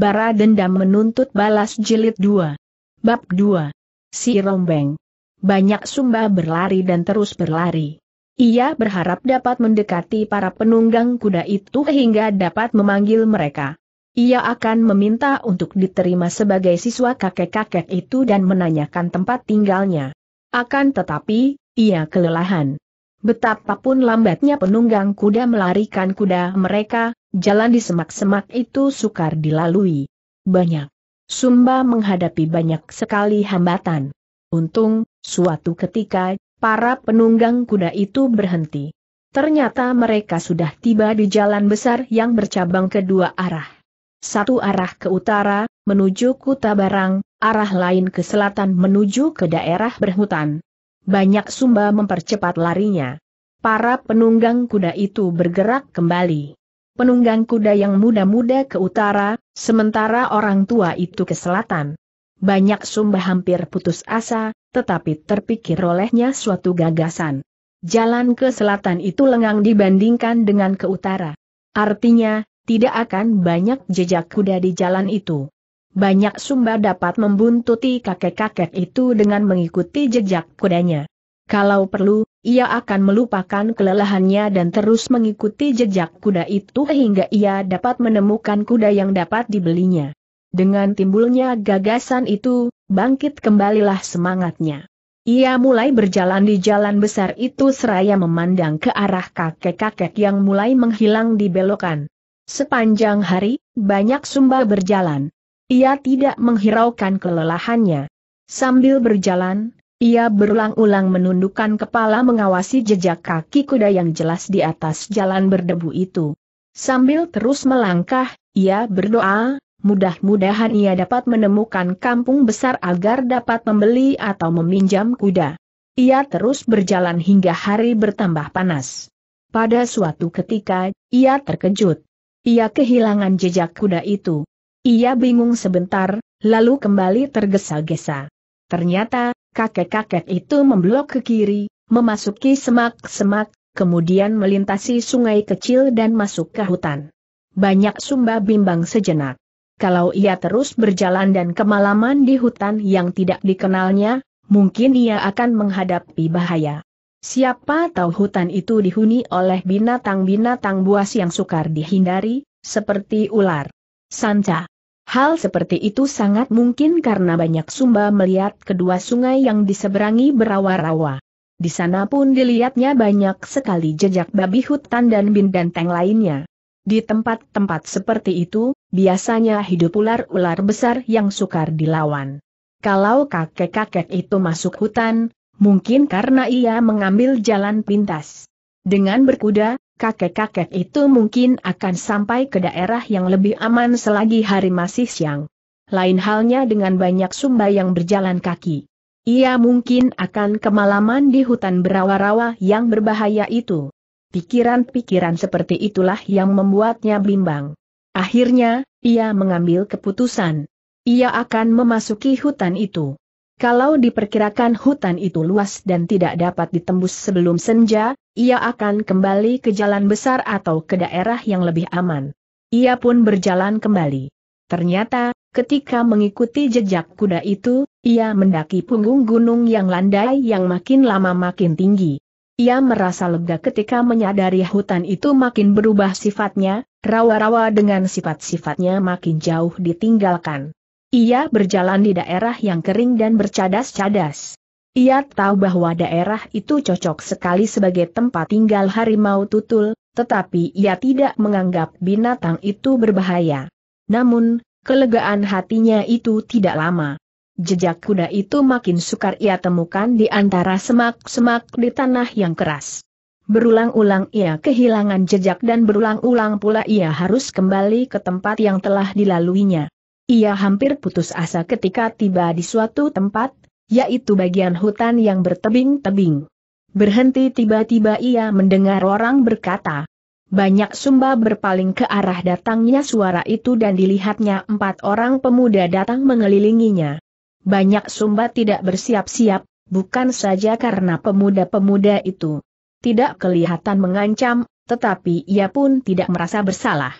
Bara Dendam Menuntut Balas Jilid 2. Bab 2. Si Rombeng. Banyak Sumba berlari dan terus berlari. Ia berharap dapat mendekati para penunggang kuda itu hingga dapat memanggil mereka. Ia akan meminta untuk diterima sebagai siswa kakek-kakek itu dan menanyakan tempat tinggalnya. Akan tetapi, ia kelelahan. Betapapun lambatnya penunggang kuda melarikan kuda mereka, Jalan di semak-semak itu sukar dilalui. Banyak. Sumba menghadapi banyak sekali hambatan. Untung, suatu ketika, para penunggang kuda itu berhenti. Ternyata mereka sudah tiba di jalan besar yang bercabang kedua arah. Satu arah ke utara, menuju Kuta Barang, arah lain ke selatan menuju ke daerah berhutan. Banyak Sumba mempercepat larinya. Para penunggang kuda itu bergerak kembali penunggang kuda yang muda-muda ke utara, sementara orang tua itu ke selatan. Banyak sumba hampir putus asa, tetapi terpikir olehnya suatu gagasan. Jalan ke selatan itu lengang dibandingkan dengan ke utara. Artinya, tidak akan banyak jejak kuda di jalan itu. Banyak sumba dapat membuntuti kakek-kakek itu dengan mengikuti jejak kudanya. Kalau perlu, ia akan melupakan kelelahannya dan terus mengikuti jejak kuda itu hingga ia dapat menemukan kuda yang dapat dibelinya. Dengan timbulnya gagasan itu, bangkit kembalilah semangatnya. Ia mulai berjalan di jalan besar itu seraya memandang ke arah kakek-kakek yang mulai menghilang di belokan. Sepanjang hari, banyak sumba berjalan. Ia tidak menghiraukan kelelahannya. Sambil berjalan, ia berulang-ulang menundukkan kepala mengawasi jejak kaki kuda yang jelas di atas jalan berdebu itu. Sambil terus melangkah, ia berdoa, mudah-mudahan ia dapat menemukan kampung besar agar dapat membeli atau meminjam kuda. Ia terus berjalan hingga hari bertambah panas. Pada suatu ketika, ia terkejut. Ia kehilangan jejak kuda itu. Ia bingung sebentar, lalu kembali tergesa-gesa. Ternyata, kakek-kakek itu memblok ke kiri, memasuki semak-semak, kemudian melintasi sungai kecil dan masuk ke hutan. Banyak Sumba bimbang sejenak. Kalau ia terus berjalan dan kemalaman di hutan yang tidak dikenalnya, mungkin ia akan menghadapi bahaya. Siapa tahu hutan itu dihuni oleh binatang-binatang buas yang sukar dihindari, seperti ular, sanca, Hal seperti itu sangat mungkin karena banyak sumba melihat kedua sungai yang diseberangi berawa-rawa. Di sana pun dilihatnya banyak sekali jejak babi hutan dan bin lainnya. Di tempat-tempat seperti itu, biasanya hidup ular-ular besar yang sukar dilawan. Kalau kakek-kakek itu masuk hutan, mungkin karena ia mengambil jalan pintas. Dengan berkuda, kakek-kakek itu mungkin akan sampai ke daerah yang lebih aman selagi hari masih siang. Lain halnya dengan banyak sumba yang berjalan kaki. Ia mungkin akan kemalaman di hutan berawa-rawa yang berbahaya itu. Pikiran-pikiran seperti itulah yang membuatnya bimbang. Akhirnya, ia mengambil keputusan. Ia akan memasuki hutan itu. Kalau diperkirakan hutan itu luas dan tidak dapat ditembus sebelum senja, ia akan kembali ke jalan besar atau ke daerah yang lebih aman. Ia pun berjalan kembali. Ternyata, ketika mengikuti jejak kuda itu, ia mendaki punggung gunung yang landai yang makin lama makin tinggi. Ia merasa lega ketika menyadari hutan itu makin berubah sifatnya, rawa-rawa dengan sifat-sifatnya makin jauh ditinggalkan. Ia berjalan di daerah yang kering dan bercadas-cadas. Ia tahu bahwa daerah itu cocok sekali sebagai tempat tinggal harimau tutul, tetapi ia tidak menganggap binatang itu berbahaya. Namun, kelegaan hatinya itu tidak lama. Jejak kuda itu makin sukar ia temukan di antara semak-semak di tanah yang keras. Berulang-ulang ia kehilangan jejak dan berulang-ulang pula ia harus kembali ke tempat yang telah dilaluinya. Ia hampir putus asa ketika tiba di suatu tempat, yaitu bagian hutan yang bertebing-tebing. Berhenti tiba-tiba ia mendengar orang berkata, banyak sumba berpaling ke arah datangnya suara itu dan dilihatnya empat orang pemuda datang mengelilinginya. Banyak sumba tidak bersiap-siap, bukan saja karena pemuda-pemuda itu tidak kelihatan mengancam, tetapi ia pun tidak merasa bersalah.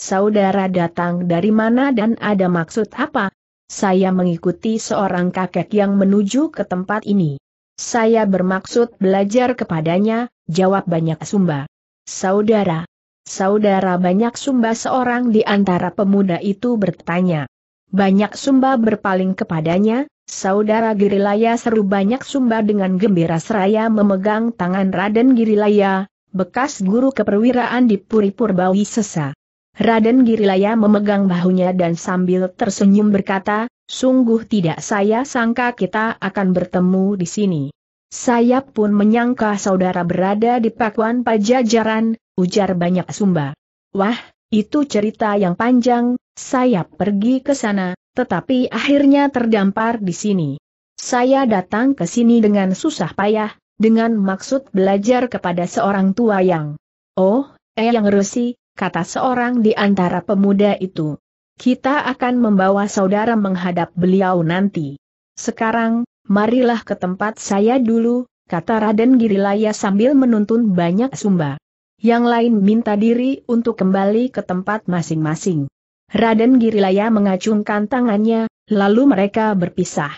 Saudara datang dari mana dan ada maksud apa? Saya mengikuti seorang kakek yang menuju ke tempat ini. Saya bermaksud belajar kepadanya, jawab banyak sumba. Saudara. Saudara banyak sumba seorang di antara pemuda itu bertanya. Banyak sumba berpaling kepadanya, saudara Girilaya seru banyak sumba dengan gembira seraya memegang tangan Raden Girilaya, bekas guru keperwiraan di Puri Purbawi Sesa. Raden Girilaya memegang bahunya dan sambil tersenyum berkata, sungguh tidak saya sangka kita akan bertemu di sini. Saya pun menyangka saudara berada di pakuan pajajaran, ujar banyak sumba. Wah, itu cerita yang panjang, saya pergi ke sana, tetapi akhirnya terdampar di sini. Saya datang ke sini dengan susah payah, dengan maksud belajar kepada seorang tua yang... Oh, eh yang resi, kata seorang di antara pemuda itu. Kita akan membawa saudara menghadap beliau nanti. Sekarang, marilah ke tempat saya dulu, kata Raden Girilaya sambil menuntun banyak sumba. Yang lain minta diri untuk kembali ke tempat masing-masing. Raden Girilaya mengacungkan tangannya, lalu mereka berpisah.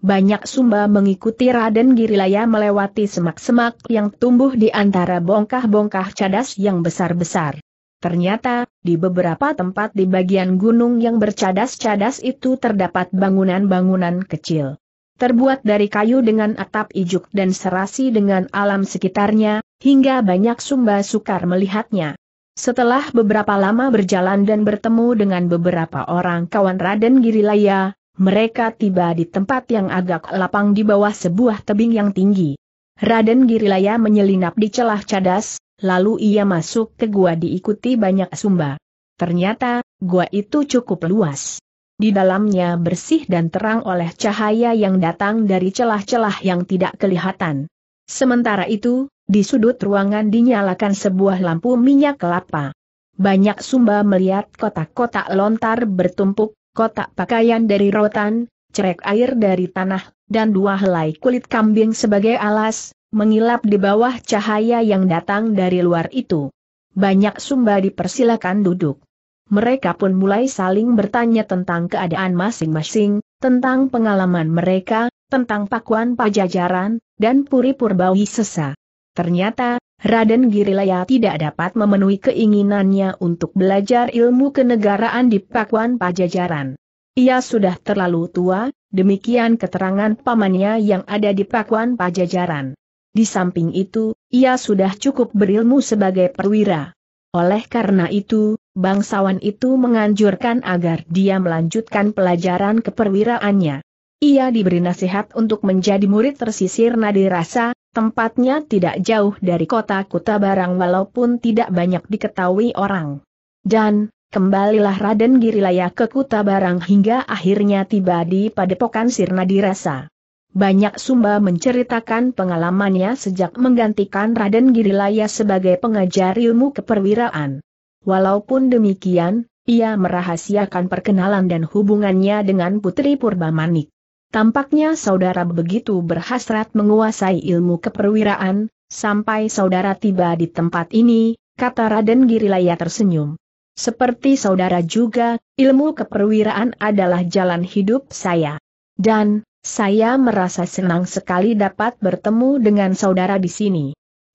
Banyak sumba mengikuti Raden Girilaya melewati semak-semak yang tumbuh di antara bongkah-bongkah cadas yang besar-besar. Ternyata, di beberapa tempat di bagian gunung yang bercadas-cadas itu terdapat bangunan-bangunan kecil. Terbuat dari kayu dengan atap ijuk dan serasi dengan alam sekitarnya, hingga banyak sumba sukar melihatnya. Setelah beberapa lama berjalan dan bertemu dengan beberapa orang kawan Raden Girilaya, mereka tiba di tempat yang agak lapang di bawah sebuah tebing yang tinggi. Raden Girilaya menyelinap di celah cadas, lalu ia masuk ke gua diikuti banyak sumba. Ternyata, gua itu cukup luas. Di dalamnya bersih dan terang oleh cahaya yang datang dari celah-celah yang tidak kelihatan. Sementara itu, di sudut ruangan dinyalakan sebuah lampu minyak kelapa. Banyak sumba melihat kotak-kotak lontar bertumpuk, kotak pakaian dari rotan, cerek air dari tanah, dan dua helai kulit kambing sebagai alas, mengilap di bawah cahaya yang datang dari luar itu. Banyak sumba dipersilakan duduk. Mereka pun mulai saling bertanya tentang keadaan masing-masing, tentang pengalaman mereka, tentang pakuan pajajaran, dan puri purbawi sesa. Ternyata, Raden Girilaya tidak dapat memenuhi keinginannya untuk belajar ilmu kenegaraan di pakuan pajajaran. Ia sudah terlalu tua, demikian keterangan pamannya yang ada di pakuan pajajaran. Di samping itu, ia sudah cukup berilmu sebagai perwira. Oleh karena itu, bangsawan itu menganjurkan agar dia melanjutkan pelajaran keperwiraannya. Ia diberi nasihat untuk menjadi murid tersisir Nadi Rasa, tempatnya tidak jauh dari kota Kuta Barang walaupun tidak banyak diketahui orang. Dan, kembalilah Raden Girilaya ke Kuta Barang hingga akhirnya tiba di Padepokan Sirna Dirasa. Banyak sumba menceritakan pengalamannya sejak menggantikan Raden Girilaya sebagai pengajar ilmu keperwiraan. Walaupun demikian, ia merahasiakan perkenalan dan hubungannya dengan Putri Purbamanik. Tampaknya saudara begitu berhasrat menguasai ilmu keperwiraan, sampai saudara tiba di tempat ini, kata Raden Girilaya tersenyum. Seperti saudara juga, ilmu keperwiraan adalah jalan hidup saya. Dan, saya merasa senang sekali dapat bertemu dengan saudara di sini.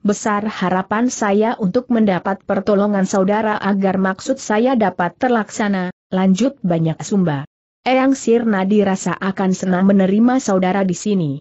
Besar harapan saya untuk mendapat pertolongan saudara agar maksud saya dapat terlaksana, lanjut banyak sumba. Eyang Sirna dirasa akan senang menerima saudara di sini.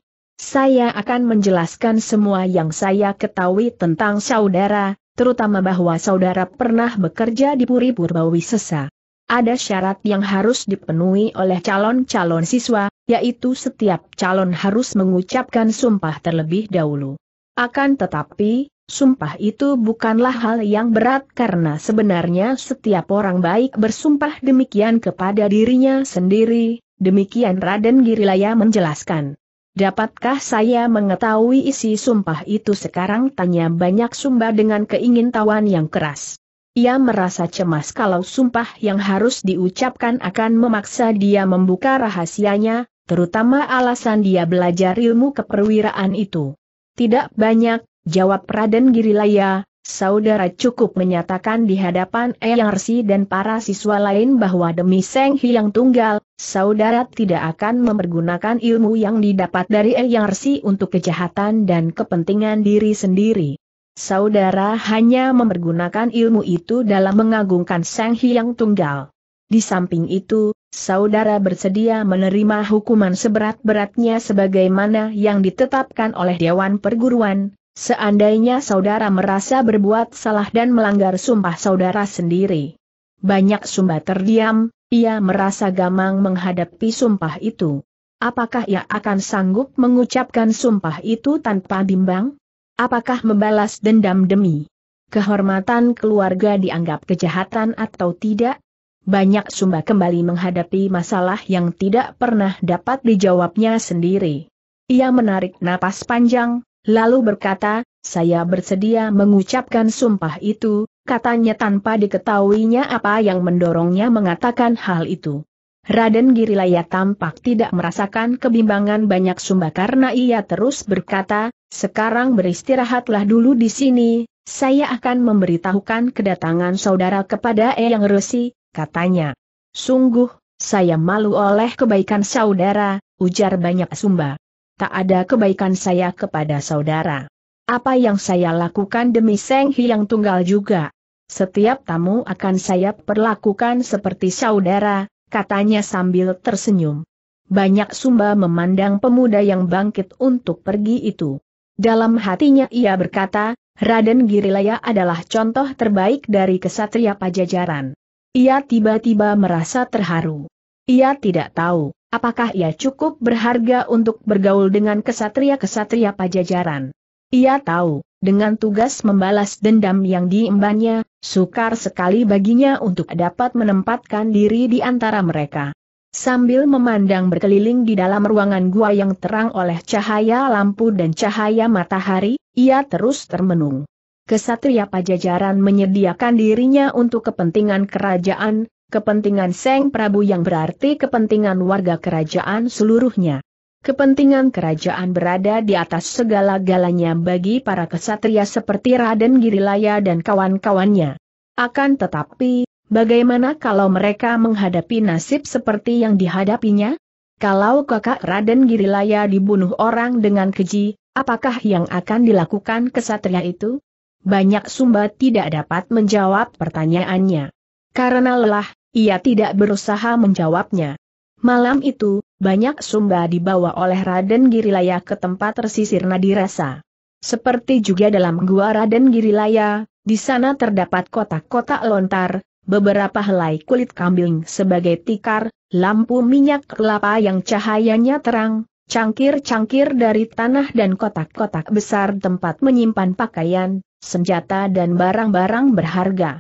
Saya akan menjelaskan semua yang saya ketahui tentang saudara, terutama bahwa saudara pernah bekerja di Puri Purbawi Sesa ada syarat yang harus dipenuhi oleh calon-calon siswa, yaitu setiap calon harus mengucapkan sumpah terlebih dahulu. Akan tetapi, sumpah itu bukanlah hal yang berat karena sebenarnya setiap orang baik bersumpah demikian kepada dirinya sendiri, demikian Raden Girilaya menjelaskan. Dapatkah saya mengetahui isi sumpah itu sekarang tanya banyak sumba dengan keingintahuan yang keras. Ia merasa cemas kalau sumpah yang harus diucapkan akan memaksa dia membuka rahasianya, terutama alasan dia belajar ilmu keperwiraan itu. Tidak banyak, jawab Raden Girilaya, saudara cukup menyatakan di hadapan Eyang Resi dan para siswa lain bahwa demi Seng Hyang Tunggal, saudara tidak akan mempergunakan ilmu yang didapat dari Eyang Resi untuk kejahatan dan kepentingan diri sendiri. Saudara hanya mempergunakan ilmu itu dalam mengagungkan Sang Hyang Tunggal. Di samping itu, saudara bersedia menerima hukuman seberat-beratnya sebagaimana yang ditetapkan oleh Dewan Perguruan, seandainya saudara merasa berbuat salah dan melanggar sumpah saudara sendiri. Banyak sumba terdiam, ia merasa gamang menghadapi sumpah itu. Apakah ia akan sanggup mengucapkan sumpah itu tanpa bimbang? Apakah membalas dendam demi kehormatan keluarga dianggap kejahatan atau tidak? Banyak Sumba kembali menghadapi masalah yang tidak pernah dapat dijawabnya sendiri. Ia menarik napas panjang, lalu berkata, saya bersedia mengucapkan sumpah itu, katanya tanpa diketahuinya apa yang mendorongnya mengatakan hal itu. Raden Girilaya tampak tidak merasakan kebimbangan banyak sumba karena ia terus berkata, sekarang beristirahatlah dulu di sini, saya akan memberitahukan kedatangan saudara kepada Eyang Resi, katanya. Sungguh, saya malu oleh kebaikan saudara, ujar banyak sumba. Tak ada kebaikan saya kepada saudara. Apa yang saya lakukan demi Seng Hyang Tunggal juga. Setiap tamu akan saya perlakukan seperti saudara, katanya sambil tersenyum. Banyak sumba memandang pemuda yang bangkit untuk pergi itu. Dalam hatinya ia berkata, Raden Girilaya adalah contoh terbaik dari kesatria pajajaran. Ia tiba-tiba merasa terharu. Ia tidak tahu, apakah ia cukup berharga untuk bergaul dengan kesatria-kesatria pajajaran. Ia tahu, dengan tugas membalas dendam yang diembannya, sukar sekali baginya untuk dapat menempatkan diri di antara mereka. Sambil memandang berkeliling di dalam ruangan gua yang terang oleh cahaya lampu dan cahaya matahari, ia terus termenung. Kesatria Pajajaran menyediakan dirinya untuk kepentingan kerajaan, kepentingan Seng Prabu yang berarti kepentingan warga kerajaan seluruhnya. Kepentingan kerajaan berada di atas segala-galanya bagi para kesatria seperti Raden Girilaya dan kawan-kawannya. Akan tetapi, Bagaimana kalau mereka menghadapi nasib seperti yang dihadapinya? Kalau kakak Raden Girilaya dibunuh orang dengan keji, apakah yang akan dilakukan kesatria itu? Banyak Sumba tidak dapat menjawab pertanyaannya. Karena lelah, ia tidak berusaha menjawabnya. Malam itu, banyak Sumba dibawa oleh Raden Girilaya ke tempat tersisir Nadirasa. Seperti juga dalam gua Raden Girilaya, di sana terdapat kotak-kotak lontar, beberapa helai kulit kambing sebagai tikar, lampu minyak kelapa yang cahayanya terang, cangkir-cangkir dari tanah dan kotak-kotak besar tempat menyimpan pakaian, senjata dan barang-barang berharga.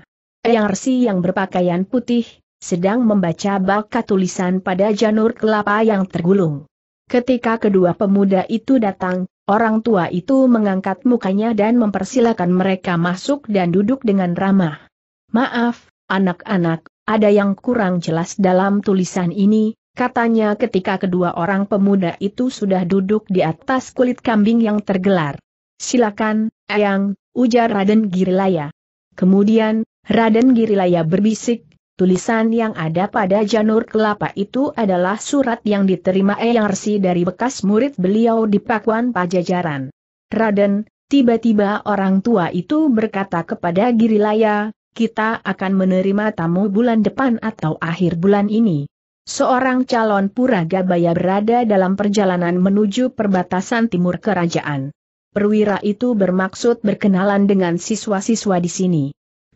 Yang resi yang berpakaian putih, sedang membaca baka tulisan pada janur kelapa yang tergulung. Ketika kedua pemuda itu datang, orang tua itu mengangkat mukanya dan mempersilahkan mereka masuk dan duduk dengan ramah. Maaf, Anak-anak, ada yang kurang jelas dalam tulisan ini, katanya ketika kedua orang pemuda itu sudah duduk di atas kulit kambing yang tergelar. Silakan, Eyang, ujar Raden Girilaya. Kemudian, Raden Girilaya berbisik, tulisan yang ada pada janur kelapa itu adalah surat yang diterima Eyang Resi dari bekas murid beliau di Pakuan Pajajaran. Raden, tiba-tiba orang tua itu berkata kepada Girilaya, kita akan menerima tamu bulan depan atau akhir bulan ini. Seorang calon puragabaya berada dalam perjalanan menuju perbatasan timur kerajaan. Perwira itu bermaksud berkenalan dengan siswa-siswa di sini.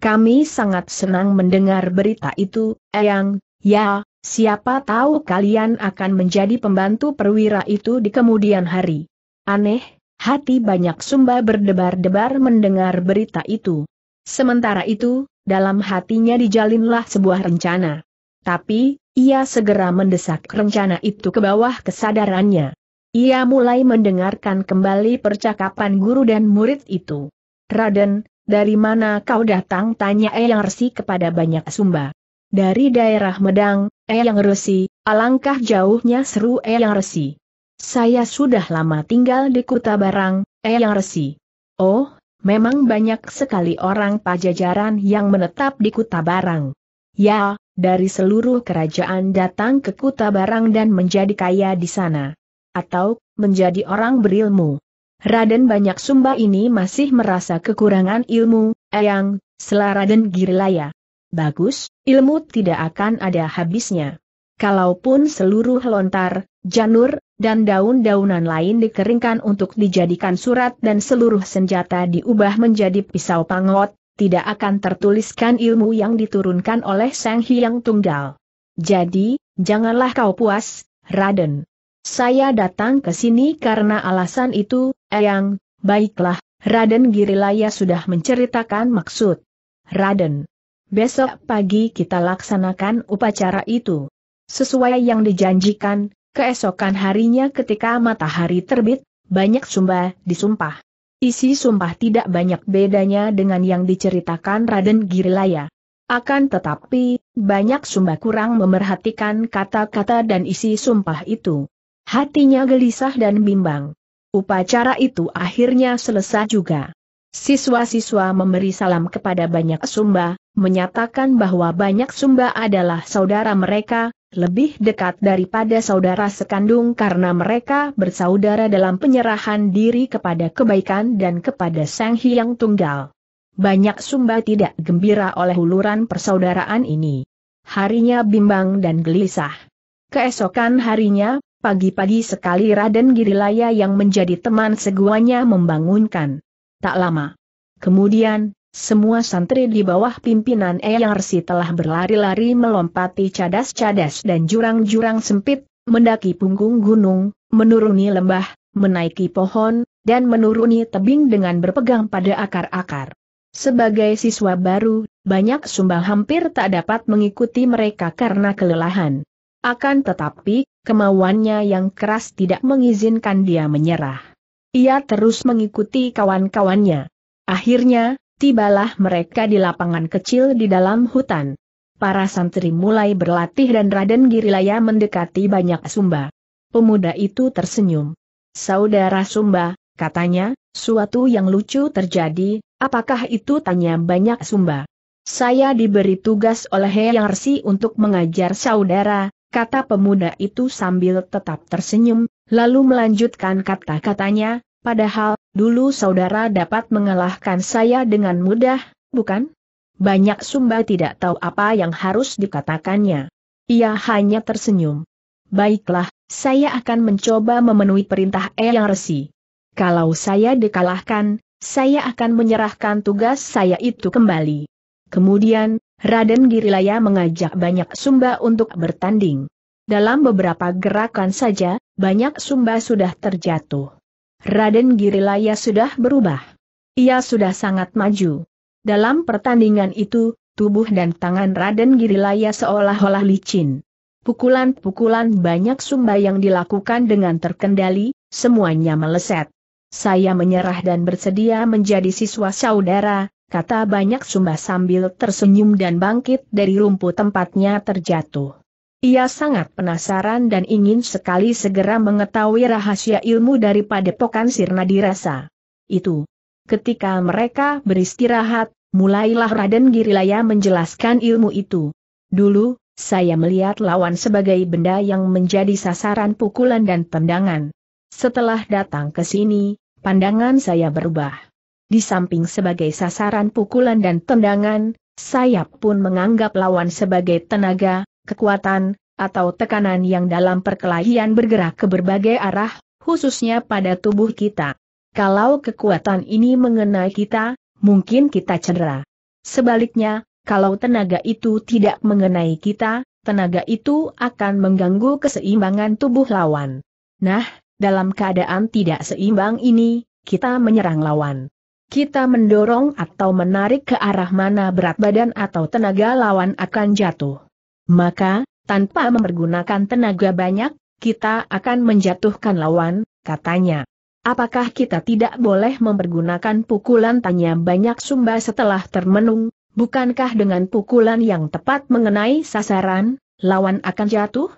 Kami sangat senang mendengar berita itu, Eyang, ya, siapa tahu kalian akan menjadi pembantu perwira itu di kemudian hari. Aneh, hati banyak sumba berdebar-debar mendengar berita itu. Sementara itu, dalam hatinya dijalinlah sebuah rencana. Tapi, ia segera mendesak rencana itu ke bawah kesadarannya. Ia mulai mendengarkan kembali percakapan guru dan murid itu. Raden, dari mana kau datang? Tanya Eyang Resi kepada banyak sumba. Dari daerah Medang, Eyang Resi, alangkah jauhnya seru Eyang Resi. Saya sudah lama tinggal di Kuta Barang, Eyang Resi. Oh, memang banyak sekali orang pajajaran yang menetap di Kuta Barang. Ya, dari seluruh kerajaan datang ke Kuta Barang dan menjadi kaya di sana. Atau, menjadi orang berilmu. Raden banyak sumba ini masih merasa kekurangan ilmu, eyang, selaraden girilaya. Bagus, ilmu tidak akan ada habisnya kalaupun seluruh lontar, janur, dan daun-daunan lain dikeringkan untuk dijadikan surat dan seluruh senjata diubah menjadi pisau pangot, tidak akan tertuliskan ilmu yang diturunkan oleh Sang Hyang Tunggal. Jadi, janganlah kau puas, Raden. Saya datang ke sini karena alasan itu, Eyang, baiklah, Raden Girilaya sudah menceritakan maksud. Raden, besok pagi kita laksanakan upacara itu. Sesuai yang dijanjikan, keesokan harinya ketika matahari terbit, banyak sumba disumpah. Isi sumpah tidak banyak bedanya dengan yang diceritakan Raden Girilaya. Akan tetapi, banyak sumba kurang memerhatikan kata-kata dan isi sumpah itu. Hatinya gelisah dan bimbang. Upacara itu akhirnya selesai juga. Siswa-siswa memberi salam kepada banyak sumba, menyatakan bahwa banyak sumba adalah saudara mereka, lebih dekat daripada saudara sekandung karena mereka bersaudara dalam penyerahan diri kepada kebaikan dan kepada Sang Hyang Tunggal. Banyak Sumba tidak gembira oleh uluran persaudaraan ini. Harinya bimbang dan gelisah. Keesokan harinya, pagi-pagi sekali Raden Girilaya yang menjadi teman seguanya membangunkan. Tak lama. Kemudian, semua santri di bawah pimpinan ERC telah berlari-lari melompati cadas-cadas dan jurang-jurang sempit, mendaki punggung gunung, menuruni lembah, menaiki pohon, dan menuruni tebing dengan berpegang pada akar-akar. Sebagai siswa baru, banyak sumbang hampir tak dapat mengikuti mereka karena kelelahan. Akan tetapi, kemauannya yang keras tidak mengizinkan dia menyerah. Ia terus mengikuti kawan-kawannya. Akhirnya, Tibalah mereka di lapangan kecil di dalam hutan. Para santri mulai berlatih dan Raden Girilaya mendekati banyak Sumba. Pemuda itu tersenyum. Saudara Sumba, katanya, suatu yang lucu terjadi, apakah itu tanya banyak Sumba. Saya diberi tugas oleh Resi untuk mengajar saudara, kata pemuda itu sambil tetap tersenyum, lalu melanjutkan kata-katanya, padahal, Dulu saudara dapat mengalahkan saya dengan mudah, bukan? Banyak Sumba tidak tahu apa yang harus dikatakannya. Ia hanya tersenyum. Baiklah, saya akan mencoba memenuhi perintah E yang Resi. Kalau saya dikalahkan, saya akan menyerahkan tugas saya itu kembali. Kemudian, Raden Girilaya mengajak banyak Sumba untuk bertanding. Dalam beberapa gerakan saja, banyak Sumba sudah terjatuh. Raden Girilaya sudah berubah. Ia sudah sangat maju. Dalam pertandingan itu, tubuh dan tangan Raden Girilaya seolah-olah licin. Pukulan-pukulan banyak sumba yang dilakukan dengan terkendali, semuanya meleset. Saya menyerah dan bersedia menjadi siswa saudara, kata banyak sumba sambil tersenyum dan bangkit dari rumput tempatnya terjatuh. Ia sangat penasaran dan ingin sekali segera mengetahui rahasia ilmu daripada padepokan Sirna dirasa. Itu. Ketika mereka beristirahat, mulailah Raden Girilaya menjelaskan ilmu itu. Dulu, saya melihat lawan sebagai benda yang menjadi sasaran pukulan dan tendangan. Setelah datang ke sini, pandangan saya berubah. Di samping sebagai sasaran pukulan dan tendangan, saya pun menganggap lawan sebagai tenaga, kekuatan, atau tekanan yang dalam perkelahian bergerak ke berbagai arah, khususnya pada tubuh kita. Kalau kekuatan ini mengenai kita, mungkin kita cedera. Sebaliknya, kalau tenaga itu tidak mengenai kita, tenaga itu akan mengganggu keseimbangan tubuh lawan. Nah, dalam keadaan tidak seimbang ini, kita menyerang lawan. Kita mendorong atau menarik ke arah mana berat badan atau tenaga lawan akan jatuh. Maka, tanpa mempergunakan tenaga banyak, kita akan menjatuhkan lawan, katanya. Apakah kita tidak boleh mempergunakan pukulan tanya banyak sumba setelah termenung, bukankah dengan pukulan yang tepat mengenai sasaran, lawan akan jatuh?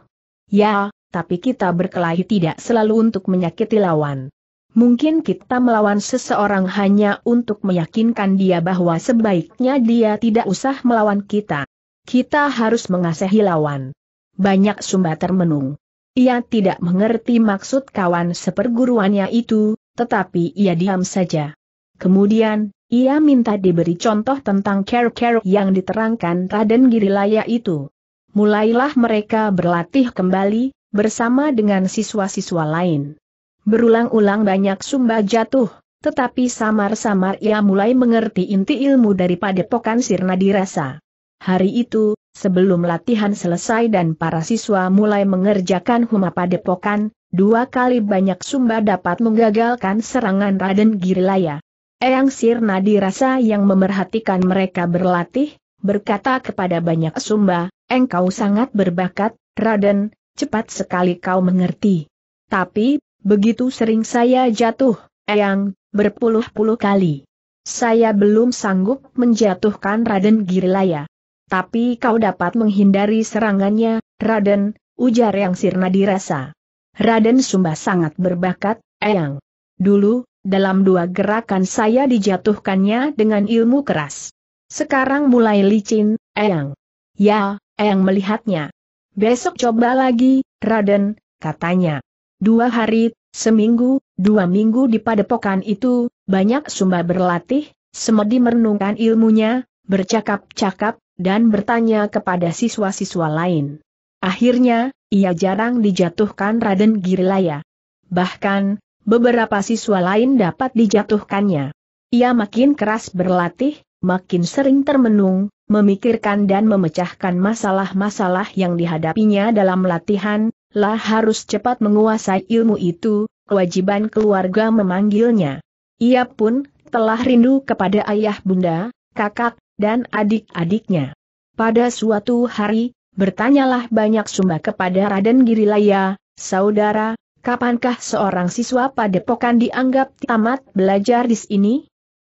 Ya, tapi kita berkelahi tidak selalu untuk menyakiti lawan. Mungkin kita melawan seseorang hanya untuk meyakinkan dia bahwa sebaiknya dia tidak usah melawan kita. Kita harus mengasihi lawan. Banyak sumba termenung. Ia tidak mengerti maksud kawan seperguruannya itu, tetapi ia diam saja. Kemudian, ia minta diberi contoh tentang care-care yang diterangkan Raden Girilaya itu. Mulailah mereka berlatih kembali, bersama dengan siswa-siswa lain. Berulang-ulang banyak sumba jatuh, tetapi samar-samar ia mulai mengerti inti ilmu daripada pokan sirna dirasa. Hari itu, sebelum latihan selesai dan para siswa mulai mengerjakan huma padepokan, dua kali banyak sumba dapat menggagalkan serangan Raden Girilaya. Eyang Sirna dirasa yang memerhatikan mereka berlatih, berkata kepada banyak sumba, engkau sangat berbakat, Raden, cepat sekali kau mengerti. Tapi, begitu sering saya jatuh, Eyang, berpuluh-puluh kali. Saya belum sanggup menjatuhkan Raden Girilaya tapi kau dapat menghindari serangannya, Raden, ujar yang sirna dirasa. Raden Sumba sangat berbakat, Eyang. Dulu, dalam dua gerakan saya dijatuhkannya dengan ilmu keras. Sekarang mulai licin, Eyang. Ya, Eyang melihatnya. Besok coba lagi, Raden, katanya. Dua hari, seminggu, dua minggu di padepokan itu, banyak Sumba berlatih, Semedi merenungkan ilmunya, bercakap-cakap, dan bertanya kepada siswa-siswa lain. Akhirnya, ia jarang dijatuhkan Raden Girilaya. Bahkan, beberapa siswa lain dapat dijatuhkannya. Ia makin keras berlatih, makin sering termenung, memikirkan dan memecahkan masalah-masalah yang dihadapinya dalam latihan, lah harus cepat menguasai ilmu itu, kewajiban keluarga memanggilnya. Ia pun telah rindu kepada ayah bunda, kakak, dan adik-adiknya. Pada suatu hari, bertanyalah banyak sumba kepada Raden Girilaya, saudara, kapankah seorang siswa padepokan dianggap tamat belajar di sini?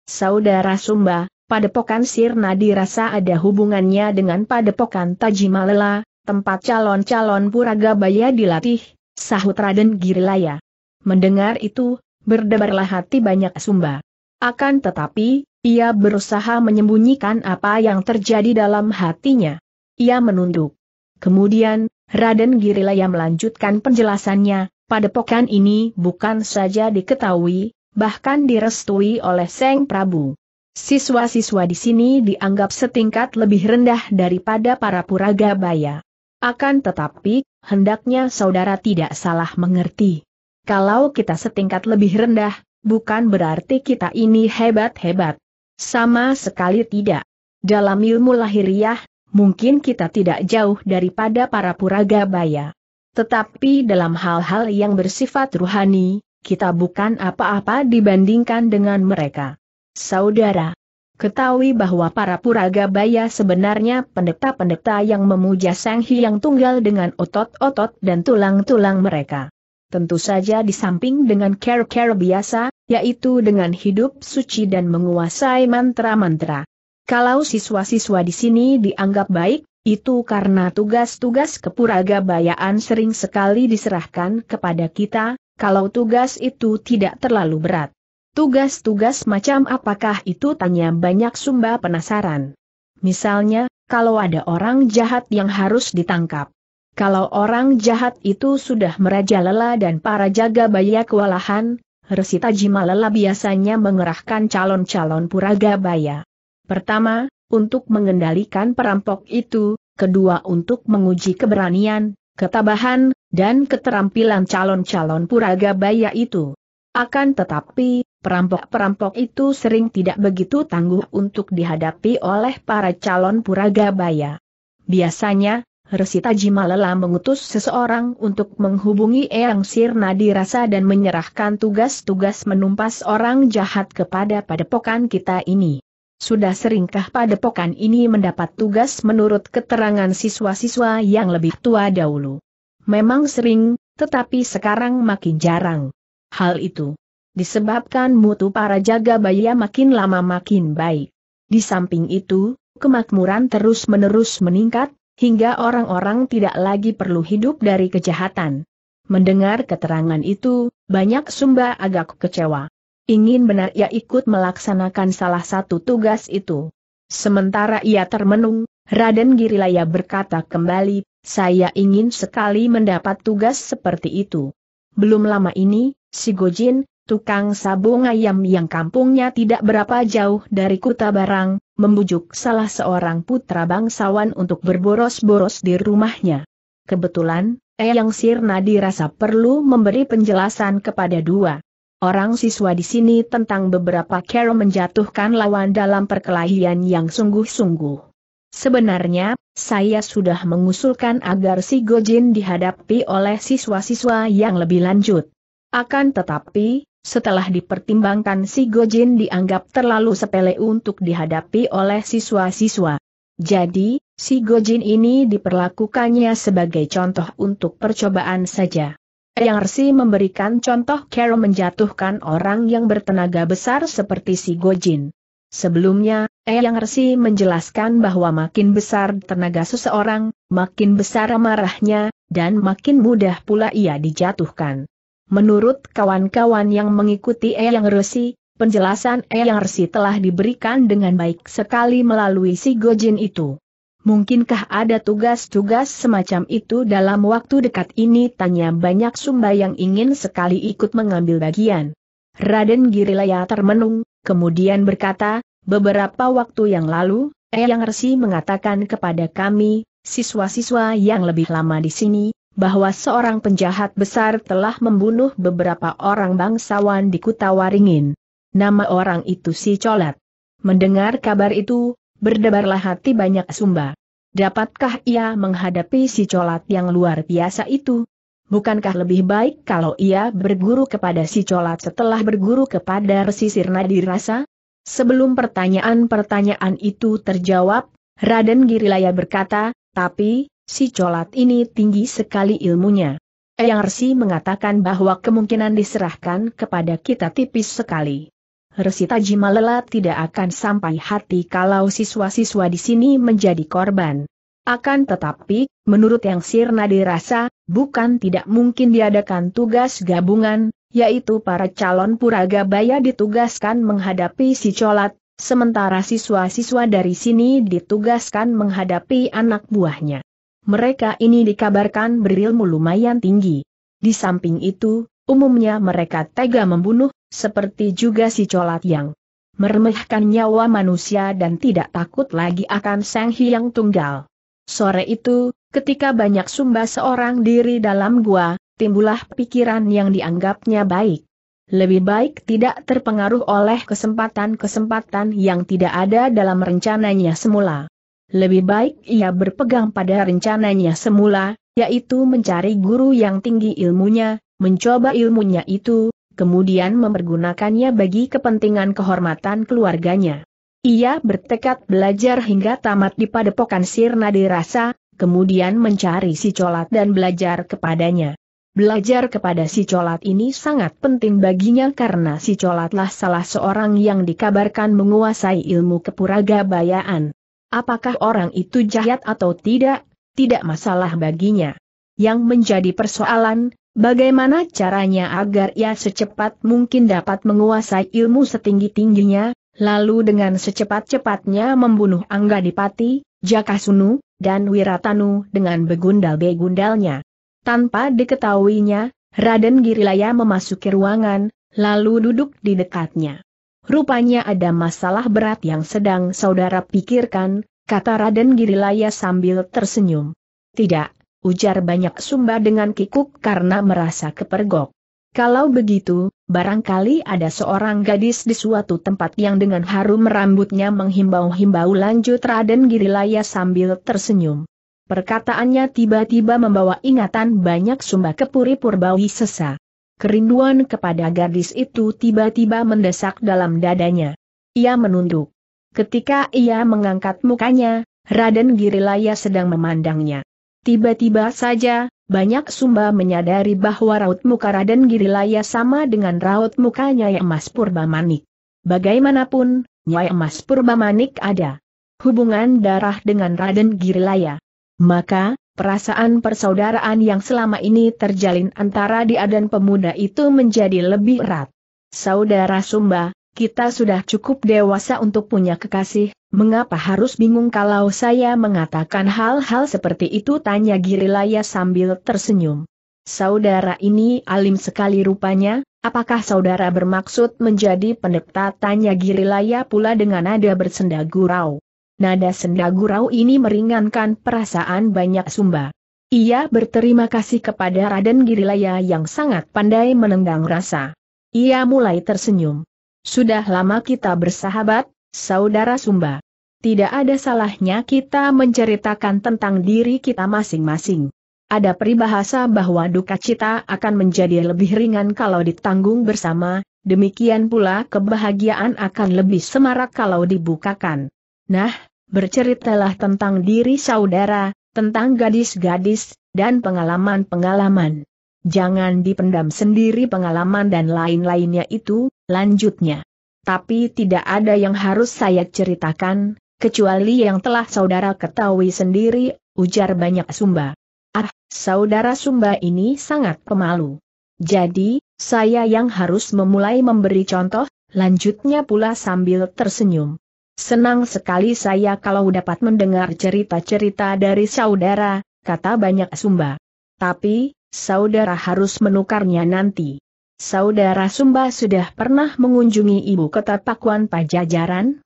Saudara Sumba, padepokan Sirna dirasa ada hubungannya dengan padepokan Tajimalela, tempat calon-calon puraga Puragabaya dilatih, sahut Raden Girilaya. Mendengar itu, berdebarlah hati banyak Sumba. Akan tetapi, ia berusaha menyembunyikan apa yang terjadi dalam hatinya. Ia menunduk. Kemudian, Raden Girilaya melanjutkan penjelasannya, pada padepokan ini bukan saja diketahui, bahkan direstui oleh Seng Prabu. Siswa-siswa di sini dianggap setingkat lebih rendah daripada para puraga baya. Akan tetapi, hendaknya saudara tidak salah mengerti. Kalau kita setingkat lebih rendah, bukan berarti kita ini hebat-hebat. Sama sekali tidak. Dalam ilmu lahiriah, mungkin kita tidak jauh daripada para puraga baya. Tetapi dalam hal-hal yang bersifat ruhani, kita bukan apa-apa dibandingkan dengan mereka. Saudara, ketahui bahwa para puraga baya sebenarnya pendeta-pendeta yang memuja Sang Hyang Tunggal dengan otot-otot dan tulang-tulang mereka. Tentu saja di samping dengan care-care biasa, yaitu dengan hidup suci dan menguasai mantra-mantra. Kalau siswa-siswa di sini dianggap baik, itu karena tugas-tugas kepuraga bayaan sering sekali diserahkan kepada kita, kalau tugas itu tidak terlalu berat. Tugas-tugas macam apakah itu tanya banyak sumba penasaran. Misalnya, kalau ada orang jahat yang harus ditangkap. Kalau orang jahat itu sudah merajalela dan para jaga baya kewalahan, Resita Jimalela biasanya mengerahkan calon-calon puraga baya. Pertama, untuk mengendalikan perampok itu, kedua untuk menguji keberanian, ketabahan, dan keterampilan calon-calon puraga baya itu. Akan tetapi, perampok-perampok itu sering tidak begitu tangguh untuk dihadapi oleh para calon Puragabaya. Biasanya, Resita Jima mengutus seseorang untuk menghubungi Eyang Sirna Rasa dan menyerahkan tugas-tugas menumpas orang jahat kepada padepokan kita ini. Sudah seringkah padepokan ini mendapat tugas menurut keterangan siswa-siswa yang lebih tua dahulu? Memang sering, tetapi sekarang makin jarang. Hal itu disebabkan mutu para jaga bayi makin lama makin baik. Di samping itu, kemakmuran terus-menerus meningkat, hingga orang-orang tidak lagi perlu hidup dari kejahatan. Mendengar keterangan itu, banyak Sumba agak kecewa. Ingin benar ia ikut melaksanakan salah satu tugas itu. Sementara ia termenung, Raden Girilaya berkata kembali, saya ingin sekali mendapat tugas seperti itu. Belum lama ini, si Gojin, tukang sabung ayam yang kampungnya tidak berapa jauh dari Kuta Barang, membujuk salah seorang putra bangsawan untuk berboros-boros di rumahnya. Kebetulan, Eyang Sirna dirasa perlu memberi penjelasan kepada dua orang siswa di sini tentang beberapa cara menjatuhkan lawan dalam perkelahian yang sungguh-sungguh. Sebenarnya, saya sudah mengusulkan agar si Gojin dihadapi oleh siswa-siswa yang lebih lanjut. Akan tetapi, setelah dipertimbangkan si Gojin dianggap terlalu sepele untuk dihadapi oleh siswa-siswa. Jadi, si Gojin ini diperlakukannya sebagai contoh untuk percobaan saja. Yang Rsi memberikan contoh Kero menjatuhkan orang yang bertenaga besar seperti si Gojin. Sebelumnya, Eyang Resi menjelaskan bahwa makin besar tenaga seseorang, makin besar marahnya, dan makin mudah pula ia dijatuhkan. Menurut kawan-kawan yang mengikuti Eyang Resi, penjelasan Eyang Resi telah diberikan dengan baik sekali melalui si Gojin itu. Mungkinkah ada tugas-tugas semacam itu dalam waktu dekat ini? Tanya banyak sumba yang ingin sekali ikut mengambil bagian. Raden Girilaya termenung, kemudian berkata, beberapa waktu yang lalu, Eyang Resi mengatakan kepada kami, siswa-siswa yang lebih lama di sini, bahwa seorang penjahat besar telah membunuh beberapa orang bangsawan di Kutawaringin. Nama orang itu si Colat. Mendengar kabar itu, berdebarlah hati banyak sumba. Dapatkah ia menghadapi si Colat yang luar biasa itu? Bukankah lebih baik kalau ia berguru kepada si colat setelah berguru kepada resi Sirna rasa? Sebelum pertanyaan-pertanyaan itu terjawab, Raden Girilaya berkata, tapi, Si colat ini tinggi sekali ilmunya. Resi mengatakan bahwa kemungkinan diserahkan kepada kita tipis sekali. Resi Tajima tidak akan sampai hati kalau siswa-siswa di sini menjadi korban. Akan tetapi, menurut yang sirna dirasa, bukan tidak mungkin diadakan tugas gabungan, yaitu para calon Puraga puragabaya ditugaskan menghadapi si colat, sementara siswa-siswa dari sini ditugaskan menghadapi anak buahnya mereka ini dikabarkan berilmu lumayan tinggi. Di samping itu, umumnya mereka tega membunuh, seperti juga si colat yang meremehkan nyawa manusia dan tidak takut lagi akan Sang Hyang Tunggal. Sore itu, ketika banyak sumba seorang diri dalam gua, timbullah pikiran yang dianggapnya baik. Lebih baik tidak terpengaruh oleh kesempatan-kesempatan yang tidak ada dalam rencananya semula. Lebih baik ia berpegang pada rencananya semula, yaitu mencari guru yang tinggi ilmunya, mencoba ilmunya itu, kemudian mempergunakannya bagi kepentingan kehormatan keluarganya. Ia bertekad belajar hingga tamat di padepokan Sirna dirasa, kemudian mencari si colat dan belajar kepadanya. Belajar kepada si colat ini sangat penting baginya karena si colatlah salah seorang yang dikabarkan menguasai ilmu kepuraga bayaan. Apakah orang itu jahat atau tidak, tidak masalah baginya. Yang menjadi persoalan, bagaimana caranya agar ia secepat mungkin dapat menguasai ilmu setinggi-tingginya, lalu dengan secepat-cepatnya membunuh Angga Dipati, Jakasunu, dan Wiratanu dengan begundal-begundalnya. Tanpa diketahuinya, Raden Girilaya memasuki ruangan, lalu duduk di dekatnya. Rupanya ada masalah berat yang sedang saudara pikirkan, kata Raden Girilaya sambil tersenyum. Tidak, ujar banyak sumba dengan kikuk karena merasa kepergok. Kalau begitu, barangkali ada seorang gadis di suatu tempat yang dengan harum rambutnya menghimbau-himbau lanjut Raden Girilaya sambil tersenyum. Perkataannya tiba-tiba membawa ingatan banyak sumba ke puri purbawi sesa. Kerinduan kepada gadis itu tiba-tiba mendesak dalam dadanya. Ia menunduk. Ketika ia mengangkat mukanya, Raden Girilaya sedang memandangnya. Tiba-tiba saja, banyak sumba menyadari bahwa raut muka Raden Girilaya sama dengan raut mukanya Nyai emas Purba-Manik. Bagaimanapun, Nyai Emas Purba-Manik ada hubungan darah dengan Raden Girilaya. Maka, Perasaan persaudaraan yang selama ini terjalin antara dia dan pemuda itu menjadi lebih erat. Saudara Sumba, kita sudah cukup dewasa untuk punya kekasih, mengapa harus bingung kalau saya mengatakan hal-hal seperti itu tanya Girilaya sambil tersenyum. Saudara ini alim sekali rupanya, apakah saudara bermaksud menjadi pendeta tanya Girilaya pula dengan nada bersenda gurau. Nada senda gurau ini meringankan perasaan banyak sumba. Ia berterima kasih kepada Raden Girilaya yang sangat pandai menendang rasa. Ia mulai tersenyum. Sudah lama kita bersahabat, saudara sumba. Tidak ada salahnya kita menceritakan tentang diri kita masing-masing. Ada peribahasa bahwa duka cita akan menjadi lebih ringan kalau ditanggung bersama, demikian pula kebahagiaan akan lebih semarak kalau dibukakan. Nah, Berceritalah tentang diri saudara, tentang gadis-gadis, dan pengalaman-pengalaman. Jangan dipendam sendiri pengalaman dan lain-lainnya itu, lanjutnya. Tapi tidak ada yang harus saya ceritakan, kecuali yang telah saudara ketahui sendiri, ujar banyak Sumba. Ah, saudara Sumba ini sangat pemalu. Jadi, saya yang harus memulai memberi contoh, lanjutnya pula sambil tersenyum. Senang sekali saya kalau dapat mendengar cerita-cerita dari saudara, kata banyak Sumba. Tapi, saudara harus menukarnya nanti. Saudara Sumba sudah pernah mengunjungi ibu kota Pakuan Pajajaran?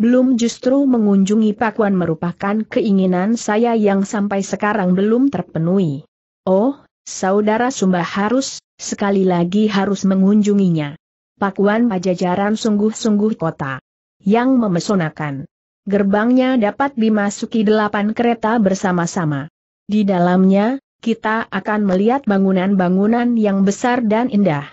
Belum justru mengunjungi Pakuan merupakan keinginan saya yang sampai sekarang belum terpenuhi. Oh, saudara Sumba harus, sekali lagi harus mengunjunginya. Pakuan Pajajaran sungguh-sungguh kota yang memesonakan. Gerbangnya dapat dimasuki delapan kereta bersama-sama. Di dalamnya, kita akan melihat bangunan-bangunan yang besar dan indah.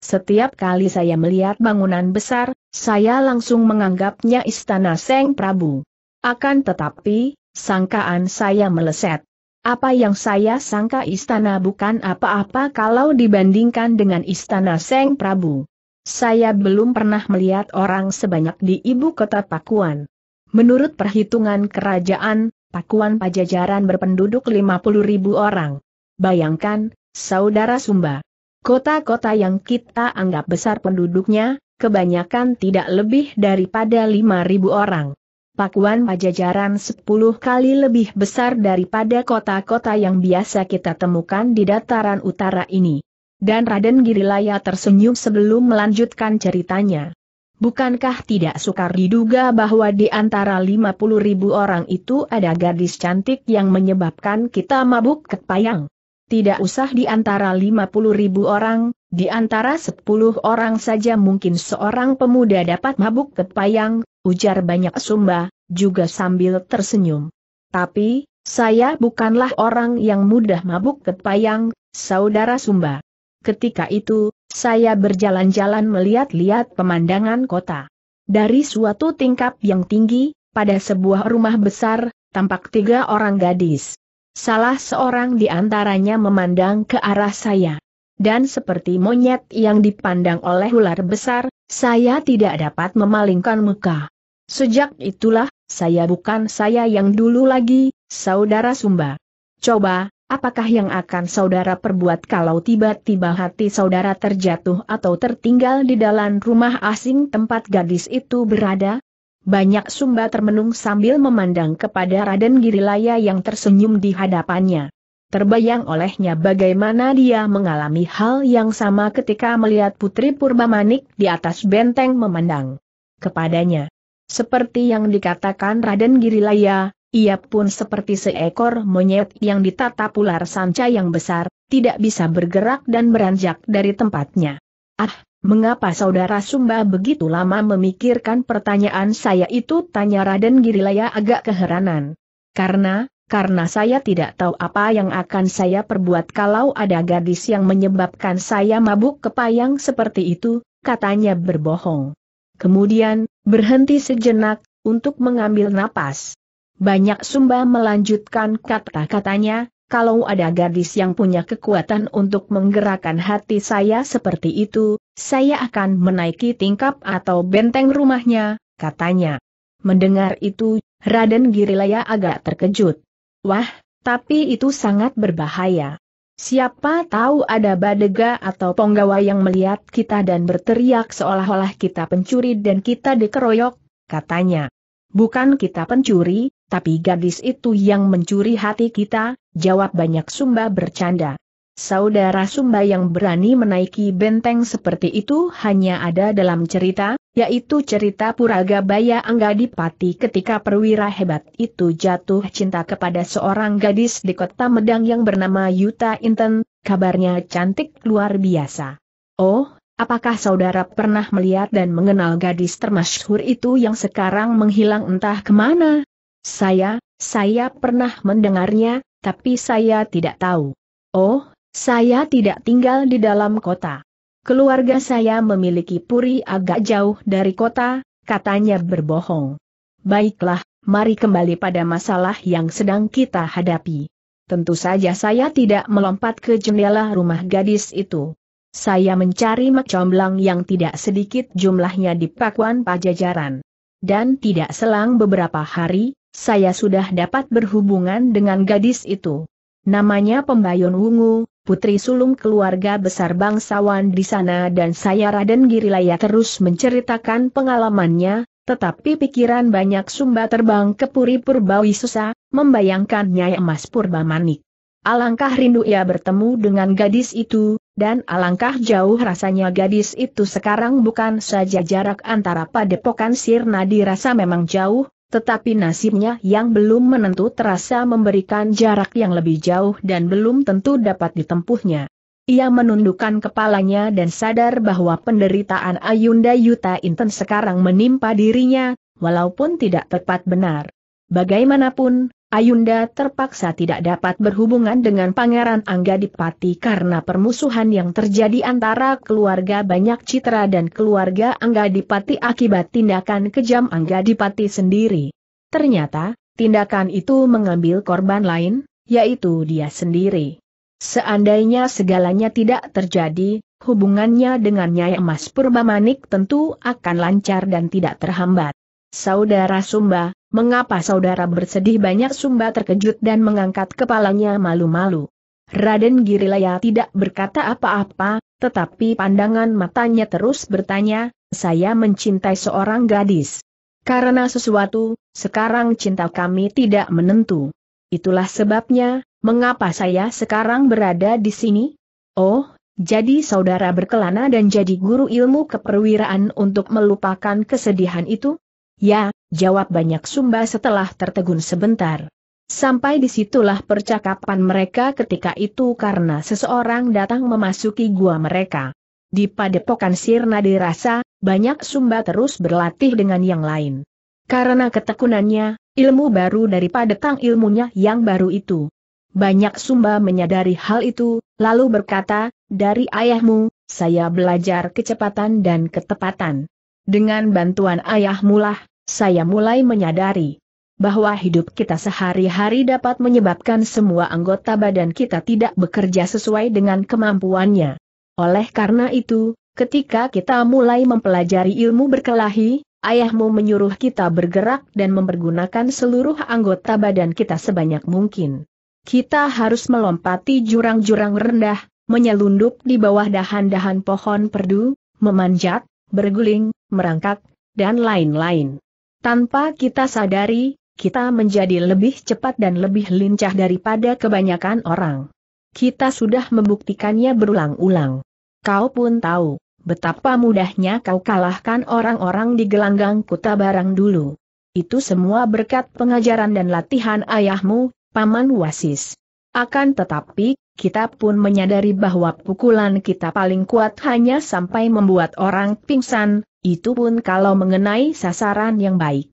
Setiap kali saya melihat bangunan besar, saya langsung menganggapnya istana Seng Prabu. Akan tetapi, sangkaan saya meleset. Apa yang saya sangka istana bukan apa-apa kalau dibandingkan dengan istana Seng Prabu. Saya belum pernah melihat orang sebanyak di ibu kota Pakuan. Menurut perhitungan kerajaan, Pakuan Pajajaran berpenduduk 50 ribu orang. Bayangkan, Saudara Sumba. Kota-kota yang kita anggap besar penduduknya, kebanyakan tidak lebih daripada ribu orang. Pakuan Pajajaran 10 kali lebih besar daripada kota-kota yang biasa kita temukan di dataran utara ini. Dan Raden Girilaya tersenyum sebelum melanjutkan ceritanya. Bukankah tidak sukar diduga bahwa di antara 50 ribu orang itu ada gadis cantik yang menyebabkan kita mabuk kepayang? Tidak usah di antara 50 ribu orang, di antara 10 orang saja mungkin seorang pemuda dapat mabuk kepayang, ujar banyak sumba, juga sambil tersenyum. Tapi, saya bukanlah orang yang mudah mabuk kepayang, saudara sumba. Ketika itu, saya berjalan-jalan melihat-lihat pemandangan kota. Dari suatu tingkap yang tinggi, pada sebuah rumah besar, tampak tiga orang gadis. Salah seorang di antaranya memandang ke arah saya. Dan seperti monyet yang dipandang oleh ular besar, saya tidak dapat memalingkan muka. Sejak itulah, saya bukan saya yang dulu lagi, saudara Sumba. Coba, apakah yang akan saudara perbuat kalau tiba-tiba hati saudara terjatuh atau tertinggal di dalam rumah asing tempat gadis itu berada? Banyak sumba termenung sambil memandang kepada Raden Girilaya yang tersenyum di hadapannya. Terbayang olehnya bagaimana dia mengalami hal yang sama ketika melihat Putri Purbamanik di atas benteng memandang kepadanya. Seperti yang dikatakan Raden Girilaya, ia pun seperti seekor monyet yang ditatap ular sanca yang besar, tidak bisa bergerak dan beranjak dari tempatnya. Ah, mengapa saudara Sumba begitu lama memikirkan pertanyaan saya itu? Tanya Raden Girilaya agak keheranan. Karena, karena saya tidak tahu apa yang akan saya perbuat kalau ada gadis yang menyebabkan saya mabuk kepayang seperti itu, katanya berbohong. Kemudian, berhenti sejenak, untuk mengambil napas. Banyak Sumba melanjutkan kata-katanya, kalau ada gadis yang punya kekuatan untuk menggerakkan hati saya seperti itu, saya akan menaiki tingkap atau benteng rumahnya, katanya. Mendengar itu, Raden Girilaya agak terkejut. Wah, tapi itu sangat berbahaya. Siapa tahu ada badega atau penggawa yang melihat kita dan berteriak seolah-olah kita pencuri dan kita dikeroyok, katanya. Bukan kita pencuri, tapi gadis itu yang mencuri hati kita, jawab banyak Sumba bercanda. Saudara Sumba yang berani menaiki benteng seperti itu hanya ada dalam cerita, yaitu cerita Puraga Baya Anggadipati ketika perwira hebat itu jatuh cinta kepada seorang gadis di kota Medang yang bernama Yuta Inten, kabarnya cantik luar biasa. Oh, apakah saudara pernah melihat dan mengenal gadis termasyhur itu yang sekarang menghilang entah kemana? Saya, saya pernah mendengarnya, tapi saya tidak tahu. Oh, saya tidak tinggal di dalam kota. Keluarga saya memiliki puri agak jauh dari kota, katanya berbohong. Baiklah, mari kembali pada masalah yang sedang kita hadapi. Tentu saja saya tidak melompat ke jendela rumah gadis itu. Saya mencari macomblang yang tidak sedikit jumlahnya di Pakuan Pajajaran. Dan tidak selang beberapa hari, saya sudah dapat berhubungan dengan gadis itu. Namanya Pembayon Wungu, putri sulung keluarga besar bangsawan di sana dan saya Raden Girilaya terus menceritakan pengalamannya, tetapi pikiran banyak sumba terbang ke Puri Purbawi Susa, membayangkan Nyai Emas Purba Manik. Alangkah rindu ia bertemu dengan gadis itu, dan alangkah jauh rasanya gadis itu sekarang bukan saja jarak antara padepokan sirna dirasa memang jauh, tetapi nasibnya yang belum menentu terasa memberikan jarak yang lebih jauh dan belum tentu dapat ditempuhnya. Ia menundukkan kepalanya dan sadar bahwa penderitaan Ayunda Yuta Inten sekarang menimpa dirinya, walaupun tidak tepat benar. Bagaimanapun, Ayunda terpaksa tidak dapat berhubungan dengan Pangeran Angga Dipati karena permusuhan yang terjadi antara keluarga Banyak Citra dan keluarga Angga Dipati akibat tindakan kejam Angga Dipati sendiri. Ternyata, tindakan itu mengambil korban lain, yaitu dia sendiri. Seandainya segalanya tidak terjadi, hubungannya dengan Nyai Emas Purbamanik tentu akan lancar dan tidak terhambat. Saudara Sumba, Mengapa saudara bersedih banyak Sumba terkejut dan mengangkat kepalanya malu-malu. Raden Girilaya tidak berkata apa-apa, tetapi pandangan matanya terus bertanya, saya mencintai seorang gadis. Karena sesuatu, sekarang cinta kami tidak menentu. Itulah sebabnya, mengapa saya sekarang berada di sini? Oh, jadi saudara berkelana dan jadi guru ilmu keperwiraan untuk melupakan kesedihan itu? Ya, jawab banyak Sumba setelah tertegun sebentar. Sampai disitulah percakapan mereka ketika itu karena seseorang datang memasuki gua mereka. Di padepokan Sirna dirasa, banyak Sumba terus berlatih dengan yang lain. Karena ketekunannya, ilmu baru daripada tang ilmunya yang baru itu. Banyak Sumba menyadari hal itu, lalu berkata, dari ayahmu, saya belajar kecepatan dan ketepatan. Dengan bantuan ayahmu saya mulai menyadari bahwa hidup kita sehari-hari dapat menyebabkan semua anggota badan kita tidak bekerja sesuai dengan kemampuannya. Oleh karena itu, ketika kita mulai mempelajari ilmu berkelahi, ayahmu menyuruh kita bergerak dan mempergunakan seluruh anggota badan kita sebanyak mungkin. Kita harus melompati jurang-jurang rendah, menyelundup di bawah dahan-dahan pohon perdu, memanjat, berguling, merangkak, dan lain-lain. Tanpa kita sadari, kita menjadi lebih cepat dan lebih lincah daripada kebanyakan orang. Kita sudah membuktikannya berulang-ulang. Kau pun tahu, betapa mudahnya kau kalahkan orang-orang di gelanggang kuta barang dulu. Itu semua berkat pengajaran dan latihan ayahmu, Paman Wasis. Akan tetapi, kita pun menyadari bahwa pukulan kita paling kuat hanya sampai membuat orang pingsan, itu pun kalau mengenai sasaran yang baik.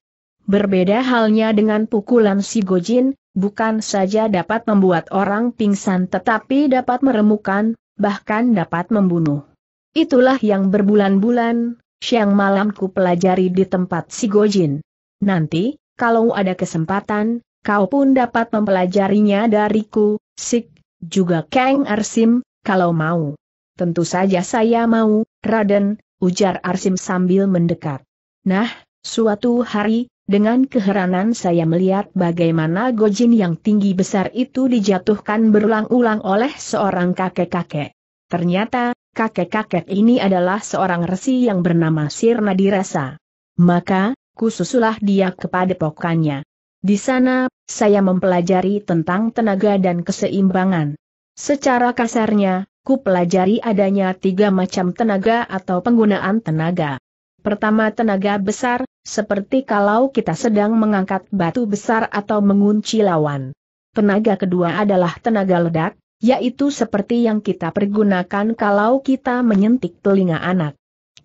Berbeda halnya dengan pukulan si Gojin, bukan saja dapat membuat orang pingsan tetapi dapat meremukan, bahkan dapat membunuh. Itulah yang berbulan-bulan, siang malamku pelajari di tempat si Gojin. Nanti, kalau ada kesempatan, kau pun dapat mempelajarinya dariku, Sik, juga Kang Arsim, kalau mau. Tentu saja saya mau, Raden, ujar Arsim sambil mendekat. Nah, suatu hari, dengan keheranan saya melihat bagaimana gojin yang tinggi besar itu dijatuhkan berulang-ulang oleh seorang kakek-kakek. Ternyata, kakek-kakek ini adalah seorang resi yang bernama Sirna Dirasa. Maka, kususulah dia kepada pokannya. Di sana, saya mempelajari tentang tenaga dan keseimbangan. Secara kasarnya, ku pelajari adanya tiga macam tenaga atau penggunaan tenaga. Pertama tenaga besar, seperti kalau kita sedang mengangkat batu besar atau mengunci lawan. Tenaga kedua adalah tenaga ledak, yaitu seperti yang kita pergunakan kalau kita menyentik telinga anak.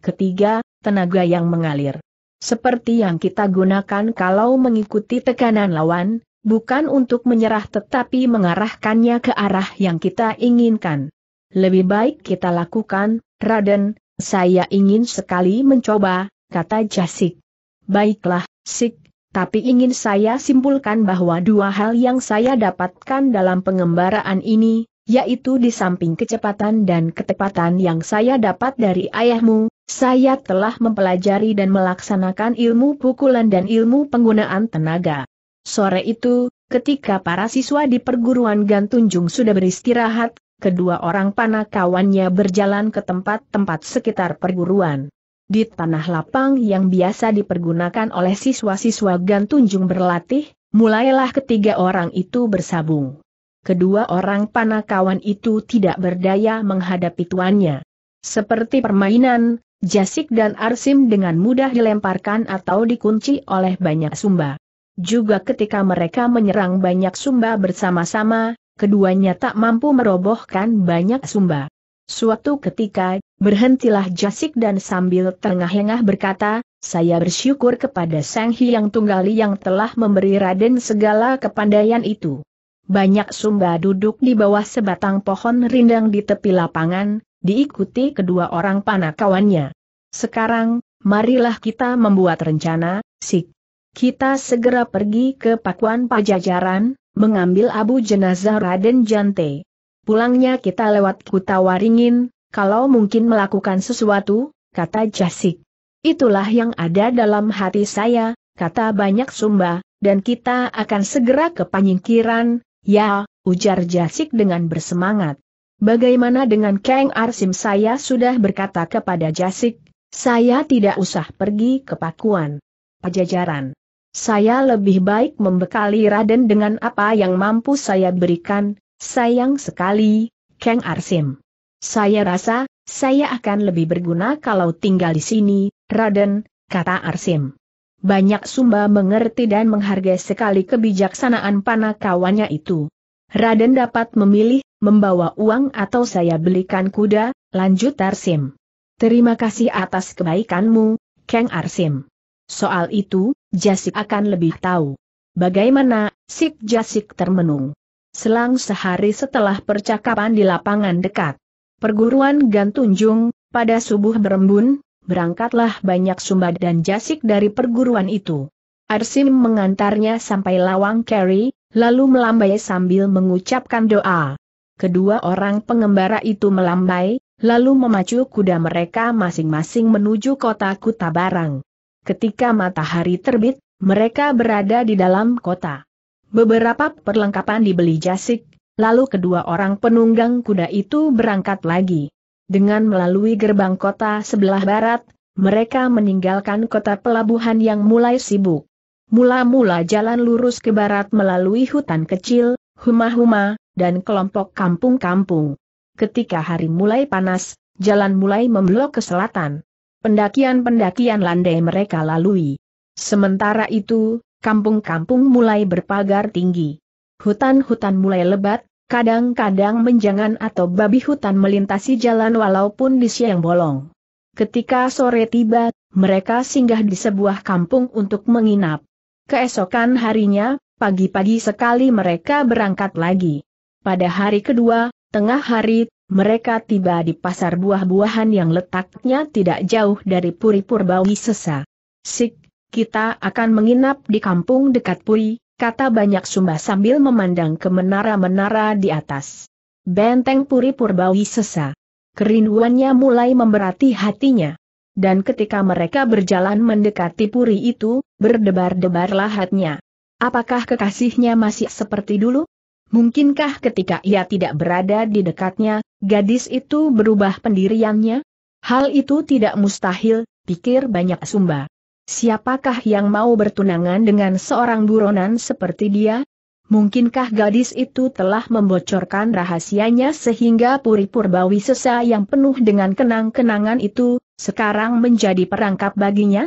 Ketiga, tenaga yang mengalir. Seperti yang kita gunakan kalau mengikuti tekanan lawan, bukan untuk menyerah tetapi mengarahkannya ke arah yang kita inginkan. Lebih baik kita lakukan, Raden, saya ingin sekali mencoba, kata Jasik. Baiklah, Sik, tapi ingin saya simpulkan bahwa dua hal yang saya dapatkan dalam pengembaraan ini, yaitu di samping kecepatan dan ketepatan yang saya dapat dari ayahmu, saya telah mempelajari dan melaksanakan ilmu pukulan dan ilmu penggunaan tenaga. Sore itu, ketika para siswa di perguruan Gantunjung sudah beristirahat, kedua orang panakawannya berjalan ke tempat-tempat sekitar perguruan. Di tanah lapang yang biasa dipergunakan oleh siswa-siswa Gantunjung berlatih, mulailah ketiga orang itu bersabung. Kedua orang panakawan itu tidak berdaya menghadapi tuannya. Seperti permainan, Jasik dan Arsim dengan mudah dilemparkan atau dikunci oleh banyak sumba. Juga ketika mereka menyerang banyak sumba bersama-sama, keduanya tak mampu merobohkan banyak sumba. Suatu ketika, berhentilah Jasik dan sambil tengah engah berkata, saya bersyukur kepada Sang Hyang Tunggali yang telah memberi Raden segala kepandaian itu. Banyak sumba duduk di bawah sebatang pohon rindang di tepi lapangan, diikuti kedua orang panakawannya. Sekarang, marilah kita membuat rencana, Sik. Kita segera pergi ke pakuan pajajaran, mengambil abu jenazah Raden Jante. Pulangnya kita lewat Kuta Waringin, kalau mungkin melakukan sesuatu, kata Jasik. Itulah yang ada dalam hati saya, kata banyak sumba, dan kita akan segera ke penyingkiran, ya, ujar Jasik dengan bersemangat. Bagaimana dengan Kang Arsim saya sudah berkata kepada Jasik, saya tidak usah pergi ke Pakuan. Pajajaran. Saya lebih baik membekali Raden dengan apa yang mampu saya berikan, sayang sekali, Kang Arsim. Saya rasa, saya akan lebih berguna kalau tinggal di sini, Raden, kata Arsim. Banyak Sumba mengerti dan menghargai sekali kebijaksanaan panakawannya itu. Raden dapat memilih, membawa uang atau saya belikan kuda, lanjut Arsim. Terima kasih atas kebaikanmu, Kang Arsim. Soal itu, Jasik akan lebih tahu. Bagaimana, Sik Jasik termenung. Selang sehari setelah percakapan di lapangan dekat perguruan Gantunjung, pada subuh berembun, berangkatlah banyak sumbat dan jasik dari perguruan itu. Arsim mengantarnya sampai lawang Kerry, lalu melambai sambil mengucapkan doa. Kedua orang pengembara itu melambai, lalu memacu kuda mereka masing-masing menuju kota Kuta Barang. Ketika matahari terbit, mereka berada di dalam kota. Beberapa perlengkapan dibeli jasik, lalu kedua orang penunggang kuda itu berangkat lagi. Dengan melalui gerbang kota sebelah barat, mereka meninggalkan kota pelabuhan yang mulai sibuk. Mula-mula jalan lurus ke barat melalui hutan kecil, huma-huma, dan kelompok kampung-kampung. Ketika hari mulai panas, jalan mulai membelok ke selatan pendakian-pendakian landai mereka lalui. Sementara itu, kampung-kampung mulai berpagar tinggi. Hutan-hutan mulai lebat, kadang-kadang menjangan atau babi hutan melintasi jalan walaupun di siang bolong. Ketika sore tiba, mereka singgah di sebuah kampung untuk menginap. Keesokan harinya, pagi-pagi sekali mereka berangkat lagi. Pada hari kedua, tengah hari, mereka tiba di pasar buah-buahan yang letaknya tidak jauh dari Puri Purbawi Sesa. Sik, kita akan menginap di kampung dekat Puri, kata banyak sumba sambil memandang ke menara-menara di atas. Benteng Puri Purbawi Sesa. Kerinduannya mulai memberati hatinya. Dan ketika mereka berjalan mendekati Puri itu, berdebar-debarlah hatinya. Apakah kekasihnya masih seperti dulu? Mungkinkah ketika ia tidak berada di dekatnya, Gadis itu berubah pendiriannya? Hal itu tidak mustahil, pikir banyak sumba. Siapakah yang mau bertunangan dengan seorang buronan seperti dia? Mungkinkah gadis itu telah membocorkan rahasianya sehingga Puri Purbawi sesa yang penuh dengan kenang-kenangan itu, sekarang menjadi perangkap baginya?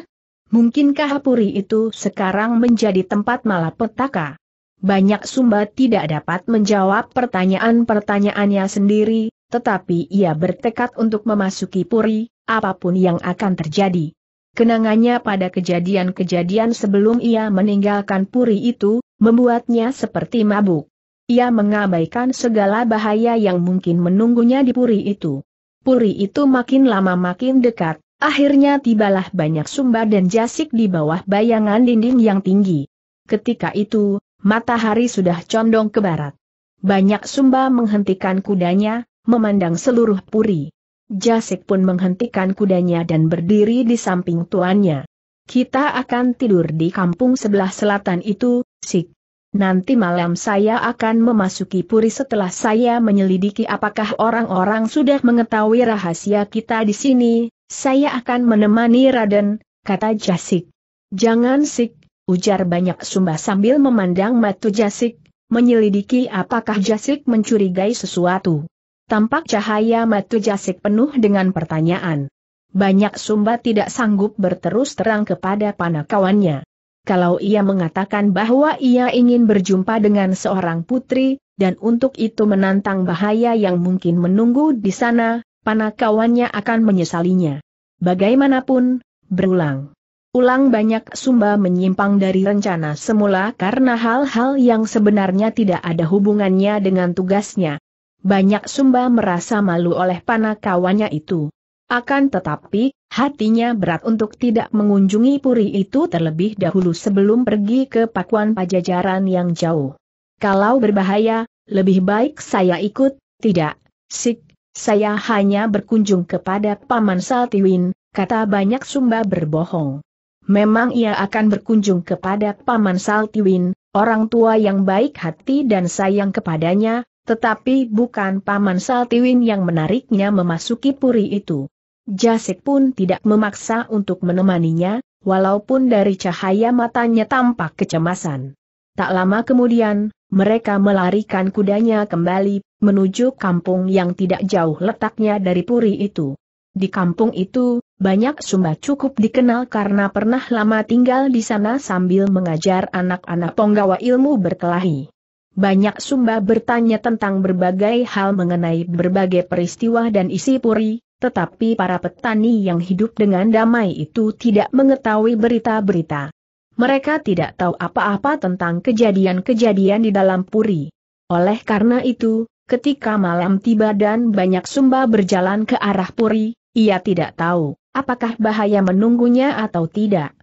Mungkinkah Puri itu sekarang menjadi tempat malapetaka? Banyak sumba tidak dapat menjawab pertanyaan-pertanyaannya sendiri, tetapi ia bertekad untuk memasuki Puri, apapun yang akan terjadi. Kenangannya pada kejadian-kejadian sebelum ia meninggalkan Puri itu, membuatnya seperti mabuk. Ia mengabaikan segala bahaya yang mungkin menunggunya di Puri itu. Puri itu makin lama makin dekat, akhirnya tibalah banyak sumba dan jasik di bawah bayangan dinding yang tinggi. Ketika itu, matahari sudah condong ke barat. Banyak sumba menghentikan kudanya, memandang seluruh puri. Jasik pun menghentikan kudanya dan berdiri di samping tuannya. Kita akan tidur di kampung sebelah selatan itu, Sik. Nanti malam saya akan memasuki Puri setelah saya menyelidiki apakah orang-orang sudah mengetahui rahasia kita di sini, saya akan menemani Raden, kata Jasik. Jangan Sik, ujar banyak sumba sambil memandang matu Jasik, menyelidiki apakah Jasik mencurigai sesuatu. Tampak cahaya matu jasik penuh dengan pertanyaan. Banyak Sumba tidak sanggup berterus terang kepada panakawannya. Kalau ia mengatakan bahwa ia ingin berjumpa dengan seorang putri, dan untuk itu menantang bahaya yang mungkin menunggu di sana, panakawannya akan menyesalinya. Bagaimanapun, berulang. Ulang banyak Sumba menyimpang dari rencana semula karena hal-hal yang sebenarnya tidak ada hubungannya dengan tugasnya. Banyak Sumba merasa malu oleh panakawannya itu. Akan tetapi, hatinya berat untuk tidak mengunjungi puri itu terlebih dahulu sebelum pergi ke pakuan pajajaran yang jauh. Kalau berbahaya, lebih baik saya ikut, tidak, sik, saya hanya berkunjung kepada Paman Saltiwin, kata banyak Sumba berbohong. Memang ia akan berkunjung kepada Paman Saltiwin, orang tua yang baik hati dan sayang kepadanya, tetapi bukan Paman Saltiwin yang menariknya memasuki puri itu. Jasik pun tidak memaksa untuk menemaninya, walaupun dari cahaya matanya tampak kecemasan. Tak lama kemudian, mereka melarikan kudanya kembali, menuju kampung yang tidak jauh letaknya dari puri itu. Di kampung itu, banyak Sumba cukup dikenal karena pernah lama tinggal di sana sambil mengajar anak-anak penggawa ilmu berkelahi. Banyak sumba bertanya tentang berbagai hal mengenai berbagai peristiwa dan isi puri, tetapi para petani yang hidup dengan damai itu tidak mengetahui berita-berita. Mereka tidak tahu apa-apa tentang kejadian-kejadian di dalam puri. Oleh karena itu, ketika malam tiba dan banyak sumba berjalan ke arah puri, ia tidak tahu apakah bahaya menunggunya atau tidak.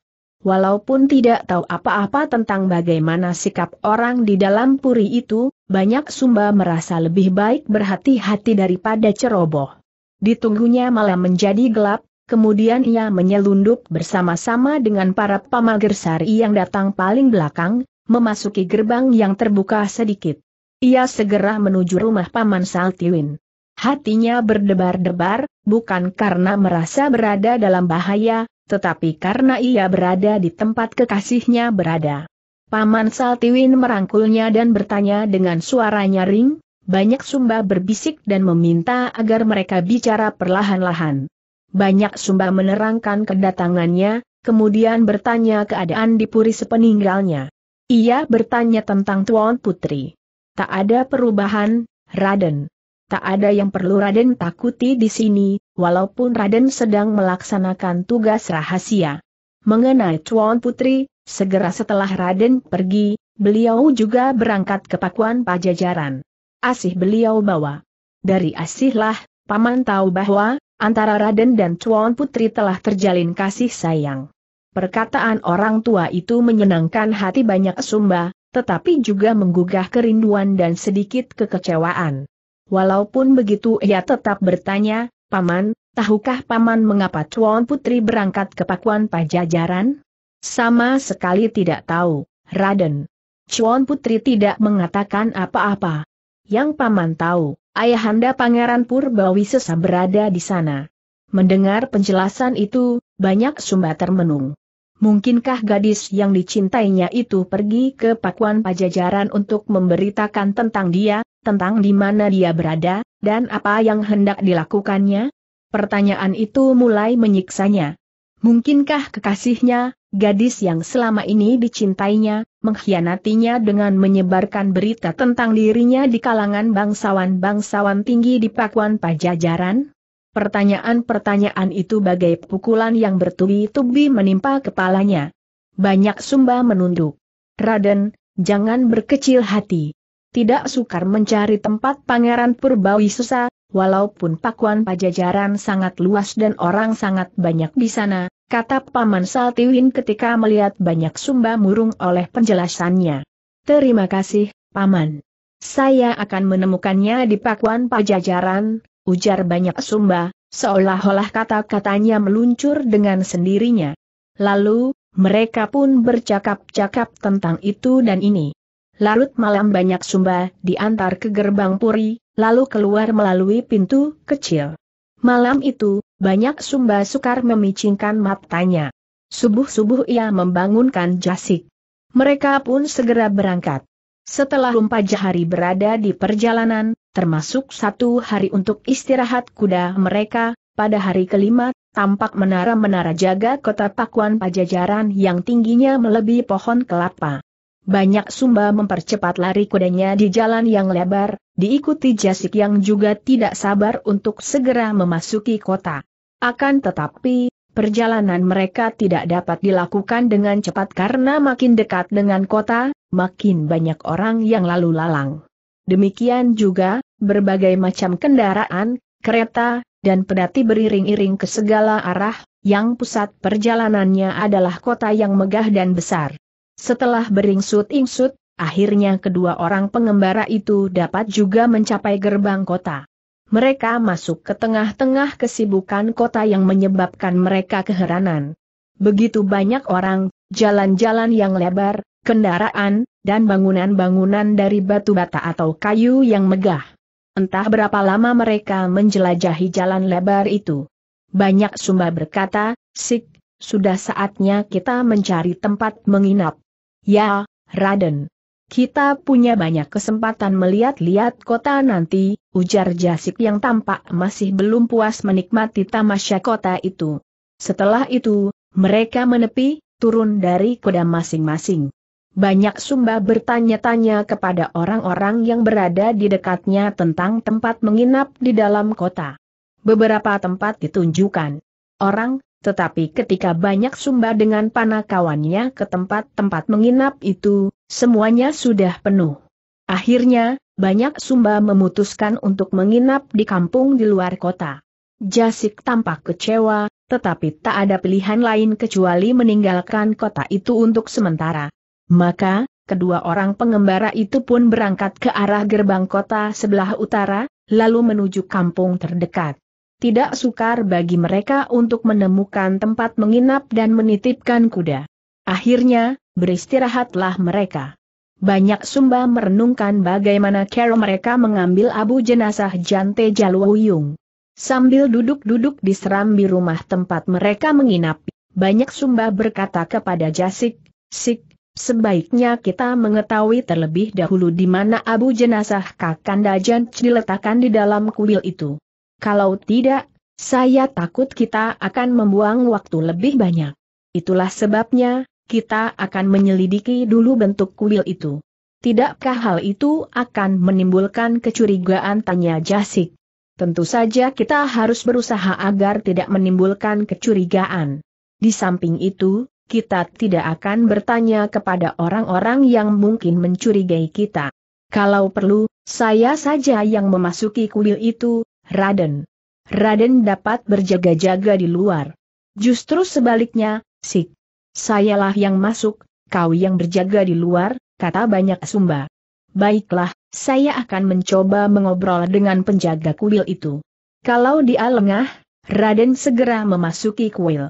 Walaupun tidak tahu apa-apa tentang bagaimana sikap orang di dalam puri itu, banyak Sumba merasa lebih baik berhati-hati daripada ceroboh. Ditunggunya malam menjadi gelap, kemudian ia menyelundup bersama-sama dengan para Sari yang datang paling belakang, memasuki gerbang yang terbuka sedikit. Ia segera menuju rumah Paman Saltiwin. Hatinya berdebar-debar, bukan karena merasa berada dalam bahaya, tetapi karena ia berada di tempat kekasihnya berada. Paman Saltiwin merangkulnya dan bertanya dengan suara nyaring, banyak sumba berbisik dan meminta agar mereka bicara perlahan-lahan. Banyak sumba menerangkan kedatangannya, kemudian bertanya keadaan di puri sepeninggalnya. Ia bertanya tentang Tuan Putri. Tak ada perubahan, Raden. Tak ada yang perlu Raden takuti di sini, walaupun Raden sedang melaksanakan tugas rahasia. Mengenai Tuan Putri, segera setelah Raden pergi, beliau juga berangkat ke Pakuan Pajajaran. Asih beliau bawa. Dari asihlah, Paman tahu bahwa, antara Raden dan Tuan Putri telah terjalin kasih sayang. Perkataan orang tua itu menyenangkan hati banyak sumba, tetapi juga menggugah kerinduan dan sedikit kekecewaan. Walaupun begitu ia tetap bertanya, Paman, tahukah Paman mengapa Chuan Putri berangkat ke Pakuan Pajajaran? Sama sekali tidak tahu, Raden. Chuan Putri tidak mengatakan apa-apa. Yang Paman tahu, Ayahanda Pangeran Purbawisesa berada di sana. Mendengar penjelasan itu, banyak sumba termenung. Mungkinkah gadis yang dicintainya itu pergi ke pakuan pajajaran untuk memberitakan tentang dia, tentang di mana dia berada, dan apa yang hendak dilakukannya? Pertanyaan itu mulai menyiksanya. Mungkinkah kekasihnya, gadis yang selama ini dicintainya, mengkhianatinya dengan menyebarkan berita tentang dirinya di kalangan bangsawan-bangsawan tinggi di pakuan pajajaran? Pertanyaan-pertanyaan itu bagai pukulan yang bertubi-tubi menimpa kepalanya. Banyak sumba menunduk. Raden, jangan berkecil hati. Tidak sukar mencari tempat Pangeran Purbawi susah, walaupun pakuan pajajaran sangat luas dan orang sangat banyak di sana, kata Paman Saltiwin ketika melihat banyak sumba murung oleh penjelasannya. Terima kasih, Paman. Saya akan menemukannya di pakuan pajajaran, ujar banyak sumba, seolah-olah kata-katanya meluncur dengan sendirinya. Lalu, mereka pun bercakap-cakap tentang itu dan ini. Larut malam banyak sumba diantar ke gerbang puri, lalu keluar melalui pintu kecil. Malam itu, banyak sumba sukar memicingkan matanya. Subuh-subuh ia membangunkan jasik. Mereka pun segera berangkat. Setelah empat hari berada di perjalanan, termasuk satu hari untuk istirahat kuda mereka, pada hari kelima, tampak menara-menara jaga kota Pakuan Pajajaran yang tingginya melebihi pohon kelapa. Banyak Sumba mempercepat lari kudanya di jalan yang lebar, diikuti Jasik yang juga tidak sabar untuk segera memasuki kota. Akan tetapi, perjalanan mereka tidak dapat dilakukan dengan cepat karena makin dekat dengan kota, makin banyak orang yang lalu lalang. Demikian juga, berbagai macam kendaraan, kereta, dan pedati beriring-iring ke segala arah, yang pusat perjalanannya adalah kota yang megah dan besar. Setelah beringsut-ingsut, akhirnya kedua orang pengembara itu dapat juga mencapai gerbang kota. Mereka masuk ke tengah-tengah kesibukan kota yang menyebabkan mereka keheranan. Begitu banyak orang, jalan-jalan yang lebar, kendaraan, dan bangunan-bangunan dari batu bata atau kayu yang megah. Entah berapa lama mereka menjelajahi jalan lebar itu. Banyak Sumba berkata, Sik, sudah saatnya kita mencari tempat menginap. Ya, Raden. Kita punya banyak kesempatan melihat-lihat kota nanti, ujar Jasik yang tampak masih belum puas menikmati tamasya kota itu. Setelah itu, mereka menepi, turun dari kuda masing-masing. Banyak Sumba bertanya-tanya kepada orang-orang yang berada di dekatnya tentang tempat menginap di dalam kota. Beberapa tempat ditunjukkan orang, tetapi ketika banyak Sumba dengan panakawannya ke tempat-tempat menginap itu, semuanya sudah penuh. Akhirnya, banyak Sumba memutuskan untuk menginap di kampung di luar kota. Jasik tampak kecewa, tetapi tak ada pilihan lain kecuali meninggalkan kota itu untuk sementara. Maka, kedua orang pengembara itu pun berangkat ke arah gerbang kota sebelah utara, lalu menuju kampung terdekat. Tidak sukar bagi mereka untuk menemukan tempat menginap dan menitipkan kuda. Akhirnya, beristirahatlah mereka. Banyak Sumba merenungkan bagaimana cara mereka mengambil abu jenazah Jante Jaluwuyung. Sambil duduk-duduk di serambi rumah tempat mereka menginap, banyak Sumba berkata kepada Jasik, Sik, Sebaiknya kita mengetahui terlebih dahulu di mana abu jenazah Kakanda Janj diletakkan di dalam kuil itu. Kalau tidak, saya takut kita akan membuang waktu lebih banyak. Itulah sebabnya, kita akan menyelidiki dulu bentuk kuil itu. Tidakkah hal itu akan menimbulkan kecurigaan tanya Jasik? Tentu saja kita harus berusaha agar tidak menimbulkan kecurigaan. Di samping itu, kita tidak akan bertanya kepada orang-orang yang mungkin mencurigai kita. Kalau perlu, saya saja yang memasuki kuil itu, Raden. Raden dapat berjaga-jaga di luar. Justru sebaliknya, Sik. Sayalah yang masuk, kau yang berjaga di luar, kata banyak sumba. Baiklah, saya akan mencoba mengobrol dengan penjaga kuil itu. Kalau dia lengah, Raden segera memasuki kuil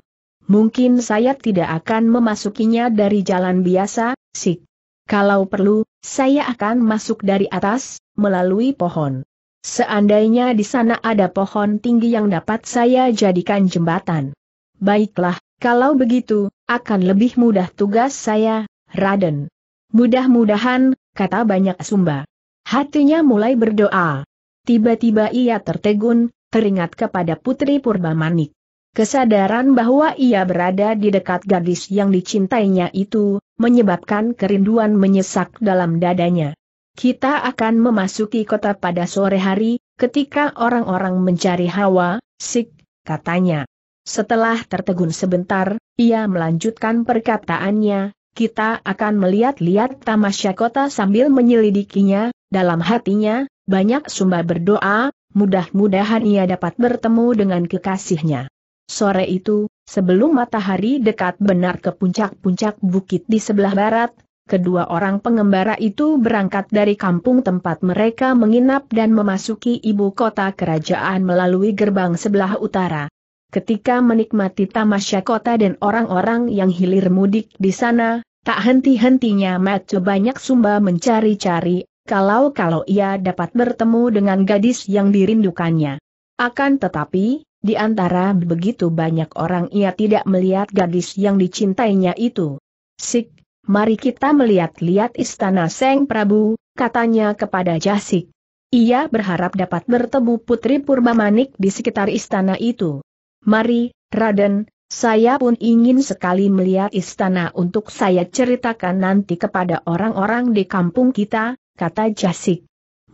mungkin saya tidak akan memasukinya dari jalan biasa, sik. Kalau perlu, saya akan masuk dari atas, melalui pohon. Seandainya di sana ada pohon tinggi yang dapat saya jadikan jembatan. Baiklah, kalau begitu, akan lebih mudah tugas saya, Raden. Mudah-mudahan, kata banyak sumba. Hatinya mulai berdoa. Tiba-tiba ia tertegun, teringat kepada Putri Purba Manik. Kesadaran bahwa ia berada di dekat gadis yang dicintainya itu, menyebabkan kerinduan menyesak dalam dadanya. Kita akan memasuki kota pada sore hari, ketika orang-orang mencari hawa, sik, katanya. Setelah tertegun sebentar, ia melanjutkan perkataannya, kita akan melihat-lihat tamasya kota sambil menyelidikinya, dalam hatinya, banyak sumba berdoa, mudah-mudahan ia dapat bertemu dengan kekasihnya. Sore itu, sebelum matahari dekat benar ke puncak-puncak bukit di sebelah barat, kedua orang pengembara itu berangkat dari kampung tempat mereka menginap dan memasuki ibu kota kerajaan melalui gerbang sebelah utara. Ketika menikmati tamasya kota dan orang-orang yang hilir mudik di sana, tak henti-hentinya Matthew banyak sumba mencari-cari, kalau-kalau ia dapat bertemu dengan gadis yang dirindukannya. Akan tetapi, di antara begitu banyak orang ia tidak melihat gadis yang dicintainya itu. Sik, mari kita melihat-lihat istana Seng Prabu, katanya kepada Jasik. Ia berharap dapat bertemu Putri Purbamanik di sekitar istana itu. Mari, Raden, saya pun ingin sekali melihat istana untuk saya ceritakan nanti kepada orang-orang di kampung kita, kata Jasik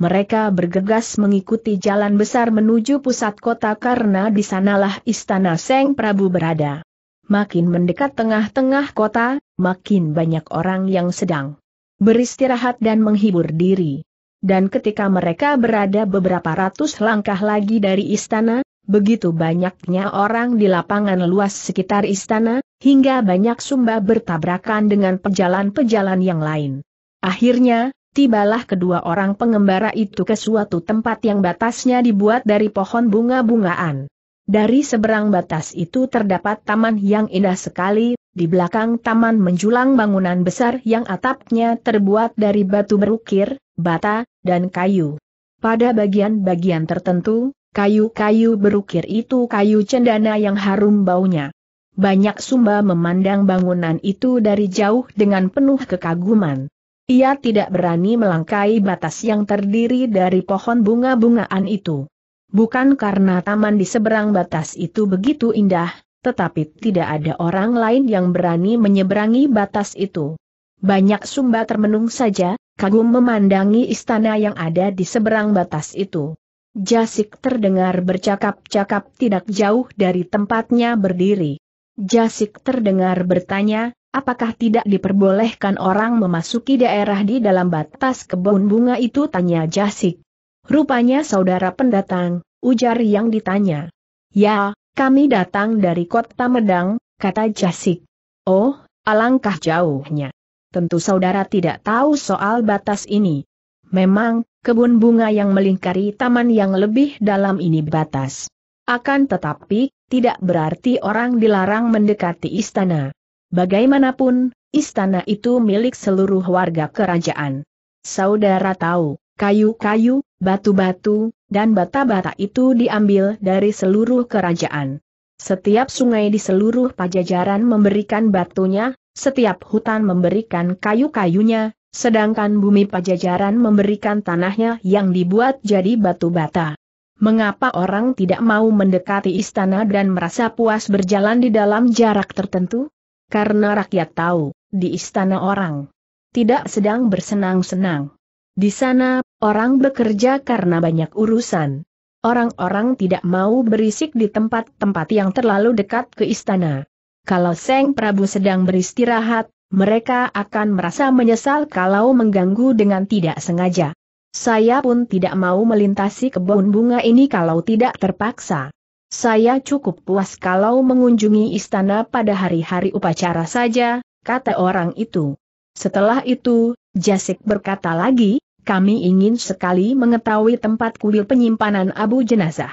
mereka bergegas mengikuti jalan besar menuju pusat kota karena di sanalah istana Seng Prabu berada. Makin mendekat tengah-tengah kota, makin banyak orang yang sedang beristirahat dan menghibur diri. Dan ketika mereka berada beberapa ratus langkah lagi dari istana, begitu banyaknya orang di lapangan luas sekitar istana, hingga banyak sumba bertabrakan dengan pejalan-pejalan yang lain. Akhirnya, tibalah kedua orang pengembara itu ke suatu tempat yang batasnya dibuat dari pohon bunga-bungaan. Dari seberang batas itu terdapat taman yang indah sekali, di belakang taman menjulang bangunan besar yang atapnya terbuat dari batu berukir, bata, dan kayu. Pada bagian-bagian tertentu, kayu-kayu berukir itu kayu cendana yang harum baunya. Banyak sumba memandang bangunan itu dari jauh dengan penuh kekaguman. Ia tidak berani melangkai batas yang terdiri dari pohon bunga-bungaan itu. Bukan karena taman di seberang batas itu begitu indah, tetapi tidak ada orang lain yang berani menyeberangi batas itu. Banyak sumba termenung saja, kagum memandangi istana yang ada di seberang batas itu. Jasik terdengar bercakap-cakap tidak jauh dari tempatnya berdiri. Jasik terdengar bertanya, Apakah tidak diperbolehkan orang memasuki daerah di dalam batas kebun bunga itu tanya Jasik. Rupanya saudara pendatang, ujar yang ditanya. Ya, kami datang dari kota Medang, kata Jasik. Oh, alangkah jauhnya. Tentu saudara tidak tahu soal batas ini. Memang, kebun bunga yang melingkari taman yang lebih dalam ini batas. Akan tetapi, tidak berarti orang dilarang mendekati istana. Bagaimanapun, istana itu milik seluruh warga kerajaan. Saudara tahu, kayu-kayu, batu-batu, dan bata-bata itu diambil dari seluruh kerajaan. Setiap sungai di seluruh pajajaran memberikan batunya, setiap hutan memberikan kayu-kayunya, sedangkan bumi pajajaran memberikan tanahnya yang dibuat jadi batu bata. Mengapa orang tidak mau mendekati istana dan merasa puas berjalan di dalam jarak tertentu? Karena rakyat tahu, di istana orang tidak sedang bersenang-senang. Di sana, orang bekerja karena banyak urusan. Orang-orang tidak mau berisik di tempat-tempat yang terlalu dekat ke istana. Kalau Seng Prabu sedang beristirahat, mereka akan merasa menyesal kalau mengganggu dengan tidak sengaja. Saya pun tidak mau melintasi kebun bunga ini kalau tidak terpaksa. Saya cukup puas kalau mengunjungi istana pada hari-hari upacara saja, kata orang itu. Setelah itu, Jasik berkata lagi, kami ingin sekali mengetahui tempat kuil penyimpanan abu jenazah.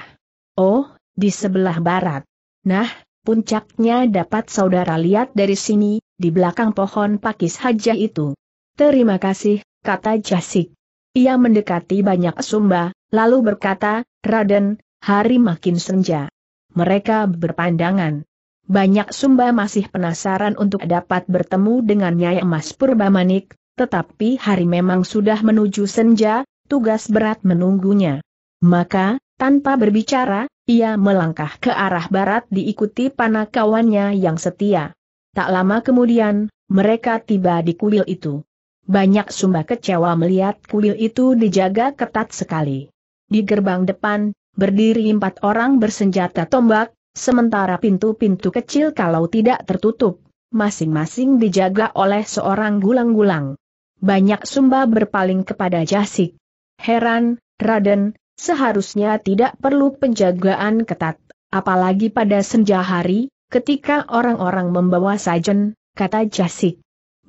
Oh, di sebelah barat. Nah, puncaknya dapat saudara lihat dari sini, di belakang pohon pakis hajah itu. Terima kasih, kata Jasik. Ia mendekati banyak sumba, lalu berkata, Raden, Hari makin senja. Mereka berpandangan. Banyak Sumba masih penasaran untuk dapat bertemu dengan Nyai Emas Purba Manik, tetapi hari memang sudah menuju senja, tugas berat menunggunya. Maka, tanpa berbicara, ia melangkah ke arah barat diikuti panah kawannya yang setia. Tak lama kemudian, mereka tiba di kuil itu. Banyak Sumba kecewa melihat kuil itu dijaga ketat sekali. Di gerbang depan, berdiri empat orang bersenjata tombak, sementara pintu-pintu kecil kalau tidak tertutup, masing-masing dijaga oleh seorang gulang-gulang. Banyak sumba berpaling kepada Jasik. Heran, Raden, seharusnya tidak perlu penjagaan ketat, apalagi pada senja hari, ketika orang-orang membawa sajen, kata Jasik.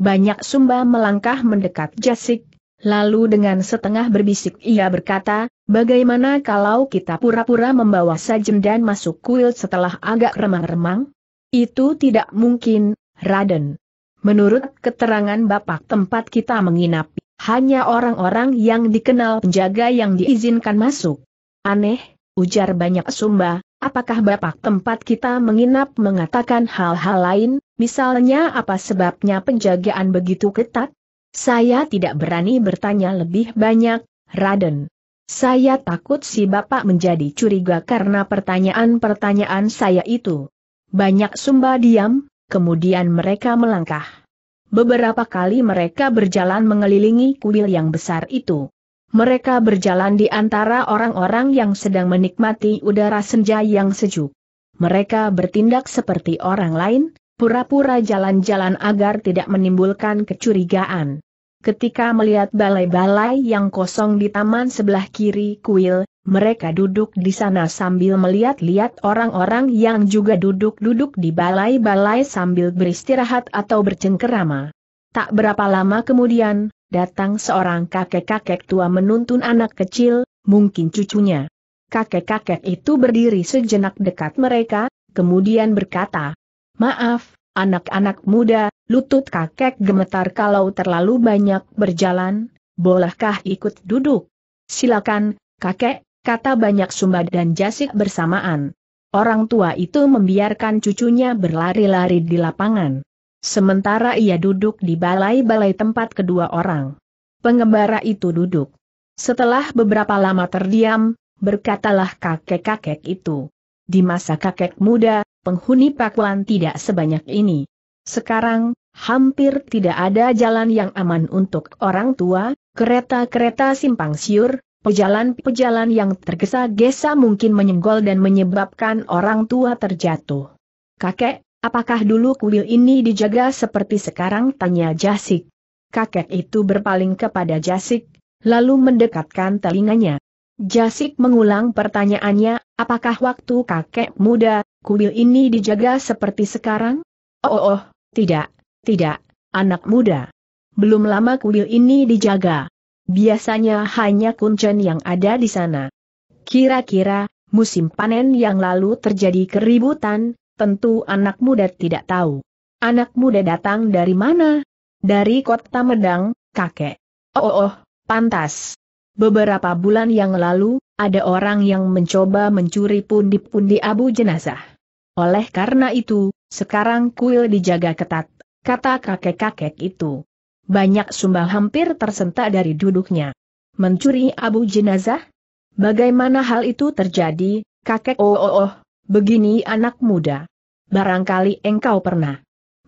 Banyak sumba melangkah mendekat Jasik, Lalu dengan setengah berbisik ia berkata, bagaimana kalau kita pura-pura membawa sajem dan masuk kuil setelah agak remang-remang? Itu tidak mungkin, Raden. Menurut keterangan Bapak tempat kita menginap, hanya orang-orang yang dikenal penjaga yang diizinkan masuk. Aneh, ujar banyak sumba, apakah Bapak tempat kita menginap mengatakan hal-hal lain, misalnya apa sebabnya penjagaan begitu ketat? Saya tidak berani bertanya lebih banyak, Raden. Saya takut si Bapak menjadi curiga karena pertanyaan-pertanyaan saya itu. Banyak sumba diam, kemudian mereka melangkah. Beberapa kali mereka berjalan mengelilingi kuil yang besar itu. Mereka berjalan di antara orang-orang yang sedang menikmati udara senja yang sejuk. Mereka bertindak seperti orang lain, pura-pura jalan-jalan agar tidak menimbulkan kecurigaan. Ketika melihat balai-balai yang kosong di taman sebelah kiri kuil, mereka duduk di sana sambil melihat-lihat orang-orang yang juga duduk-duduk di balai-balai sambil beristirahat atau bercengkerama. Tak berapa lama kemudian, datang seorang kakek-kakek tua menuntun anak kecil, mungkin cucunya. Kakek-kakek itu berdiri sejenak dekat mereka, kemudian berkata, Maaf, anak-anak muda, lutut kakek gemetar kalau terlalu banyak berjalan, bolehkah ikut duduk? Silakan, kakek, kata banyak Sumba dan Jasik bersamaan. Orang tua itu membiarkan cucunya berlari-lari di lapangan. Sementara ia duduk di balai-balai tempat kedua orang. Pengembara itu duduk. Setelah beberapa lama terdiam, berkatalah kakek-kakek itu. Di masa kakek muda, penghuni Pakuan tidak sebanyak ini. Sekarang, hampir tidak ada jalan yang aman untuk orang tua, kereta-kereta simpang siur, pejalan-pejalan yang tergesa-gesa mungkin menyenggol dan menyebabkan orang tua terjatuh. Kakek, apakah dulu kuil ini dijaga seperti sekarang? Tanya Jasik. Kakek itu berpaling kepada Jasik, lalu mendekatkan telinganya. Jasik mengulang pertanyaannya, apakah waktu kakek muda, kuil ini dijaga seperti sekarang? Oh, oh, oh tidak, tidak, anak muda. Belum lama kuil ini dijaga. Biasanya hanya kuncen yang ada di sana. Kira-kira, musim panen yang lalu terjadi keributan, tentu anak muda tidak tahu. Anak muda datang dari mana? Dari kota Medang, kakek. Oh, oh, oh pantas. Beberapa bulan yang lalu, ada orang yang mencoba mencuri pundi-pundi abu jenazah. Oleh karena itu, sekarang kuil dijaga ketat, kata kakek-kakek itu. Banyak sumbah hampir tersentak dari duduknya. Mencuri abu jenazah? Bagaimana hal itu terjadi, kakek oh oh oh, begini anak muda. Barangkali engkau pernah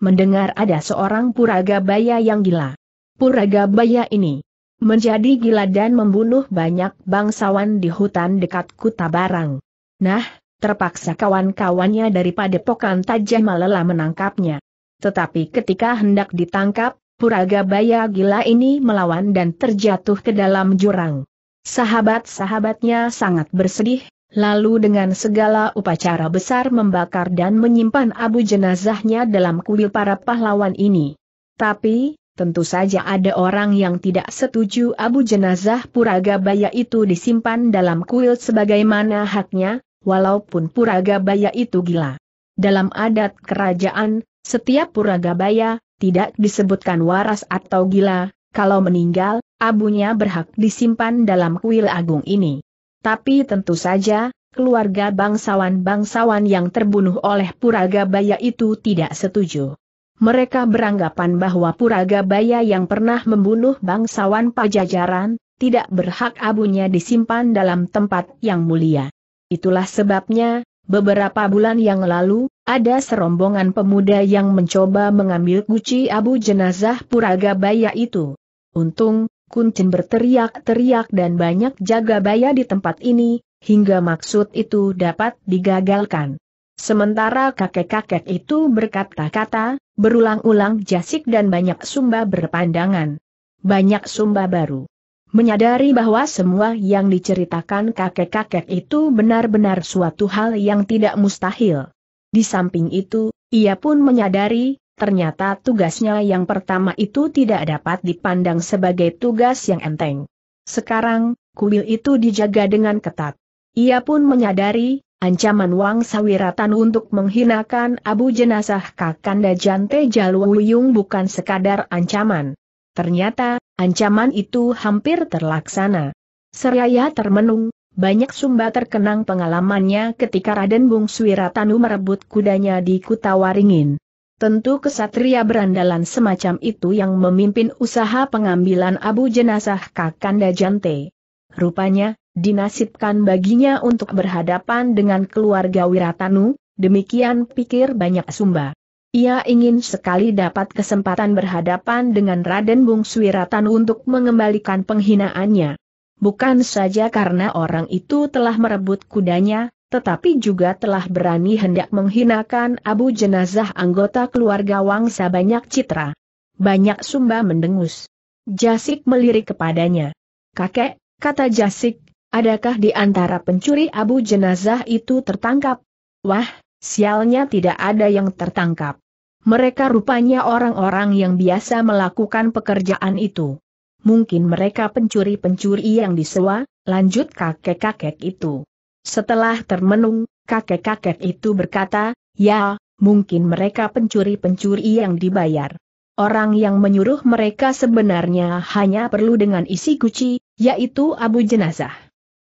mendengar ada seorang puraga baya yang gila. Puraga baya ini menjadi gila dan membunuh banyak bangsawan di hutan dekat Kuta Barang. Nah, terpaksa kawan-kawannya daripada Pokan Tajah Malela menangkapnya. Tetapi ketika hendak ditangkap, Puragabaya gila ini melawan dan terjatuh ke dalam jurang. Sahabat-sahabatnya sangat bersedih, lalu dengan segala upacara besar membakar dan menyimpan abu jenazahnya dalam kuil para pahlawan ini. Tapi, Tentu saja ada orang yang tidak setuju abu jenazah Puragabaya itu disimpan dalam kuil sebagaimana haknya, walaupun Puragabaya itu gila. Dalam adat kerajaan, setiap Puragabaya, tidak disebutkan waras atau gila, kalau meninggal, abunya berhak disimpan dalam kuil agung ini. Tapi tentu saja, keluarga bangsawan-bangsawan yang terbunuh oleh Puragabaya itu tidak setuju. Mereka beranggapan bahwa Puragabaya yang pernah membunuh bangsawan pajajaran, tidak berhak abunya disimpan dalam tempat yang mulia. Itulah sebabnya, beberapa bulan yang lalu, ada serombongan pemuda yang mencoba mengambil guci abu jenazah Puragabaya itu. Untung, Kuncen berteriak-teriak dan banyak jaga baya di tempat ini, hingga maksud itu dapat digagalkan. Sementara kakek-kakek itu berkata-kata, berulang-ulang jasik dan banyak sumba berpandangan. Banyak sumba baru. Menyadari bahwa semua yang diceritakan kakek-kakek itu benar-benar suatu hal yang tidak mustahil. Di samping itu, ia pun menyadari, ternyata tugasnya yang pertama itu tidak dapat dipandang sebagai tugas yang enteng. Sekarang, kuil itu dijaga dengan ketat. Ia pun menyadari, ancaman Wang Sawiratan untuk menghinakan abu jenazah Kakanda Jante Jalwuyung bukan sekadar ancaman. Ternyata, ancaman itu hampir terlaksana. Seraya termenung, banyak sumba terkenang pengalamannya ketika Raden Bung Swiratanu merebut kudanya di Kutawaringin. Tentu kesatria berandalan semacam itu yang memimpin usaha pengambilan abu jenazah Kakanda Jante. Rupanya, dinasibkan baginya untuk berhadapan dengan keluarga Wiratanu, demikian pikir banyak sumba. Ia ingin sekali dapat kesempatan berhadapan dengan Raden Bung Swiratan untuk mengembalikan penghinaannya. Bukan saja karena orang itu telah merebut kudanya, tetapi juga telah berani hendak menghinakan abu jenazah anggota keluarga Wangsa Banyak Citra. Banyak Sumba mendengus. Jasik melirik kepadanya. Kakek, kata Jasik, Adakah di antara pencuri abu jenazah itu tertangkap? Wah, sialnya tidak ada yang tertangkap. Mereka rupanya orang-orang yang biasa melakukan pekerjaan itu. Mungkin mereka pencuri-pencuri yang disewa, lanjut kakek-kakek itu. Setelah termenung, kakek-kakek itu berkata, ya, mungkin mereka pencuri-pencuri yang dibayar. Orang yang menyuruh mereka sebenarnya hanya perlu dengan isi guci, yaitu abu jenazah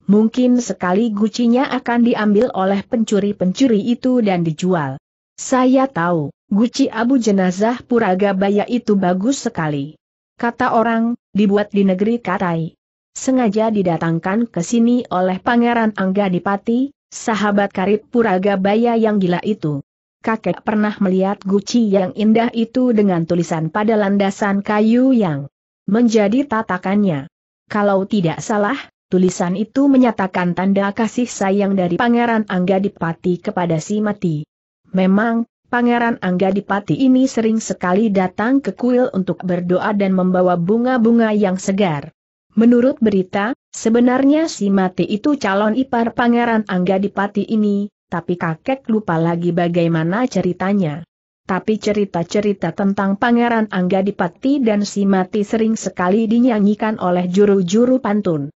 mungkin sekali gucinya akan diambil oleh pencuri-pencuri itu dan dijual. Saya tahu, guci abu jenazah Puraga Puragabaya itu bagus sekali. Kata orang, dibuat di negeri Katai. Sengaja didatangkan ke sini oleh Pangeran Angga Dipati, sahabat karib Puragabaya yang gila itu. Kakek pernah melihat guci yang indah itu dengan tulisan pada landasan kayu yang menjadi tatakannya. Kalau tidak salah, tulisan itu menyatakan tanda kasih sayang dari Pangeran Angga Dipati kepada si mati. Memang, Pangeran Angga Dipati ini sering sekali datang ke kuil untuk berdoa dan membawa bunga-bunga yang segar. Menurut berita, sebenarnya si mati itu calon ipar Pangeran Angga Dipati ini, tapi kakek lupa lagi bagaimana ceritanya. Tapi cerita-cerita tentang Pangeran Angga Dipati dan si mati sering sekali dinyanyikan oleh juru-juru pantun.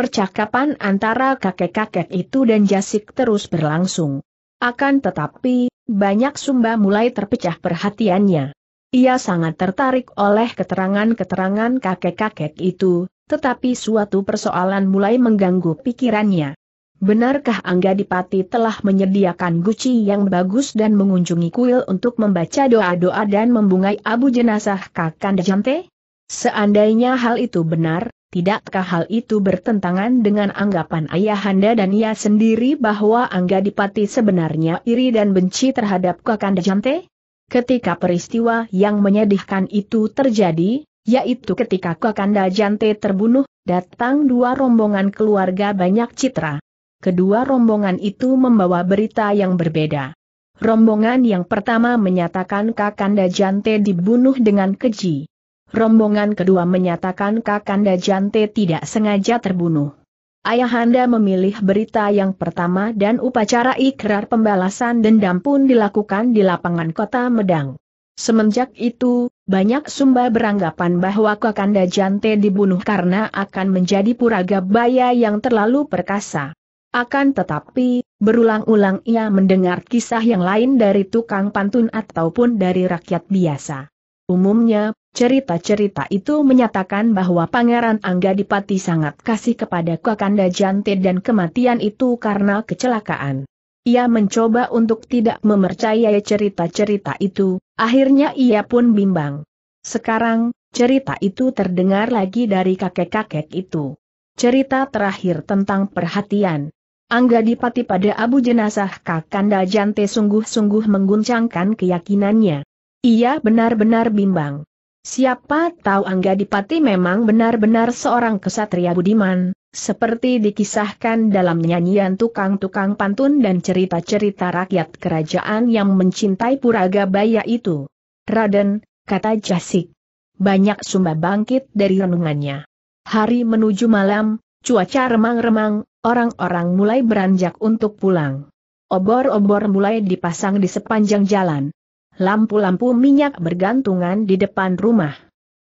Percakapan antara kakek-kakek itu dan Jasik terus berlangsung. Akan tetapi, banyak sumba mulai terpecah perhatiannya. Ia sangat tertarik oleh keterangan-keterangan kakek-kakek itu, tetapi suatu persoalan mulai mengganggu pikirannya. Benarkah Angga Dipati telah menyediakan guci yang bagus dan mengunjungi kuil untuk membaca doa-doa dan membungai abu jenazah Kakanda Jante? Seandainya hal itu benar, Tidakkah hal itu bertentangan dengan anggapan ayahanda dan ia sendiri bahwa Angga Dipati sebenarnya iri dan benci terhadap Kakanda Jante? Ketika peristiwa yang menyedihkan itu terjadi, yaitu ketika Kakanda Jante terbunuh, datang dua rombongan keluarga banyak citra. Kedua rombongan itu membawa berita yang berbeda. Rombongan yang pertama menyatakan Kakanda Jante dibunuh dengan keji rombongan kedua menyatakan Kakanda Jante tidak sengaja terbunuh. Ayahanda memilih berita yang pertama dan upacara ikrar pembalasan dendam pun dilakukan di lapangan kota Medang. Semenjak itu, banyak sumba beranggapan bahwa Kakanda Jante dibunuh karena akan menjadi puraga baya yang terlalu perkasa. Akan tetapi, berulang-ulang ia mendengar kisah yang lain dari tukang pantun ataupun dari rakyat biasa. Umumnya, Cerita-cerita itu menyatakan bahwa Pangeran Angga Dipati sangat kasih kepada Kakanda Jante dan kematian itu karena kecelakaan. Ia mencoba untuk tidak memercayai cerita-cerita itu, akhirnya ia pun bimbang. Sekarang, cerita itu terdengar lagi dari kakek-kakek itu. Cerita terakhir tentang perhatian. Angga Dipati pada abu jenazah Kakanda Jante sungguh-sungguh mengguncangkan keyakinannya. Ia benar-benar bimbang. Siapa tahu Angga Dipati memang benar-benar seorang kesatria budiman, seperti dikisahkan dalam nyanyian tukang-tukang pantun dan cerita-cerita rakyat kerajaan yang mencintai Puraga Baya itu. Raden, kata Jasik. Banyak sumba bangkit dari renungannya. Hari menuju malam, cuaca remang-remang, orang-orang mulai beranjak untuk pulang. Obor-obor mulai dipasang di sepanjang jalan lampu-lampu minyak bergantungan di depan rumah.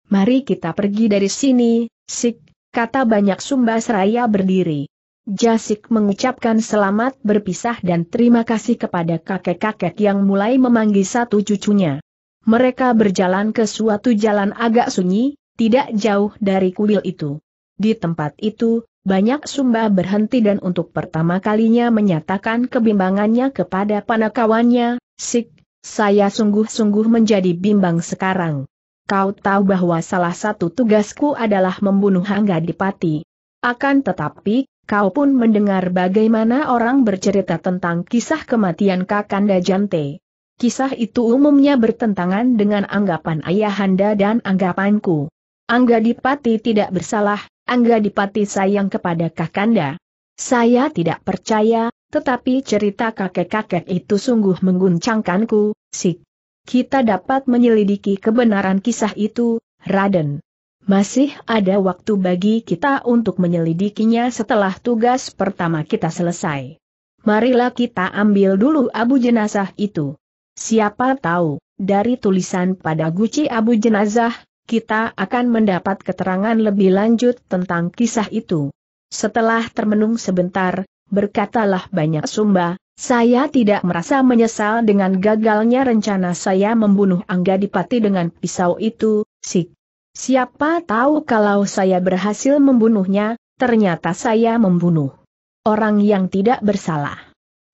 Mari kita pergi dari sini, Sik, kata banyak sumba seraya berdiri. Jasik mengucapkan selamat berpisah dan terima kasih kepada kakek-kakek yang mulai memanggil satu cucunya. Mereka berjalan ke suatu jalan agak sunyi, tidak jauh dari kuil itu. Di tempat itu, banyak Sumba berhenti dan untuk pertama kalinya menyatakan kebimbangannya kepada panakawannya, Sik, saya sungguh-sungguh menjadi bimbang sekarang. Kau tahu bahwa salah satu tugasku adalah membunuh Hangga Dipati. Akan tetapi, kau pun mendengar bagaimana orang bercerita tentang kisah kematian Kakanda Jante. Kisah itu umumnya bertentangan dengan anggapan ayahanda dan anggapanku. Angga Dipati tidak bersalah, Angga Dipati sayang kepada Kakanda. Saya tidak percaya, tetapi cerita kakek-kakek itu sungguh mengguncangkanku, sik. Kita dapat menyelidiki kebenaran kisah itu, Raden. Masih ada waktu bagi kita untuk menyelidikinya setelah tugas pertama kita selesai. Marilah kita ambil dulu abu jenazah itu. Siapa tahu, dari tulisan pada guci abu jenazah, kita akan mendapat keterangan lebih lanjut tentang kisah itu. Setelah termenung sebentar, berkatalah banyak sumba, saya tidak merasa menyesal dengan gagalnya rencana saya membunuh Angga Dipati dengan pisau itu, sik. Siapa tahu kalau saya berhasil membunuhnya, ternyata saya membunuh orang yang tidak bersalah.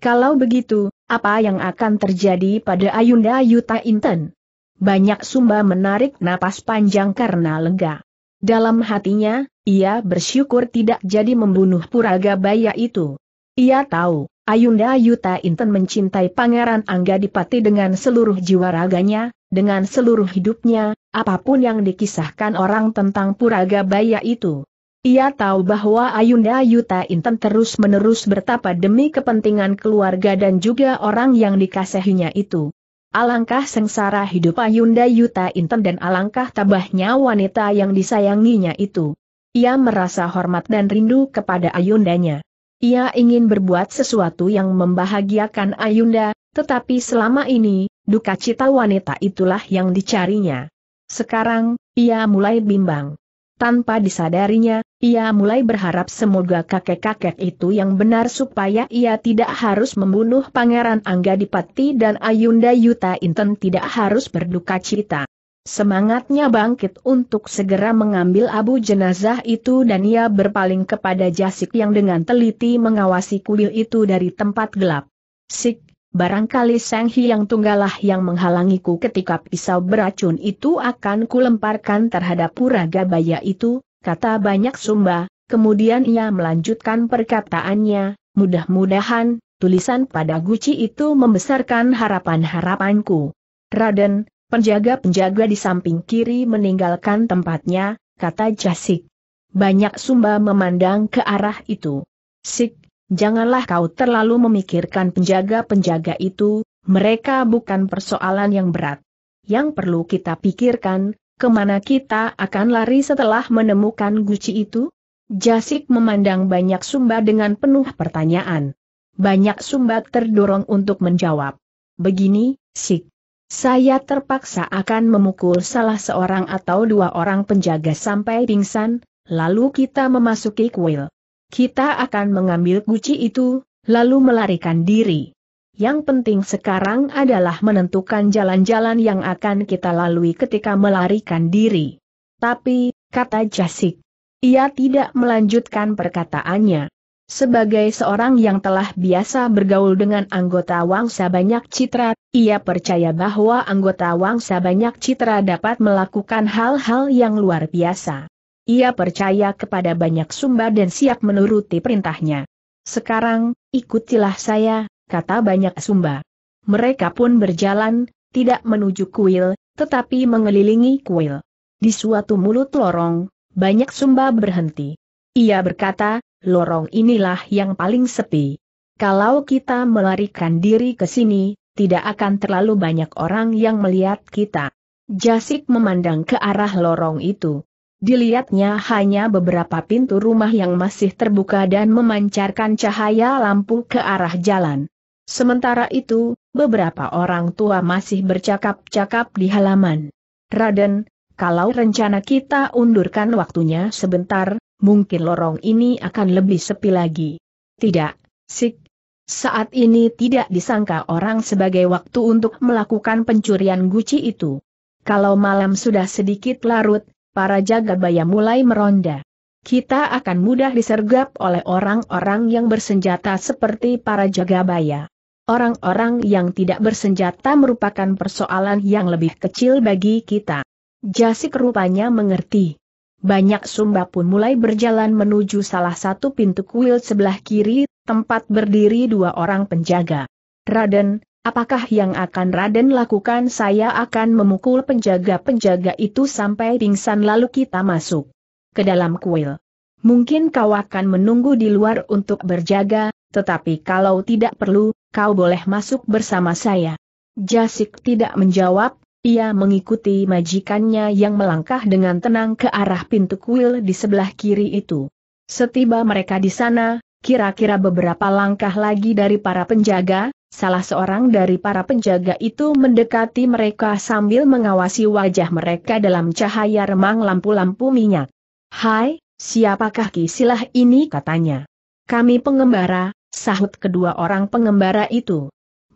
Kalau begitu, apa yang akan terjadi pada Ayunda Yuta Inten? Banyak sumba menarik napas panjang karena lega. Dalam hatinya, ia bersyukur tidak jadi membunuh Puraga Baya itu. Ia tahu, Ayunda Yuta Inten mencintai Pangeran Angga Dipati dengan seluruh jiwa raganya, dengan seluruh hidupnya, apapun yang dikisahkan orang tentang Puraga Baya itu. Ia tahu bahwa Ayunda Yuta Inten terus-menerus bertapa demi kepentingan keluarga dan juga orang yang dikasihinya itu. Alangkah sengsara hidup Ayunda Yuta Inten dan alangkah tabahnya wanita yang disayanginya itu. Ia merasa hormat dan rindu kepada ayundanya. Ia ingin berbuat sesuatu yang membahagiakan ayunda, tetapi selama ini, duka cita wanita itulah yang dicarinya. Sekarang, ia mulai bimbang. Tanpa disadarinya, ia mulai berharap semoga kakek-kakek itu yang benar supaya ia tidak harus membunuh Pangeran Angga Dipati dan Ayunda Yuta Inten tidak harus berduka cita. Semangatnya bangkit untuk segera mengambil abu jenazah itu dan ia berpaling kepada Jasik yang dengan teliti mengawasi kuil itu dari tempat gelap. Sik, barangkali Sang Hyang Tunggalah yang menghalangiku ketika pisau beracun itu akan kulemparkan terhadap puraga baya itu, kata banyak sumba, kemudian ia melanjutkan perkataannya, mudah-mudahan, tulisan pada guci itu membesarkan harapan-harapanku. Raden, Penjaga-penjaga di samping kiri meninggalkan tempatnya, kata Jasik. Banyak Sumba memandang ke arah itu. Sik, janganlah kau terlalu memikirkan penjaga-penjaga itu, mereka bukan persoalan yang berat. Yang perlu kita pikirkan, kemana kita akan lari setelah menemukan guci itu? Jasik memandang banyak Sumba dengan penuh pertanyaan. Banyak Sumba terdorong untuk menjawab. Begini, Sik. Saya terpaksa akan memukul salah seorang atau dua orang penjaga sampai pingsan, lalu kita memasuki kuil. Kita akan mengambil guci itu, lalu melarikan diri. Yang penting sekarang adalah menentukan jalan-jalan yang akan kita lalui ketika melarikan diri. Tapi, kata Jasik, ia tidak melanjutkan perkataannya. Sebagai seorang yang telah biasa bergaul dengan anggota wangsa banyak citra, ia percaya bahwa anggota wangsa banyak citra dapat melakukan hal-hal yang luar biasa. Ia percaya kepada banyak sumba dan siap menuruti perintahnya. Sekarang, ikutilah saya, kata banyak sumba. Mereka pun berjalan, tidak menuju kuil, tetapi mengelilingi kuil. Di suatu mulut lorong, banyak sumba berhenti. Ia berkata, lorong inilah yang paling sepi. Kalau kita melarikan diri ke sini, tidak akan terlalu banyak orang yang melihat kita. Jasik memandang ke arah lorong itu. Dilihatnya hanya beberapa pintu rumah yang masih terbuka dan memancarkan cahaya lampu ke arah jalan. Sementara itu, beberapa orang tua masih bercakap-cakap di halaman. Raden, kalau rencana kita undurkan waktunya sebentar, mungkin lorong ini akan lebih sepi lagi. Tidak, Sik. Saat ini tidak disangka orang sebagai waktu untuk melakukan pencurian guci itu. Kalau malam sudah sedikit larut, para jaga bayam mulai meronda. Kita akan mudah disergap oleh orang-orang yang bersenjata seperti para jaga bayam. Orang-orang yang tidak bersenjata merupakan persoalan yang lebih kecil bagi kita. Jasik rupanya mengerti. Banyak sumba pun mulai berjalan menuju salah satu pintu kuil sebelah kiri, tempat berdiri dua orang penjaga. Raden, apakah yang akan Raden lakukan? Saya akan memukul penjaga-penjaga itu sampai pingsan lalu kita masuk ke dalam kuil. Mungkin kau akan menunggu di luar untuk berjaga, tetapi kalau tidak perlu, kau boleh masuk bersama saya. Jasik tidak menjawab, ia mengikuti majikannya yang melangkah dengan tenang ke arah pintu kuil di sebelah kiri itu. Setiba mereka di sana, kira-kira beberapa langkah lagi dari para penjaga, salah seorang dari para penjaga itu mendekati mereka sambil mengawasi wajah mereka dalam cahaya remang lampu-lampu minyak. Hai, siapakah kisilah ini katanya. Kami pengembara, sahut kedua orang pengembara itu.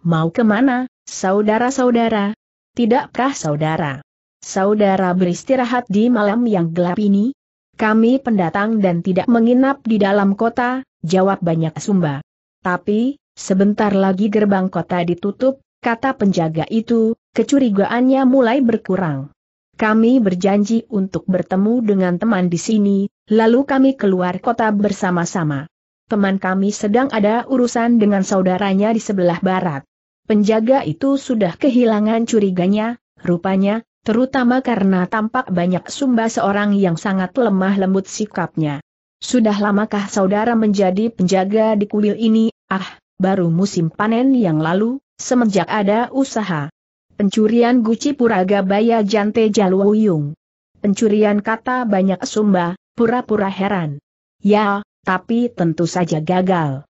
Mau kemana, saudara-saudara, tidak prah saudara. Saudara beristirahat di malam yang gelap ini? Kami pendatang dan tidak menginap di dalam kota, jawab banyak sumba. Tapi, sebentar lagi gerbang kota ditutup, kata penjaga itu, kecurigaannya mulai berkurang. Kami berjanji untuk bertemu dengan teman di sini, lalu kami keluar kota bersama-sama. Teman kami sedang ada urusan dengan saudaranya di sebelah barat. Penjaga itu sudah kehilangan curiganya, rupanya, terutama karena tampak banyak sumba seorang yang sangat lemah lembut sikapnya. Sudah lamakah saudara menjadi penjaga di kuil ini, ah, baru musim panen yang lalu, semenjak ada usaha. Pencurian Guci Puraga Baya Jante Jaluwuyung. Pencurian kata banyak sumba, pura-pura heran. Ya, tapi tentu saja gagal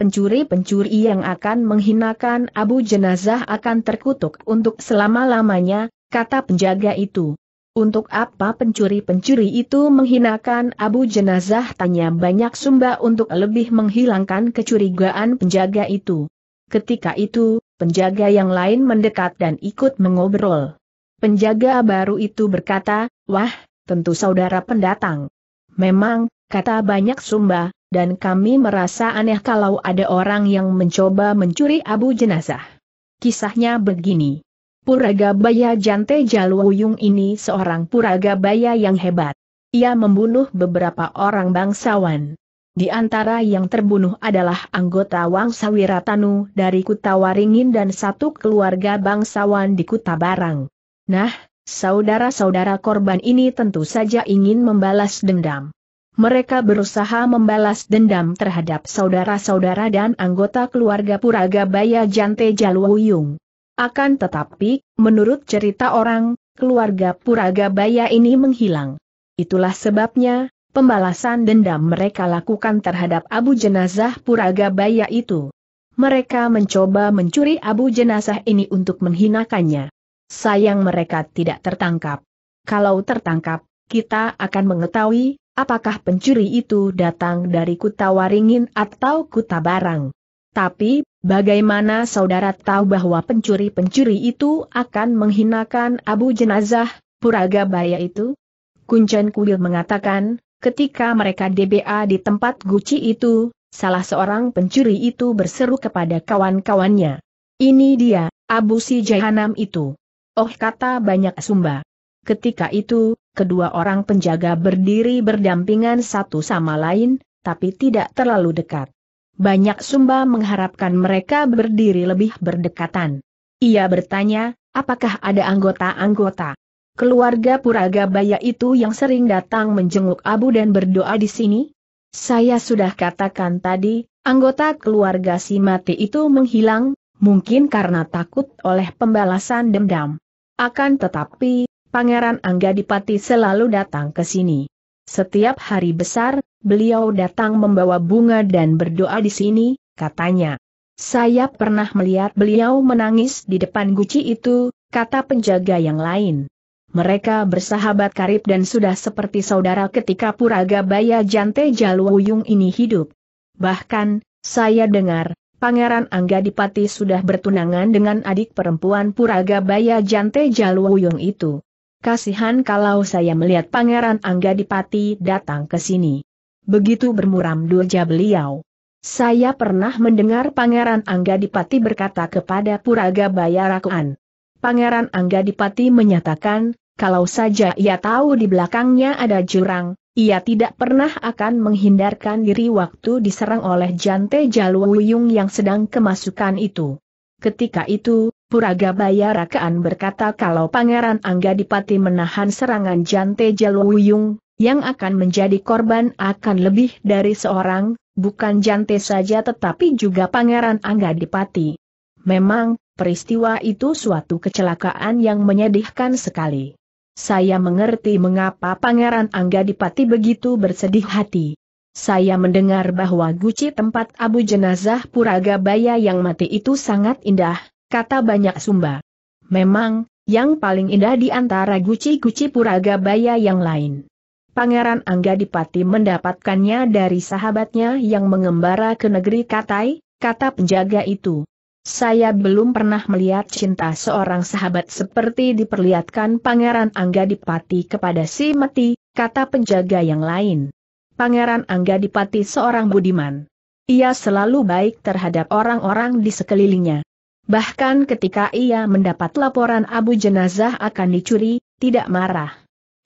pencuri-pencuri yang akan menghinakan abu jenazah akan terkutuk untuk selama-lamanya, kata penjaga itu. Untuk apa pencuri-pencuri itu menghinakan abu jenazah tanya banyak sumba untuk lebih menghilangkan kecurigaan penjaga itu. Ketika itu, penjaga yang lain mendekat dan ikut mengobrol. Penjaga baru itu berkata, wah, tentu saudara pendatang. Memang, kata banyak sumba, dan kami merasa aneh kalau ada orang yang mencoba mencuri abu jenazah. Kisahnya begini. Puraga Puragabaya Jante Jalwuyung ini seorang puraga Puragabaya yang hebat. Ia membunuh beberapa orang bangsawan. Di antara yang terbunuh adalah anggota wangsa Sawiratanu dari Kutawaringin dan satu keluarga bangsawan di Kuta Barang. Nah, saudara-saudara korban ini tentu saja ingin membalas dendam mereka berusaha membalas dendam terhadap saudara-saudara dan anggota keluarga Puraga Baya Jante Jaluwuyung. Akan tetapi, menurut cerita orang, keluarga Puraga Baya ini menghilang. Itulah sebabnya, pembalasan dendam mereka lakukan terhadap abu jenazah Puraga Baya itu. Mereka mencoba mencuri abu jenazah ini untuk menghinakannya. Sayang mereka tidak tertangkap. Kalau tertangkap, kita akan mengetahui apakah pencuri itu datang dari Kuta Waringin atau Kuta Barang. Tapi, bagaimana saudara tahu bahwa pencuri-pencuri itu akan menghinakan abu jenazah, puraga baya itu? Kuncen Kuil mengatakan, ketika mereka DBA di tempat Guci itu, salah seorang pencuri itu berseru kepada kawan-kawannya. Ini dia, abu si jahanam itu. Oh kata banyak sumba. Ketika itu, kedua orang penjaga berdiri berdampingan satu sama lain, tapi tidak terlalu dekat. Banyak Sumba mengharapkan mereka berdiri lebih berdekatan. Ia bertanya, apakah ada anggota-anggota keluarga Puragabaya itu yang sering datang menjenguk Abu dan berdoa di sini? Saya sudah katakan tadi, anggota keluarga si mati itu menghilang, mungkin karena takut oleh pembalasan dendam. Akan tetapi, Pangeran Angga Dipati selalu datang ke sini. Setiap hari besar, beliau datang membawa bunga dan berdoa di sini, katanya. Saya pernah melihat beliau menangis di depan guci itu, kata penjaga yang lain. Mereka bersahabat karib dan sudah seperti saudara ketika Puraga Baya Jante Jalwuyung ini hidup. Bahkan, saya dengar, Pangeran Angga Dipati sudah bertunangan dengan adik perempuan Puraga Baya Jante Jalwuyung itu. Kasihan kalau saya melihat Pangeran Angga Dipati datang ke sini. Begitu bermuram durja beliau. Saya pernah mendengar Pangeran Angga Dipati berkata kepada Puraga Bayarakuan. Pangeran Angga Dipati menyatakan, kalau saja ia tahu di belakangnya ada jurang, ia tidak pernah akan menghindarkan diri waktu diserang oleh Jante Jalwuyung yang sedang kemasukan itu. Ketika itu, Puragabaya Rakaan berkata kalau Pangeran Angga Dipati menahan serangan Jante Jaluyung, yang akan menjadi korban akan lebih dari seorang, bukan Jante saja tetapi juga Pangeran Angga Dipati. Memang, peristiwa itu suatu kecelakaan yang menyedihkan sekali. Saya mengerti mengapa Pangeran Angga Dipati begitu bersedih hati. Saya mendengar bahwa guci tempat abu jenazah Baya yang mati itu sangat indah, kata banyak sumba. Memang, yang paling indah di antara guci-guci puraga baya yang lain. Pangeran Angga Dipati mendapatkannya dari sahabatnya yang mengembara ke negeri Katai, kata penjaga itu. Saya belum pernah melihat cinta seorang sahabat seperti diperlihatkan Pangeran Angga Dipati kepada si Mati, kata penjaga yang lain. Pangeran Angga Dipati seorang budiman. Ia selalu baik terhadap orang-orang di sekelilingnya. Bahkan ketika ia mendapat laporan abu jenazah akan dicuri, tidak marah.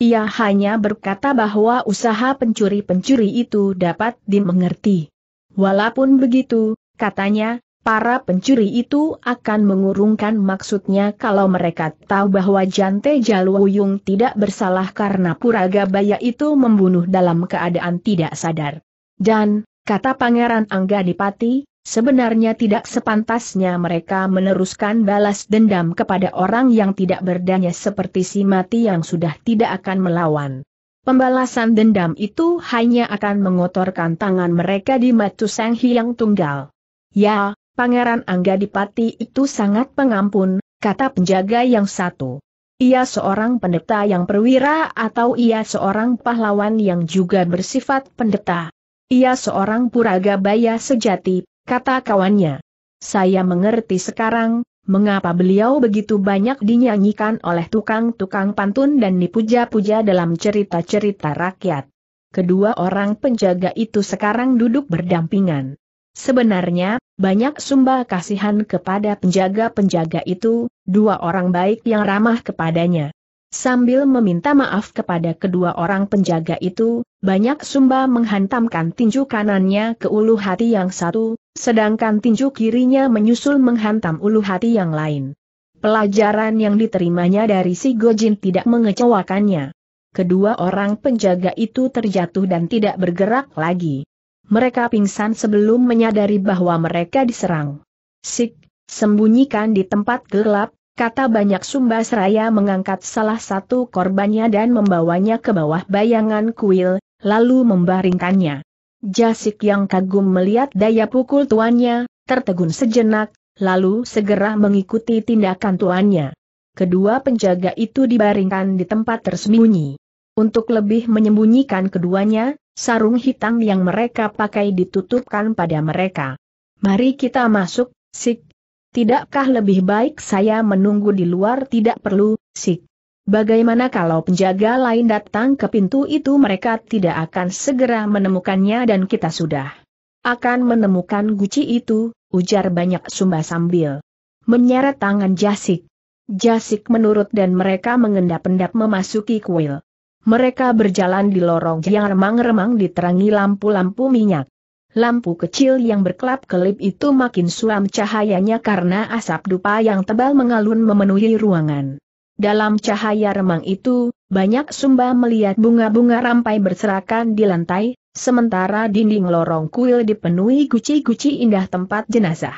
Ia hanya berkata bahwa usaha pencuri-pencuri itu dapat dimengerti. Walaupun begitu, katanya, para pencuri itu akan mengurungkan maksudnya kalau mereka tahu bahwa Jante Jalwuyung tidak bersalah karena Puraga Baya itu membunuh dalam keadaan tidak sadar. Dan, kata Pangeran Angga Dipati, Sebenarnya tidak sepantasnya mereka meneruskan balas dendam kepada orang yang tidak berdaya seperti si mati yang sudah tidak akan melawan. Pembalasan dendam itu hanya akan mengotorkan tangan mereka di Matu Seng Hiang Tunggal. Ya, Pangeran Angga Dipati itu sangat pengampun, kata penjaga yang satu. Ia seorang pendeta yang perwira atau ia seorang pahlawan yang juga bersifat pendeta. Ia seorang puraga baya sejati, kata kawannya. Saya mengerti sekarang, mengapa beliau begitu banyak dinyanyikan oleh tukang-tukang pantun dan dipuja-puja dalam cerita-cerita rakyat. Kedua orang penjaga itu sekarang duduk berdampingan. Sebenarnya, banyak sumba kasihan kepada penjaga-penjaga itu, dua orang baik yang ramah kepadanya. Sambil meminta maaf kepada kedua orang penjaga itu, banyak sumba menghantamkan tinju kanannya ke ulu hati yang satu, sedangkan tinju kirinya menyusul menghantam ulu hati yang lain. Pelajaran yang diterimanya dari si Gojin tidak mengecewakannya. Kedua orang penjaga itu terjatuh dan tidak bergerak lagi. Mereka pingsan sebelum menyadari bahwa mereka diserang. Sik, sembunyikan di tempat gelap, Kata banyak Sumba Seraya mengangkat salah satu korbannya dan membawanya ke bawah bayangan kuil, lalu membaringkannya. Jasik yang kagum melihat daya pukul tuannya, tertegun sejenak, lalu segera mengikuti tindakan tuannya. Kedua penjaga itu dibaringkan di tempat tersembunyi. Untuk lebih menyembunyikan keduanya, sarung hitam yang mereka pakai ditutupkan pada mereka. Mari kita masuk, Sik, Tidakkah lebih baik saya menunggu di luar tidak perlu, sik? Bagaimana kalau penjaga lain datang ke pintu itu mereka tidak akan segera menemukannya dan kita sudah akan menemukan guci itu, ujar banyak sumba sambil menyeret tangan Jasik. Jasik menurut dan mereka mengendap-endap memasuki kuil. Mereka berjalan di lorong yang remang-remang diterangi lampu-lampu minyak. Lampu kecil yang berkelap-kelip itu makin suam cahayanya karena asap dupa yang tebal mengalun memenuhi ruangan. Dalam cahaya remang itu, banyak sumba melihat bunga-bunga rampai berserakan di lantai, sementara dinding lorong kuil dipenuhi guci-guci indah tempat jenazah.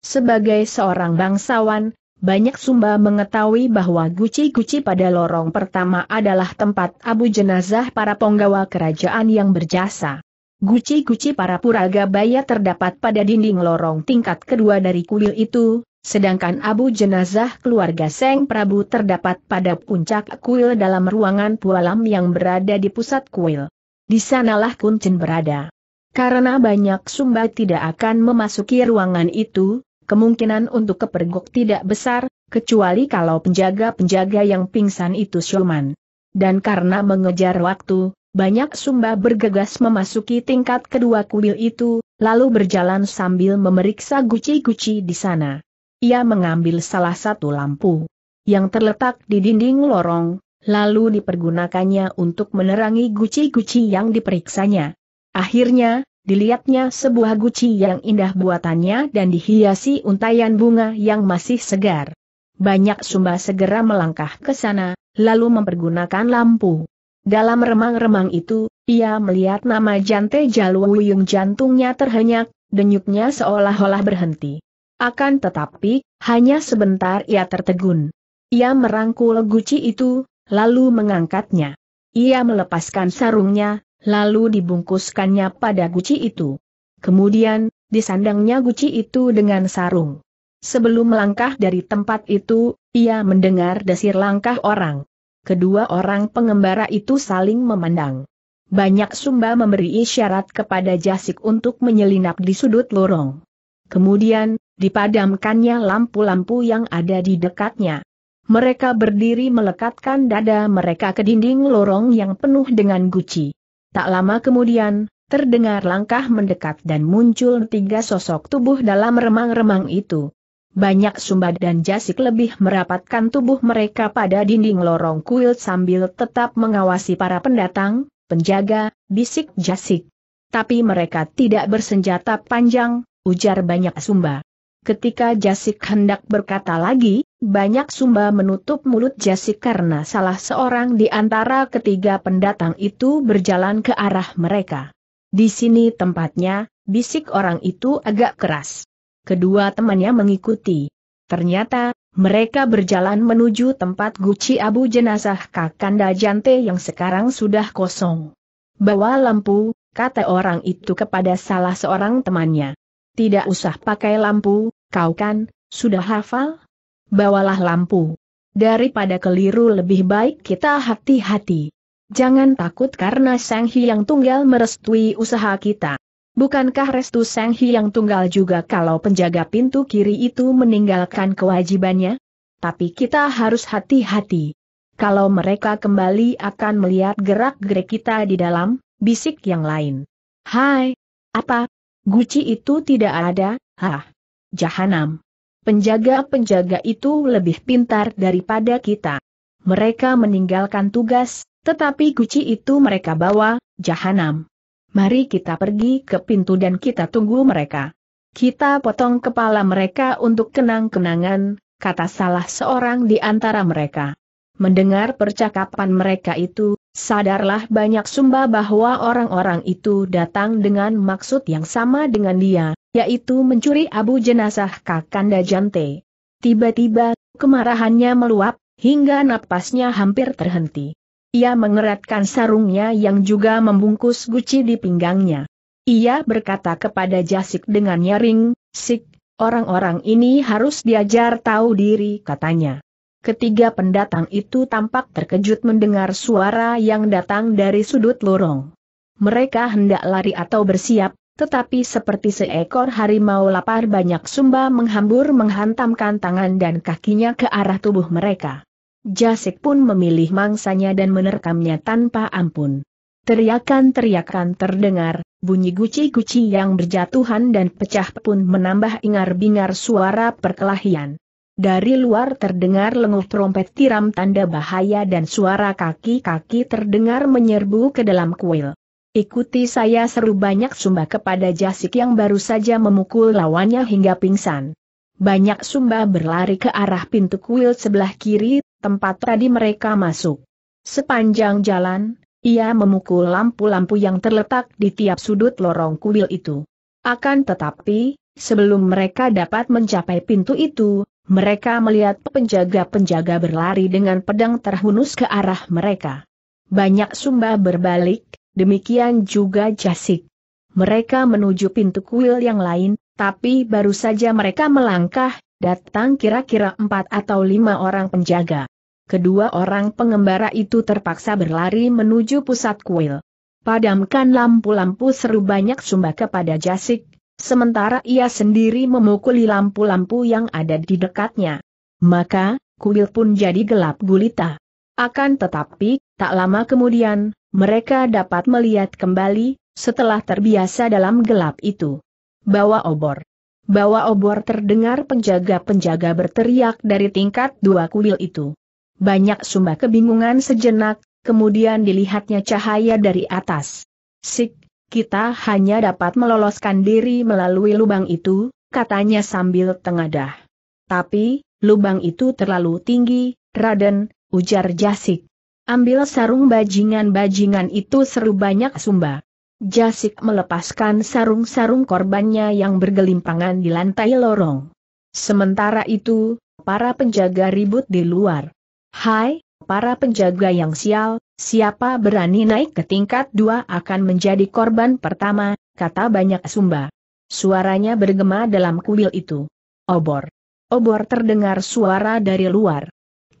Sebagai seorang bangsawan, banyak sumba mengetahui bahwa guci-guci pada lorong pertama adalah tempat abu jenazah para penggawa kerajaan yang berjasa. Guci-guci para puraga baya terdapat pada dinding lorong tingkat kedua dari kuil itu, sedangkan abu jenazah keluarga Seng Prabu terdapat pada puncak kuil dalam ruangan pualam yang berada di pusat kuil. Di sanalah kuncin berada. Karena banyak sumba tidak akan memasuki ruangan itu, kemungkinan untuk kepergok tidak besar, kecuali kalau penjaga-penjaga yang pingsan itu siuman. Dan karena mengejar waktu, banyak sumba bergegas memasuki tingkat kedua kuil itu, lalu berjalan sambil memeriksa guci-guci di sana. Ia mengambil salah satu lampu yang terletak di dinding lorong, lalu dipergunakannya untuk menerangi guci-guci yang diperiksanya. Akhirnya, dilihatnya sebuah guci yang indah buatannya dan dihiasi untayan bunga yang masih segar. Banyak sumba segera melangkah ke sana, lalu mempergunakan lampu. Dalam remang-remang itu, ia melihat nama Jante Jalwuyung jantungnya terhenyak, denyutnya seolah-olah berhenti. Akan tetapi, hanya sebentar ia tertegun. Ia merangkul guci itu, lalu mengangkatnya. Ia melepaskan sarungnya, lalu dibungkuskannya pada guci itu. Kemudian, disandangnya guci itu dengan sarung. Sebelum melangkah dari tempat itu, ia mendengar desir langkah orang kedua orang pengembara itu saling memandang. Banyak sumba memberi isyarat kepada Jasik untuk menyelinap di sudut lorong. Kemudian, dipadamkannya lampu-lampu yang ada di dekatnya. Mereka berdiri melekatkan dada mereka ke dinding lorong yang penuh dengan guci. Tak lama kemudian, terdengar langkah mendekat dan muncul tiga sosok tubuh dalam remang-remang itu banyak Sumba dan Jasik lebih merapatkan tubuh mereka pada dinding lorong kuil sambil tetap mengawasi para pendatang, penjaga, bisik Jasik. Tapi mereka tidak bersenjata panjang, ujar banyak Sumba. Ketika Jasik hendak berkata lagi, banyak Sumba menutup mulut Jasik karena salah seorang di antara ketiga pendatang itu berjalan ke arah mereka. Di sini tempatnya, bisik orang itu agak keras kedua temannya mengikuti. Ternyata, mereka berjalan menuju tempat guci abu jenazah Kakanda Jante yang sekarang sudah kosong. Bawa lampu, kata orang itu kepada salah seorang temannya. Tidak usah pakai lampu, kau kan, sudah hafal? Bawalah lampu. Daripada keliru lebih baik kita hati-hati. Jangan takut karena Sang Hyang Tunggal merestui usaha kita. Bukankah Restu Senghi yang tunggal juga kalau penjaga pintu kiri itu meninggalkan kewajibannya? Tapi kita harus hati-hati. Kalau mereka kembali akan melihat gerak-gerik kita di dalam, bisik yang lain. Hai, apa? Guci itu tidak ada, hah? Jahanam. Penjaga-penjaga itu lebih pintar daripada kita. Mereka meninggalkan tugas, tetapi guci itu mereka bawa, jahanam. Mari kita pergi ke pintu dan kita tunggu mereka. Kita potong kepala mereka untuk kenang-kenangan, kata salah seorang di antara mereka. Mendengar percakapan mereka itu, sadarlah banyak sumba bahwa orang-orang itu datang dengan maksud yang sama dengan dia, yaitu mencuri abu jenazah Kakanda Jante. Tiba-tiba, kemarahannya meluap, hingga napasnya hampir terhenti. Ia mengeratkan sarungnya yang juga membungkus guci di pinggangnya. Ia berkata kepada Jasik dengan nyaring, Sik, orang-orang ini harus diajar tahu diri katanya. Ketiga pendatang itu tampak terkejut mendengar suara yang datang dari sudut lorong. Mereka hendak lari atau bersiap, tetapi seperti seekor harimau lapar banyak sumba menghambur menghantamkan tangan dan kakinya ke arah tubuh mereka. Jasik pun memilih mangsanya dan menerkamnya tanpa ampun. Teriakan-teriakan terdengar, bunyi guci-guci yang berjatuhan dan pecah pun menambah ingar-bingar suara perkelahian. Dari luar terdengar lenguh trompet tiram tanda bahaya dan suara kaki-kaki terdengar menyerbu ke dalam kuil. Ikuti saya seru banyak sumba kepada Jasik yang baru saja memukul lawannya hingga pingsan. Banyak sumba berlari ke arah pintu kuil sebelah kiri, tempat tadi mereka masuk. Sepanjang jalan, ia memukul lampu-lampu yang terletak di tiap sudut lorong kuil itu. Akan tetapi, sebelum mereka dapat mencapai pintu itu, mereka melihat penjaga-penjaga berlari dengan pedang terhunus ke arah mereka. Banyak sumba berbalik, demikian juga jasik. Mereka menuju pintu kuil yang lain, tapi baru saja mereka melangkah, datang kira-kira empat atau lima orang penjaga kedua orang pengembara itu terpaksa berlari menuju pusat kuil. Padamkan lampu-lampu seru banyak sumba kepada Jasik, sementara ia sendiri memukuli lampu-lampu yang ada di dekatnya. Maka, kuil pun jadi gelap gulita. Akan tetapi, tak lama kemudian, mereka dapat melihat kembali, setelah terbiasa dalam gelap itu. Bawa obor. Bawa obor terdengar penjaga-penjaga berteriak dari tingkat dua kuil itu. Banyak sumba kebingungan sejenak, kemudian dilihatnya cahaya dari atas. Sik, kita hanya dapat meloloskan diri melalui lubang itu, katanya sambil tengadah. Tapi, lubang itu terlalu tinggi, Raden, ujar Jasik. Ambil sarung bajingan-bajingan itu seru banyak sumba. Jasik melepaskan sarung-sarung korbannya yang bergelimpangan di lantai lorong. Sementara itu, para penjaga ribut di luar. Hai, para penjaga yang sial, siapa berani naik ke tingkat dua akan menjadi korban pertama, kata banyak sumba. Suaranya bergema dalam kuil itu. Obor. Obor terdengar suara dari luar.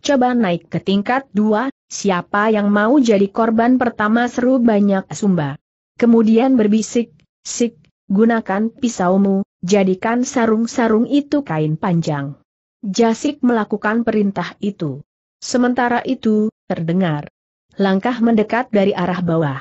Coba naik ke tingkat dua, siapa yang mau jadi korban pertama seru banyak sumba. Kemudian berbisik, sik, gunakan pisaumu, jadikan sarung-sarung itu kain panjang. Jasik melakukan perintah itu. Sementara itu, terdengar langkah mendekat dari arah bawah.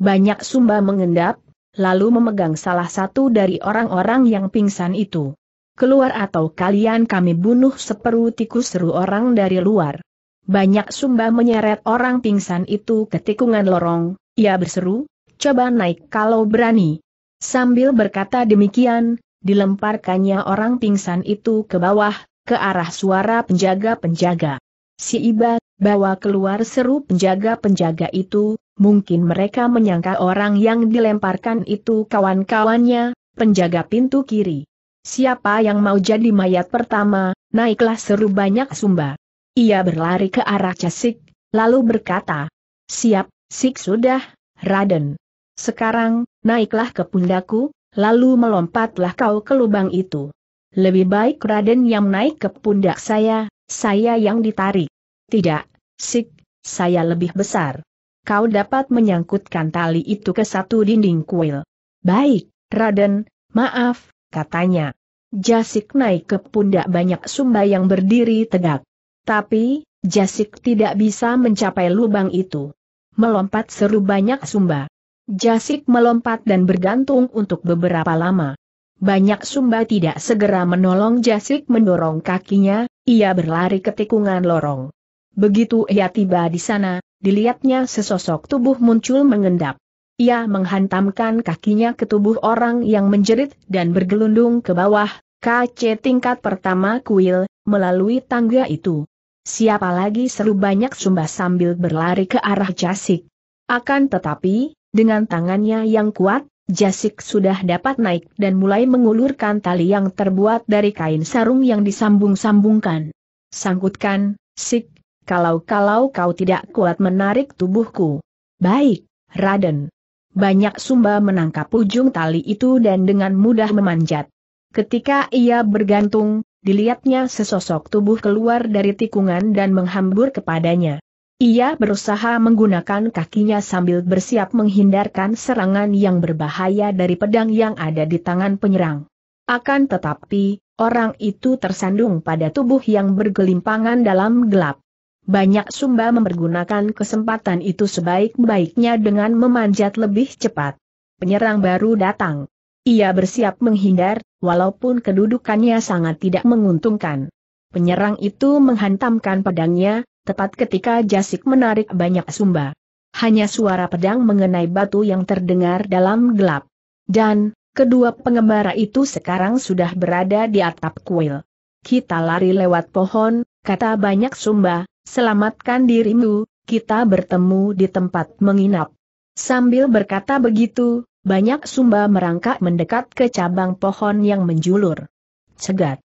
Banyak sumba mengendap, lalu memegang salah satu dari orang-orang yang pingsan itu. Keluar atau kalian kami bunuh seperu tikus seru orang dari luar. Banyak sumba menyeret orang pingsan itu ke tikungan lorong, ia berseru, coba naik kalau berani. Sambil berkata demikian, dilemparkannya orang pingsan itu ke bawah, ke arah suara penjaga-penjaga. Si Iba, bawa keluar seru penjaga-penjaga itu, mungkin mereka menyangka orang yang dilemparkan itu kawan-kawannya, penjaga pintu kiri. Siapa yang mau jadi mayat pertama, naiklah seru banyak sumba. Ia berlari ke arah Casik, lalu berkata, Siap, Sik sudah, Raden. Sekarang, naiklah ke pundaku, lalu melompatlah kau ke lubang itu. Lebih baik Raden yang naik ke pundak saya, saya yang ditarik. Tidak, Sik, saya lebih besar. Kau dapat menyangkutkan tali itu ke satu dinding kuil. Baik, Raden, maaf, katanya. Jasik naik ke pundak banyak sumba yang berdiri tegak. Tapi, Jasik tidak bisa mencapai lubang itu. Melompat seru banyak sumba. Jasik melompat dan bergantung untuk beberapa lama. Banyak sumba tidak segera menolong Jasik mendorong kakinya, ia berlari ke tikungan lorong. Begitu ia tiba di sana, dilihatnya sesosok tubuh muncul mengendap. Ia menghantamkan kakinya ke tubuh orang yang menjerit dan bergelundung ke bawah, KC tingkat pertama kuil, melalui tangga itu. Siapa lagi seru banyak sumba sambil berlari ke arah jasik. Akan tetapi, dengan tangannya yang kuat, Jasik sudah dapat naik dan mulai mengulurkan tali yang terbuat dari kain sarung yang disambung-sambungkan. Sangkutkan, Sik, kalau-kalau kau tidak kuat menarik tubuhku. Baik, Raden. Banyak sumba menangkap ujung tali itu dan dengan mudah memanjat. Ketika ia bergantung, dilihatnya sesosok tubuh keluar dari tikungan dan menghambur kepadanya. Ia berusaha menggunakan kakinya sambil bersiap menghindarkan serangan yang berbahaya dari pedang yang ada di tangan penyerang. Akan tetapi, orang itu tersandung pada tubuh yang bergelimpangan dalam gelap. Banyak sumba mempergunakan kesempatan itu sebaik-baiknya dengan memanjat lebih cepat. Penyerang baru datang. Ia bersiap menghindar, walaupun kedudukannya sangat tidak menguntungkan. Penyerang itu menghantamkan pedangnya, tepat ketika Jasik menarik banyak sumba. Hanya suara pedang mengenai batu yang terdengar dalam gelap. Dan, kedua pengembara itu sekarang sudah berada di atap kuil. Kita lari lewat pohon, kata banyak sumba, selamatkan dirimu, kita bertemu di tempat menginap. Sambil berkata begitu, banyak sumba merangkak mendekat ke cabang pohon yang menjulur. Cegat.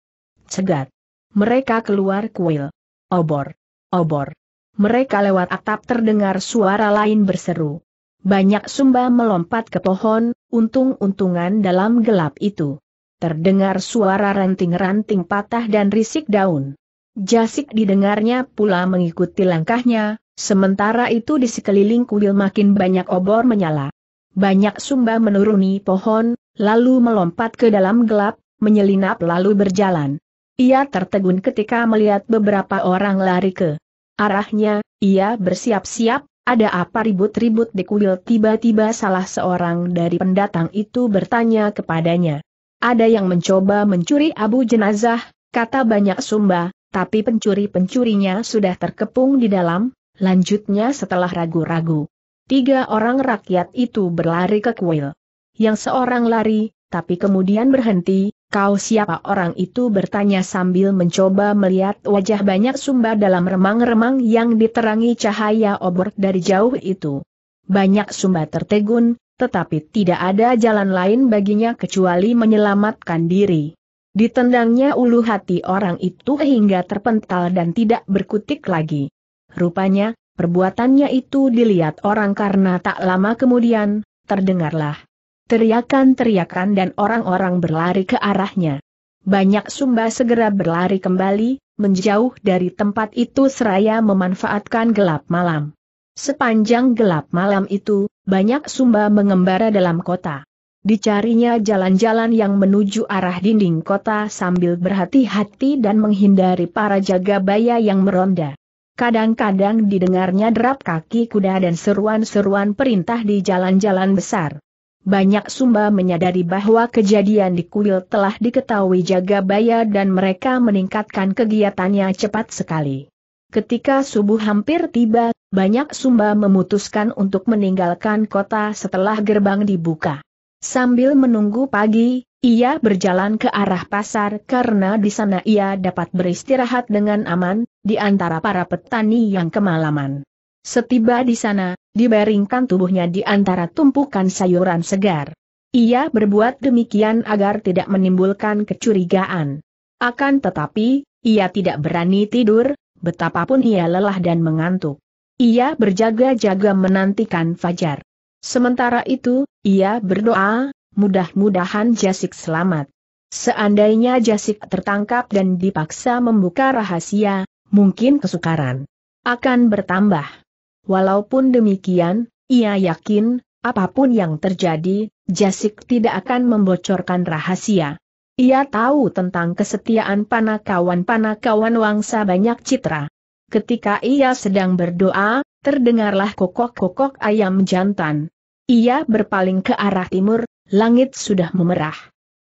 Cegat. Mereka keluar kuil. Obor obor. Mereka lewat atap terdengar suara lain berseru. Banyak sumba melompat ke pohon, untung-untungan dalam gelap itu. Terdengar suara ranting-ranting patah dan risik daun. Jasik didengarnya pula mengikuti langkahnya, sementara itu di sekeliling kuil makin banyak obor menyala. Banyak sumba menuruni pohon, lalu melompat ke dalam gelap, menyelinap lalu berjalan. Ia tertegun ketika melihat beberapa orang lari ke arahnya, ia bersiap-siap, ada apa ribut-ribut di kuil tiba-tiba salah seorang dari pendatang itu bertanya kepadanya. Ada yang mencoba mencuri abu jenazah, kata banyak sumba, tapi pencuri-pencurinya sudah terkepung di dalam, lanjutnya setelah ragu-ragu. Tiga orang rakyat itu berlari ke kuil. Yang seorang lari, tapi kemudian berhenti, Kau siapa orang itu bertanya sambil mencoba melihat wajah banyak sumba dalam remang-remang yang diterangi cahaya obor dari jauh itu. Banyak sumba tertegun, tetapi tidak ada jalan lain baginya kecuali menyelamatkan diri. Ditendangnya ulu hati orang itu hingga terpental dan tidak berkutik lagi. Rupanya, perbuatannya itu dilihat orang karena tak lama kemudian, terdengarlah Teriakan-teriakan dan orang-orang berlari ke arahnya. Banyak sumba segera berlari kembali, menjauh dari tempat itu seraya memanfaatkan gelap malam. Sepanjang gelap malam itu, banyak sumba mengembara dalam kota. Dicarinya jalan-jalan yang menuju arah dinding kota sambil berhati-hati dan menghindari para jaga baya yang meronda. Kadang-kadang didengarnya derap kaki kuda dan seruan-seruan perintah di jalan-jalan besar banyak Sumba menyadari bahwa kejadian di kuil telah diketahui Jagabaya dan mereka meningkatkan kegiatannya cepat sekali. Ketika subuh hampir tiba, banyak Sumba memutuskan untuk meninggalkan kota setelah gerbang dibuka. Sambil menunggu pagi, ia berjalan ke arah pasar karena di sana ia dapat beristirahat dengan aman, di antara para petani yang kemalaman. Setiba di sana, dibaringkan tubuhnya di antara tumpukan sayuran segar. Ia berbuat demikian agar tidak menimbulkan kecurigaan. Akan tetapi, ia tidak berani tidur, betapapun ia lelah dan mengantuk. Ia berjaga-jaga menantikan fajar. Sementara itu, ia berdoa, mudah-mudahan Jasik selamat. Seandainya Jasik tertangkap dan dipaksa membuka rahasia, mungkin kesukaran akan bertambah. Walaupun demikian, ia yakin, apapun yang terjadi, Jasik tidak akan membocorkan rahasia. Ia tahu tentang kesetiaan panakawan-panakawan wangsa banyak citra. Ketika ia sedang berdoa, terdengarlah kokok-kokok ayam jantan. Ia berpaling ke arah timur, langit sudah memerah.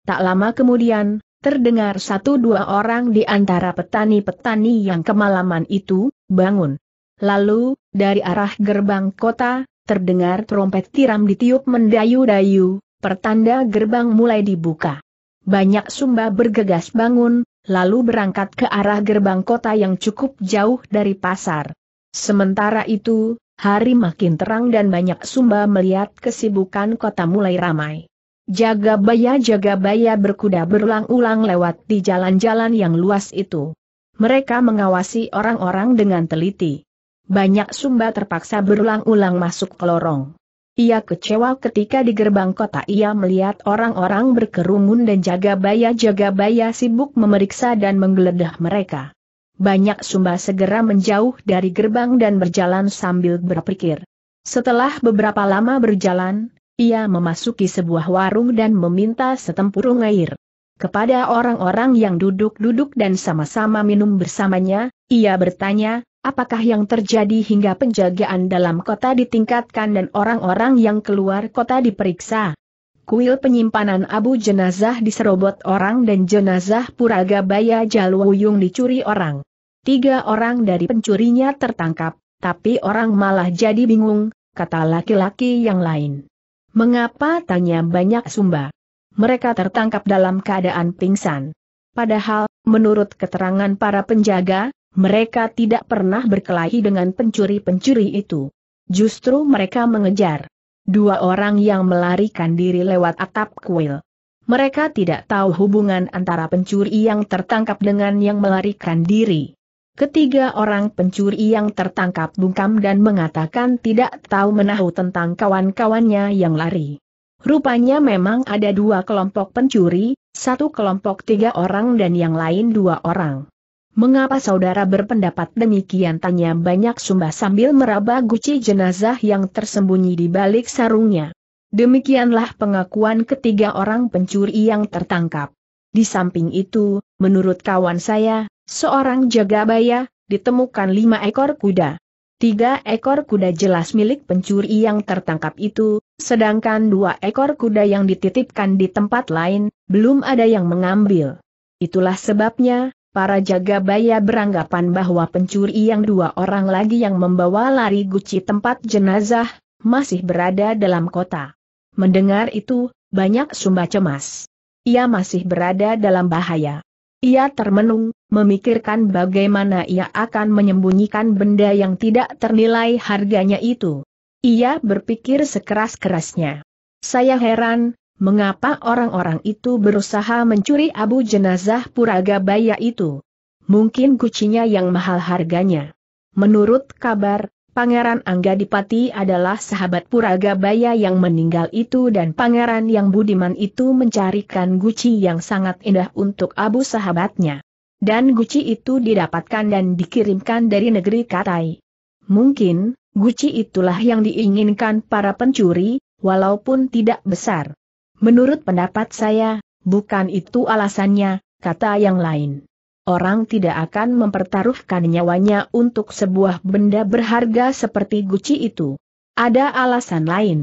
Tak lama kemudian, terdengar satu dua orang di antara petani-petani yang kemalaman itu, bangun. Lalu, dari arah gerbang kota, terdengar trompet tiram ditiup mendayu-dayu, pertanda gerbang mulai dibuka. Banyak sumba bergegas bangun, lalu berangkat ke arah gerbang kota yang cukup jauh dari pasar. Sementara itu, hari makin terang dan banyak sumba melihat kesibukan kota mulai ramai. Jaga baya jaga baya berkuda berulang-ulang lewat di jalan-jalan yang luas itu. Mereka mengawasi orang-orang dengan teliti banyak Sumba terpaksa berulang-ulang masuk ke lorong. Ia kecewa ketika di gerbang kota ia melihat orang-orang berkerumun dan jaga baya-jaga baya sibuk memeriksa dan menggeledah mereka. Banyak Sumba segera menjauh dari gerbang dan berjalan sambil berpikir. Setelah beberapa lama berjalan, ia memasuki sebuah warung dan meminta setempurung air. Kepada orang-orang yang duduk-duduk dan sama-sama minum bersamanya, ia bertanya, Apakah yang terjadi hingga penjagaan dalam kota ditingkatkan dan orang-orang yang keluar kota diperiksa? Kuil penyimpanan abu jenazah diserobot orang dan jenazah Puraga Baya Jalwuyung dicuri orang. Tiga orang dari pencurinya tertangkap, tapi orang malah jadi bingung, kata laki-laki yang lain. Mengapa tanya banyak sumba? Mereka tertangkap dalam keadaan pingsan. Padahal, menurut keterangan para penjaga, mereka tidak pernah berkelahi dengan pencuri-pencuri itu. Justru mereka mengejar dua orang yang melarikan diri lewat atap kuil. Mereka tidak tahu hubungan antara pencuri yang tertangkap dengan yang melarikan diri. Ketiga orang pencuri yang tertangkap bungkam dan mengatakan tidak tahu menahu tentang kawan-kawannya yang lari. Rupanya memang ada dua kelompok pencuri, satu kelompok tiga orang dan yang lain dua orang. Mengapa saudara berpendapat demikian tanya banyak sumba sambil meraba guci jenazah yang tersembunyi di balik sarungnya. Demikianlah pengakuan ketiga orang pencuri yang tertangkap. Di samping itu, menurut kawan saya, seorang jaga jagabaya, ditemukan lima ekor kuda. Tiga ekor kuda jelas milik pencuri yang tertangkap itu, sedangkan dua ekor kuda yang dititipkan di tempat lain, belum ada yang mengambil. Itulah sebabnya, para jaga baya beranggapan bahwa pencuri yang dua orang lagi yang membawa lari guci tempat jenazah, masih berada dalam kota. Mendengar itu, banyak sumba cemas. Ia masih berada dalam bahaya. Ia termenung, memikirkan bagaimana ia akan menyembunyikan benda yang tidak ternilai harganya itu. Ia berpikir sekeras-kerasnya. Saya heran, mengapa orang-orang itu berusaha mencuri abu jenazah Puraga Baya itu. Mungkin kucinya yang mahal harganya. Menurut kabar, Pangeran Angga Dipati adalah sahabat Puraga Baya yang meninggal itu dan pangeran yang budiman itu mencarikan guci yang sangat indah untuk abu sahabatnya. Dan guci itu didapatkan dan dikirimkan dari negeri Katai. Mungkin, guci itulah yang diinginkan para pencuri, walaupun tidak besar. Menurut pendapat saya, bukan itu alasannya, kata yang lain. Orang tidak akan mempertaruhkan nyawanya untuk sebuah benda berharga seperti guci itu. Ada alasan lain.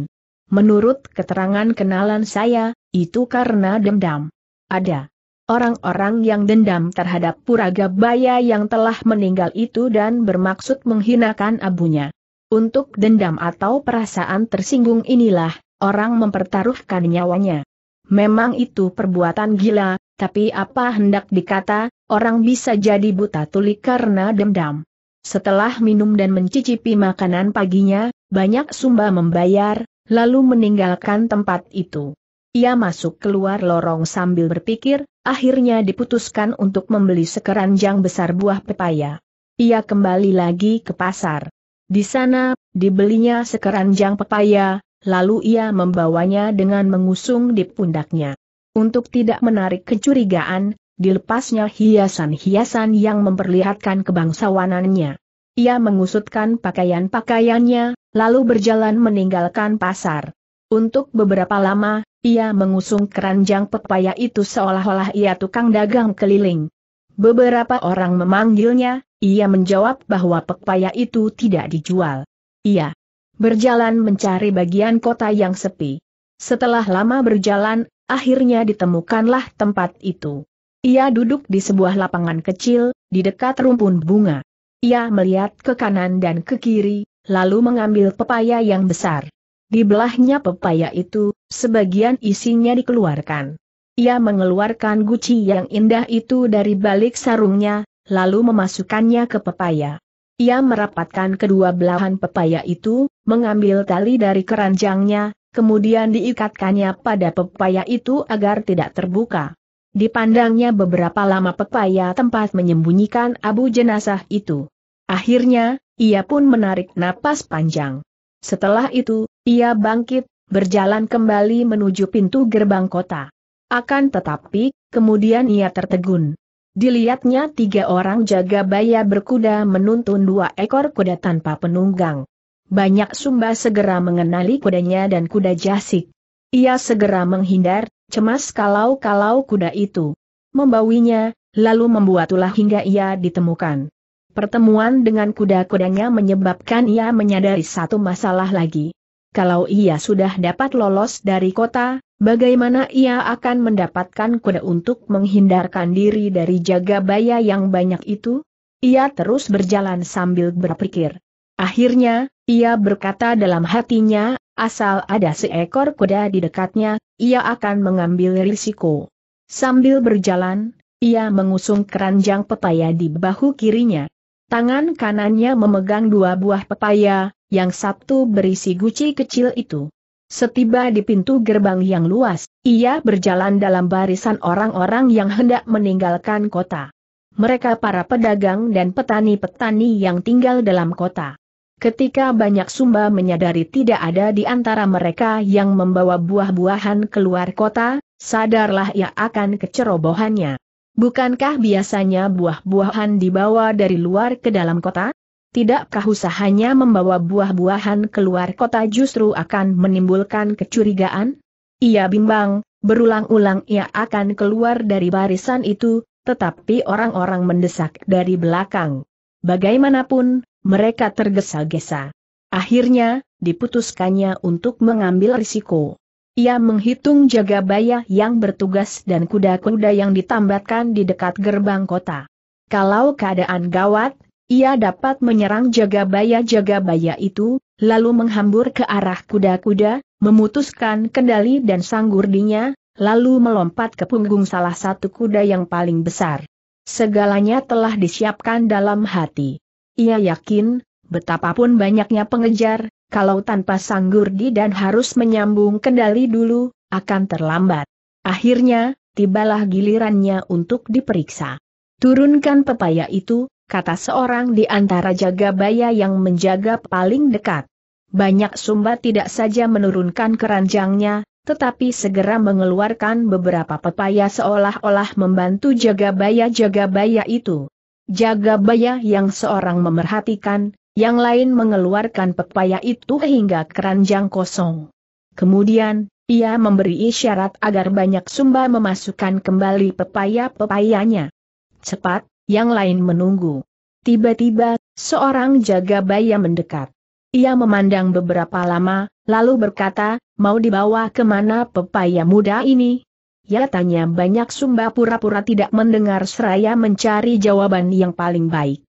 Menurut keterangan kenalan saya, itu karena dendam. Ada orang-orang yang dendam terhadap Puraga Puragabaya yang telah meninggal itu dan bermaksud menghinakan abunya. Untuk dendam atau perasaan tersinggung inilah orang mempertaruhkan nyawanya. Memang itu perbuatan gila, tapi apa hendak dikata, orang bisa jadi buta tuli karena dendam. Setelah minum dan mencicipi makanan paginya, banyak sumba membayar, lalu meninggalkan tempat itu. Ia masuk keluar lorong sambil berpikir, akhirnya diputuskan untuk membeli sekeranjang besar buah pepaya. Ia kembali lagi ke pasar. Di sana, dibelinya sekeranjang pepaya, lalu ia membawanya dengan mengusung di pundaknya. Untuk tidak menarik kecurigaan, dilepasnya hiasan-hiasan yang memperlihatkan kebangsawanannya. Ia mengusutkan pakaian-pakaiannya, lalu berjalan meninggalkan pasar. Untuk beberapa lama, ia mengusung keranjang pepaya itu seolah-olah ia tukang dagang keliling. Beberapa orang memanggilnya, ia menjawab bahwa pepaya itu tidak dijual. Ia berjalan mencari bagian kota yang sepi. Setelah lama berjalan, akhirnya ditemukanlah tempat itu. Ia duduk di sebuah lapangan kecil, di dekat rumpun bunga. Ia melihat ke kanan dan ke kiri, lalu mengambil pepaya yang besar. Di belahnya pepaya itu, sebagian isinya dikeluarkan. Ia mengeluarkan guci yang indah itu dari balik sarungnya, lalu memasukkannya ke pepaya. Ia merapatkan kedua belahan pepaya itu, mengambil tali dari keranjangnya, kemudian diikatkannya pada pepaya itu agar tidak terbuka. Dipandangnya beberapa lama pepaya tempat menyembunyikan abu jenazah itu. Akhirnya, ia pun menarik napas panjang. Setelah itu, ia bangkit, berjalan kembali menuju pintu gerbang kota. Akan tetapi, kemudian ia tertegun. Dilihatnya tiga orang jaga baya berkuda menuntun dua ekor kuda tanpa penunggang. Banyak sumba segera mengenali kudanya dan kuda jasik. Ia segera menghindar, cemas kalau-kalau kuda itu membawinya, lalu membuat ulah hingga ia ditemukan. Pertemuan dengan kuda-kudanya menyebabkan ia menyadari satu masalah lagi. Kalau ia sudah dapat lolos dari kota, bagaimana ia akan mendapatkan kuda untuk menghindarkan diri dari jaga baya yang banyak itu? Ia terus berjalan sambil berpikir. Akhirnya, ia berkata dalam hatinya, asal ada seekor kuda di dekatnya, ia akan mengambil risiko. Sambil berjalan, ia mengusung keranjang pepaya di bahu kirinya. Tangan kanannya memegang dua buah pepaya, yang satu berisi guci kecil itu. Setiba di pintu gerbang yang luas, ia berjalan dalam barisan orang-orang yang hendak meninggalkan kota mereka para pedagang dan petani-petani yang tinggal dalam kota. Ketika banyak sumba menyadari tidak ada di antara mereka yang membawa buah-buahan keluar kota, sadarlah ia akan kecerobohannya. Bukankah biasanya buah-buahan dibawa dari luar ke dalam kota? Tidakkah usahanya membawa buah-buahan keluar kota justru akan menimbulkan kecurigaan? Ia bimbang, berulang-ulang ia akan keluar dari barisan itu, tetapi orang-orang mendesak dari belakang. Bagaimanapun, mereka tergesa-gesa. Akhirnya, diputuskannya untuk mengambil risiko. Ia menghitung jaga baya yang bertugas dan kuda-kuda yang ditambatkan di dekat gerbang kota. Kalau keadaan gawat, ia dapat menyerang jaga baya-jaga baya itu, lalu menghambur ke arah kuda-kuda, memutuskan kendali dan sanggurdinya, lalu melompat ke punggung salah satu kuda yang paling besar. Segalanya telah disiapkan dalam hati. Ia yakin, betapapun banyaknya pengejar, kalau tanpa sanggurdi dan harus menyambung kendali dulu, akan terlambat. Akhirnya, tibalah gilirannya untuk diperiksa. Turunkan pepaya itu, kata seorang di antara jaga baya yang menjaga paling dekat. Banyak sumba tidak saja menurunkan keranjangnya, tetapi segera mengeluarkan beberapa pepaya seolah-olah membantu jaga baya-jaga baya itu. Jaga baya yang seorang memerhatikan, yang lain mengeluarkan pepaya itu hingga keranjang kosong. Kemudian, ia memberi isyarat agar banyak sumba memasukkan kembali pepaya-pepayanya. Cepat, yang lain menunggu. Tiba-tiba, seorang jaga baya mendekat. Ia memandang beberapa lama, lalu berkata, mau dibawa kemana pepaya muda ini? Ya tanya banyak Sumba pura-pura tidak mendengar seraya mencari jawaban yang paling baik.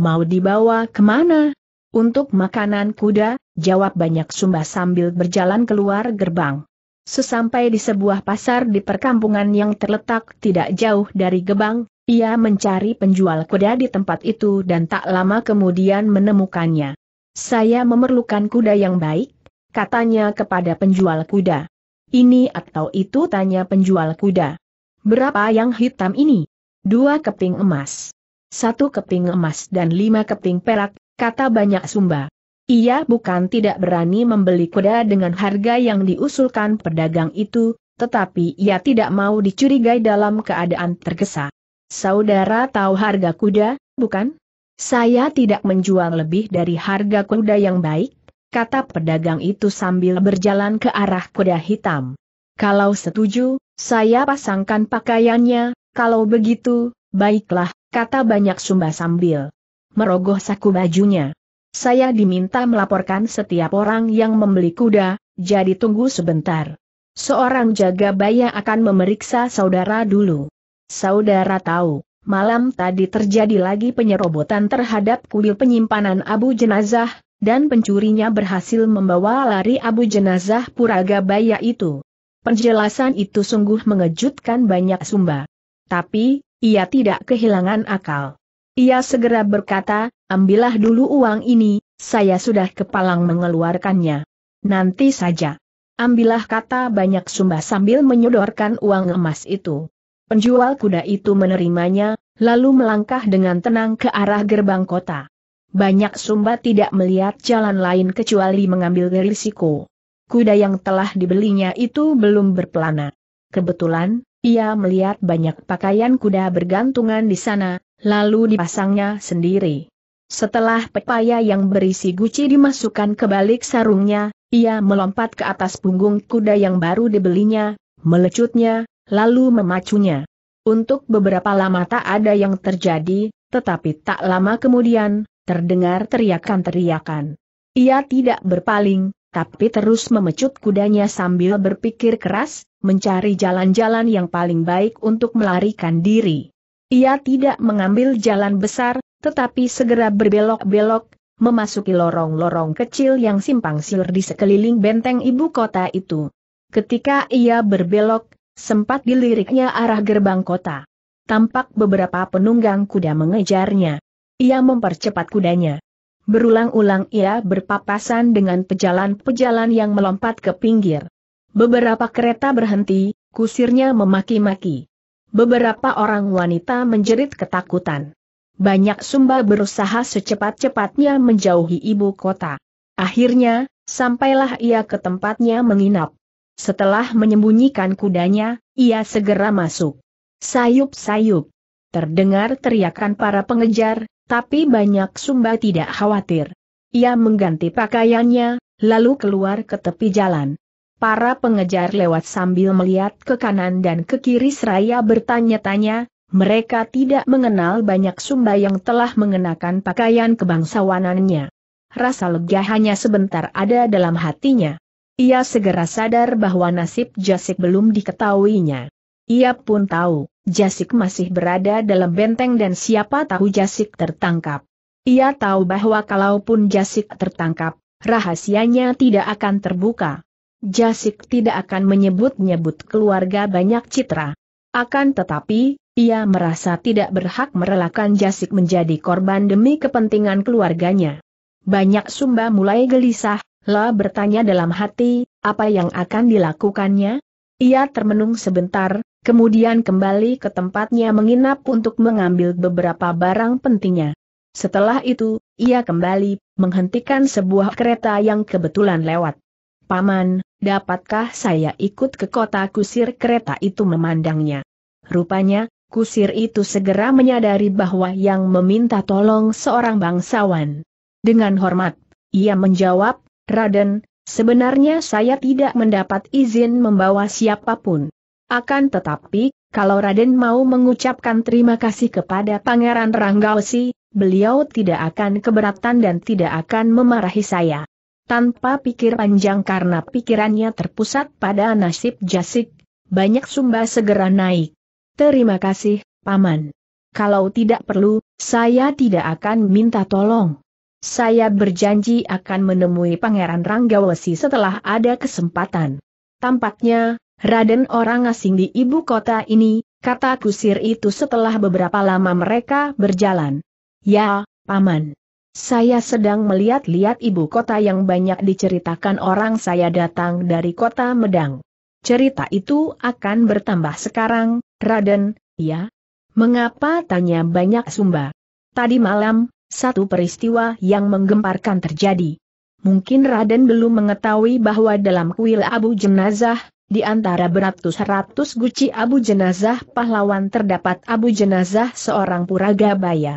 Mau dibawa kemana? Untuk makanan kuda, jawab banyak Sumba sambil berjalan keluar gerbang. Sesampai di sebuah pasar di perkampungan yang terletak tidak jauh dari gebang, ia mencari penjual kuda di tempat itu dan tak lama kemudian menemukannya. Saya memerlukan kuda yang baik, katanya kepada penjual kuda. Ini atau itu tanya penjual kuda. Berapa yang hitam ini? Dua keping emas. Satu keping emas dan lima keping perak, kata banyak sumba. Ia bukan tidak berani membeli kuda dengan harga yang diusulkan pedagang itu, tetapi ia tidak mau dicurigai dalam keadaan tergesa. Saudara tahu harga kuda, bukan? Saya tidak menjual lebih dari harga kuda yang baik, kata pedagang itu sambil berjalan ke arah kuda hitam. Kalau setuju, saya pasangkan pakaiannya, kalau begitu, baiklah, kata banyak sumba sambil merogoh saku bajunya. Saya diminta melaporkan setiap orang yang membeli kuda, jadi tunggu sebentar. Seorang jaga baya akan memeriksa saudara dulu. Saudara tahu, malam tadi terjadi lagi penyerobotan terhadap kuil penyimpanan abu jenazah, dan pencurinya berhasil membawa lari abu jenazah Puraga Baya itu. Penjelasan itu sungguh mengejutkan banyak sumba. Tapi, ia tidak kehilangan akal. Ia segera berkata, ambillah dulu uang ini, saya sudah kepalang mengeluarkannya. Nanti saja. Ambillah kata banyak sumba sambil menyodorkan uang emas itu. Penjual kuda itu menerimanya, lalu melangkah dengan tenang ke arah gerbang kota banyak sumba tidak melihat jalan lain kecuali mengambil risiko. Kuda yang telah dibelinya itu belum berpelana. Kebetulan, ia melihat banyak pakaian kuda bergantungan di sana, lalu dipasangnya sendiri. Setelah pepaya yang berisi guci dimasukkan ke balik sarungnya, ia melompat ke atas punggung kuda yang baru dibelinya, melecutnya, lalu memacunya. Untuk beberapa lama tak ada yang terjadi, tetapi tak lama kemudian, terdengar teriakan-teriakan. Ia tidak berpaling, tapi terus memecut kudanya sambil berpikir keras, mencari jalan-jalan yang paling baik untuk melarikan diri. Ia tidak mengambil jalan besar, tetapi segera berbelok-belok, memasuki lorong-lorong kecil yang simpang siur di sekeliling benteng ibu kota itu. Ketika ia berbelok, sempat diliriknya arah gerbang kota. Tampak beberapa penunggang kuda mengejarnya. Ia mempercepat kudanya. Berulang-ulang ia berpapasan dengan pejalan-pejalan yang melompat ke pinggir. Beberapa kereta berhenti, kusirnya memaki-maki. Beberapa orang wanita menjerit ketakutan. Banyak sumba berusaha secepat-cepatnya menjauhi ibu kota. Akhirnya, sampailah ia ke tempatnya menginap. Setelah menyembunyikan kudanya, ia segera masuk. Sayup-sayup. Terdengar teriakan para pengejar, tapi banyak Sumba tidak khawatir. Ia mengganti pakaiannya, lalu keluar ke tepi jalan. Para pengejar lewat sambil melihat ke kanan dan ke kiri seraya bertanya-tanya, mereka tidak mengenal banyak Sumba yang telah mengenakan pakaian kebangsawanannya. Rasa lega hanya sebentar ada dalam hatinya. Ia segera sadar bahwa nasib Jasik belum diketahuinya. Ia pun tahu, Jasik masih berada dalam benteng dan siapa tahu Jasik tertangkap. Ia tahu bahwa kalaupun Jasik tertangkap, rahasianya tidak akan terbuka. Jasik tidak akan menyebut-nyebut keluarga banyak citra. Akan tetapi, ia merasa tidak berhak merelakan Jasik menjadi korban demi kepentingan keluarganya. Banyak sumba mulai gelisah, La bertanya dalam hati, apa yang akan dilakukannya? Ia termenung sebentar, kemudian kembali ke tempatnya menginap untuk mengambil beberapa barang pentingnya. Setelah itu, ia kembali, menghentikan sebuah kereta yang kebetulan lewat. Paman, dapatkah saya ikut ke kota kusir kereta itu memandangnya? Rupanya, kusir itu segera menyadari bahwa yang meminta tolong seorang bangsawan. Dengan hormat, ia menjawab, Raden, sebenarnya saya tidak mendapat izin membawa siapapun. Akan tetapi, kalau Raden mau mengucapkan terima kasih kepada Pangeran Ranggausi, beliau tidak akan keberatan dan tidak akan memarahi saya. Tanpa pikir panjang karena pikirannya terpusat pada nasib Jasik, banyak sumba segera naik. Terima kasih, Paman. Kalau tidak perlu, saya tidak akan minta tolong. Saya berjanji akan menemui Pangeran Ranggawesi setelah ada kesempatan. Tampaknya, Raden orang asing di ibu kota ini, kata kusir itu setelah beberapa lama mereka berjalan. Ya, Paman. Saya sedang melihat-lihat ibu kota yang banyak diceritakan orang saya datang dari kota Medang. Cerita itu akan bertambah sekarang, Raden, ya? Mengapa tanya banyak sumba? Tadi malam, satu peristiwa yang menggemparkan terjadi. Mungkin Raden belum mengetahui bahwa dalam kuil abu jenazah, di antara beratus-ratus guci abu jenazah pahlawan terdapat abu jenazah seorang puraga Puragabaya.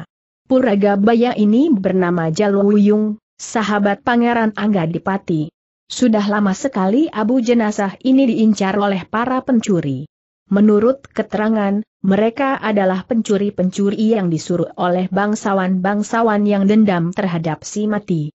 Puragabaya ini bernama Jaluyung, sahabat Pangeran Angga Dipati. Sudah lama sekali abu jenazah ini diincar oleh para pencuri. Menurut keterangan, mereka adalah pencuri-pencuri yang disuruh oleh bangsawan-bangsawan yang dendam terhadap si mati.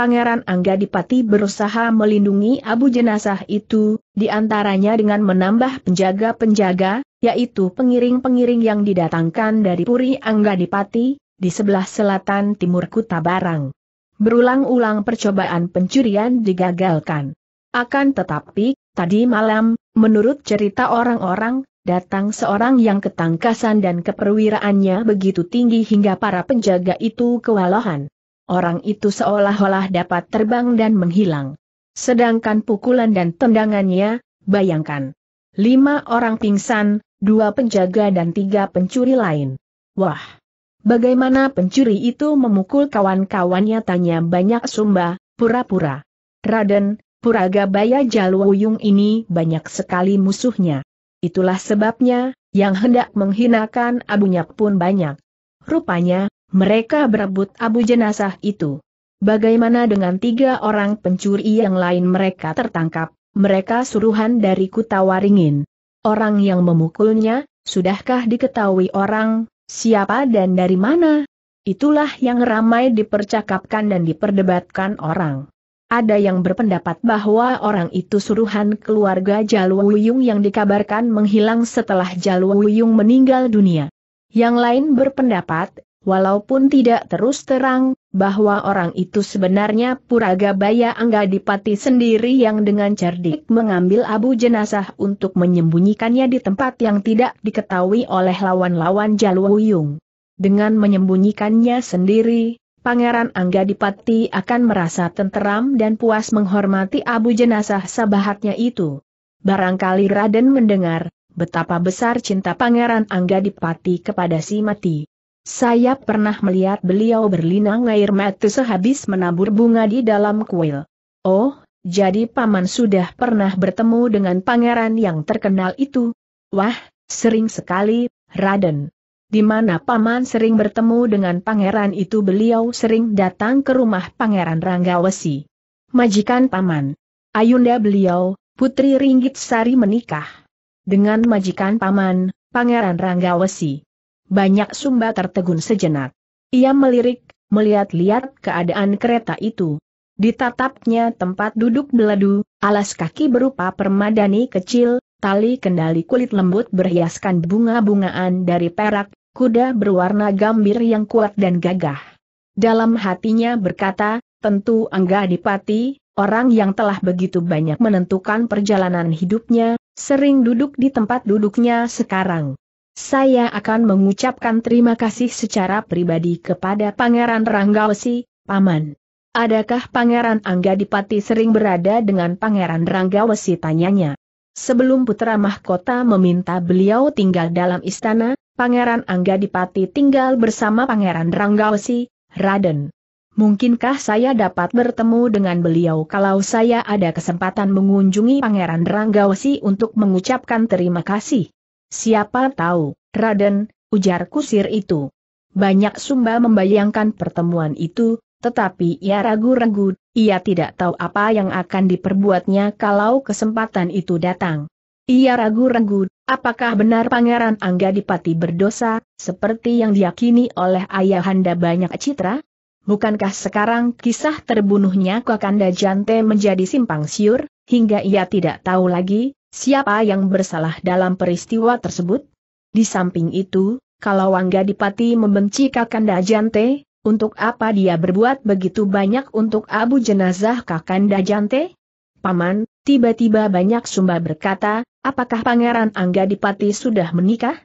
Pangeran Angga Dipati berusaha melindungi abu jenazah itu, diantaranya dengan menambah penjaga-penjaga, yaitu pengiring-pengiring yang didatangkan dari Puri Angga Dipati, di sebelah selatan timur Kuta Barang. Berulang-ulang percobaan pencurian digagalkan. Akan tetapi, tadi malam, menurut cerita orang-orang, datang seorang yang ketangkasan dan keperwiraannya begitu tinggi hingga para penjaga itu kewalahan orang itu seolah-olah dapat terbang dan menghilang. Sedangkan pukulan dan tendangannya, bayangkan. Lima orang pingsan, dua penjaga dan tiga pencuri lain. Wah! Bagaimana pencuri itu memukul kawan-kawannya tanya banyak sumba, pura-pura. Raden, Puraga Baya Jalwuyung ini banyak sekali musuhnya. Itulah sebabnya, yang hendak menghinakan abunya pun banyak. Rupanya, mereka berebut abu jenazah itu. Bagaimana dengan tiga orang pencuri yang lain mereka tertangkap, mereka suruhan dari Kutawaringin. Orang yang memukulnya, sudahkah diketahui orang, siapa dan dari mana? Itulah yang ramai dipercakapkan dan diperdebatkan orang. Ada yang berpendapat bahwa orang itu suruhan keluarga Jalwuyung yang dikabarkan menghilang setelah Jalwuyung meninggal dunia. Yang lain berpendapat walaupun tidak terus terang, bahwa orang itu sebenarnya Puragabaya Angga Dipati sendiri yang dengan cerdik mengambil abu jenazah untuk menyembunyikannya di tempat yang tidak diketahui oleh lawan-lawan Jalwuyung. Dengan menyembunyikannya sendiri, Pangeran Angga Dipati akan merasa tenteram dan puas menghormati abu jenazah sabahatnya itu. Barangkali Raden mendengar, betapa besar cinta Pangeran Angga Dipati kepada si mati. Saya pernah melihat beliau berlinang air mata sehabis menabur bunga di dalam kuil. Oh, jadi paman sudah pernah bertemu dengan pangeran yang terkenal itu? Wah, sering sekali, Raden. Di mana paman sering bertemu dengan pangeran itu beliau sering datang ke rumah pangeran Ranggawesi. Majikan paman. Ayunda beliau, putri Ringgit Sari menikah. Dengan majikan paman, pangeran Ranggawesi. Banyak sumba tertegun sejenak. Ia melirik, melihat-lihat keadaan kereta itu. Ditatapnya tempat duduk beladu, alas kaki berupa permadani kecil, tali kendali kulit lembut berhiaskan bunga-bungaan dari perak, kuda berwarna gambir yang kuat dan gagah. Dalam hatinya berkata, tentu Angga Dipati, orang yang telah begitu banyak menentukan perjalanan hidupnya, sering duduk di tempat duduknya sekarang. Saya akan mengucapkan terima kasih secara pribadi kepada Pangeran Ranggawesi, Paman. Adakah Pangeran Angga Dipati sering berada dengan Pangeran Ranggawesi tanyanya? Sebelum Putra Mahkota meminta beliau tinggal dalam istana, Pangeran Angga Dipati tinggal bersama Pangeran Ranggawesi, Raden. Mungkinkah saya dapat bertemu dengan beliau kalau saya ada kesempatan mengunjungi Pangeran Ranggawesi untuk mengucapkan terima kasih? Siapa tahu, Raden, ujar kusir itu. Banyak Sumba membayangkan pertemuan itu, tetapi ia ragu-ragu, ia tidak tahu apa yang akan diperbuatnya kalau kesempatan itu datang. Ia ragu-ragu, apakah benar Pangeran Angga Dipati berdosa, seperti yang diyakini oleh ayahanda banyak citra? Bukankah sekarang kisah terbunuhnya Kakanda Jante menjadi simpang siur, hingga ia tidak tahu lagi, Siapa yang bersalah dalam peristiwa tersebut? Di samping itu, kalau Wangga Dipati membenci Kakanda Jante, untuk apa dia berbuat begitu banyak untuk abu jenazah Kakanda Jante? Paman, tiba-tiba banyak sumba berkata, apakah Pangeran Angga Dipati sudah menikah?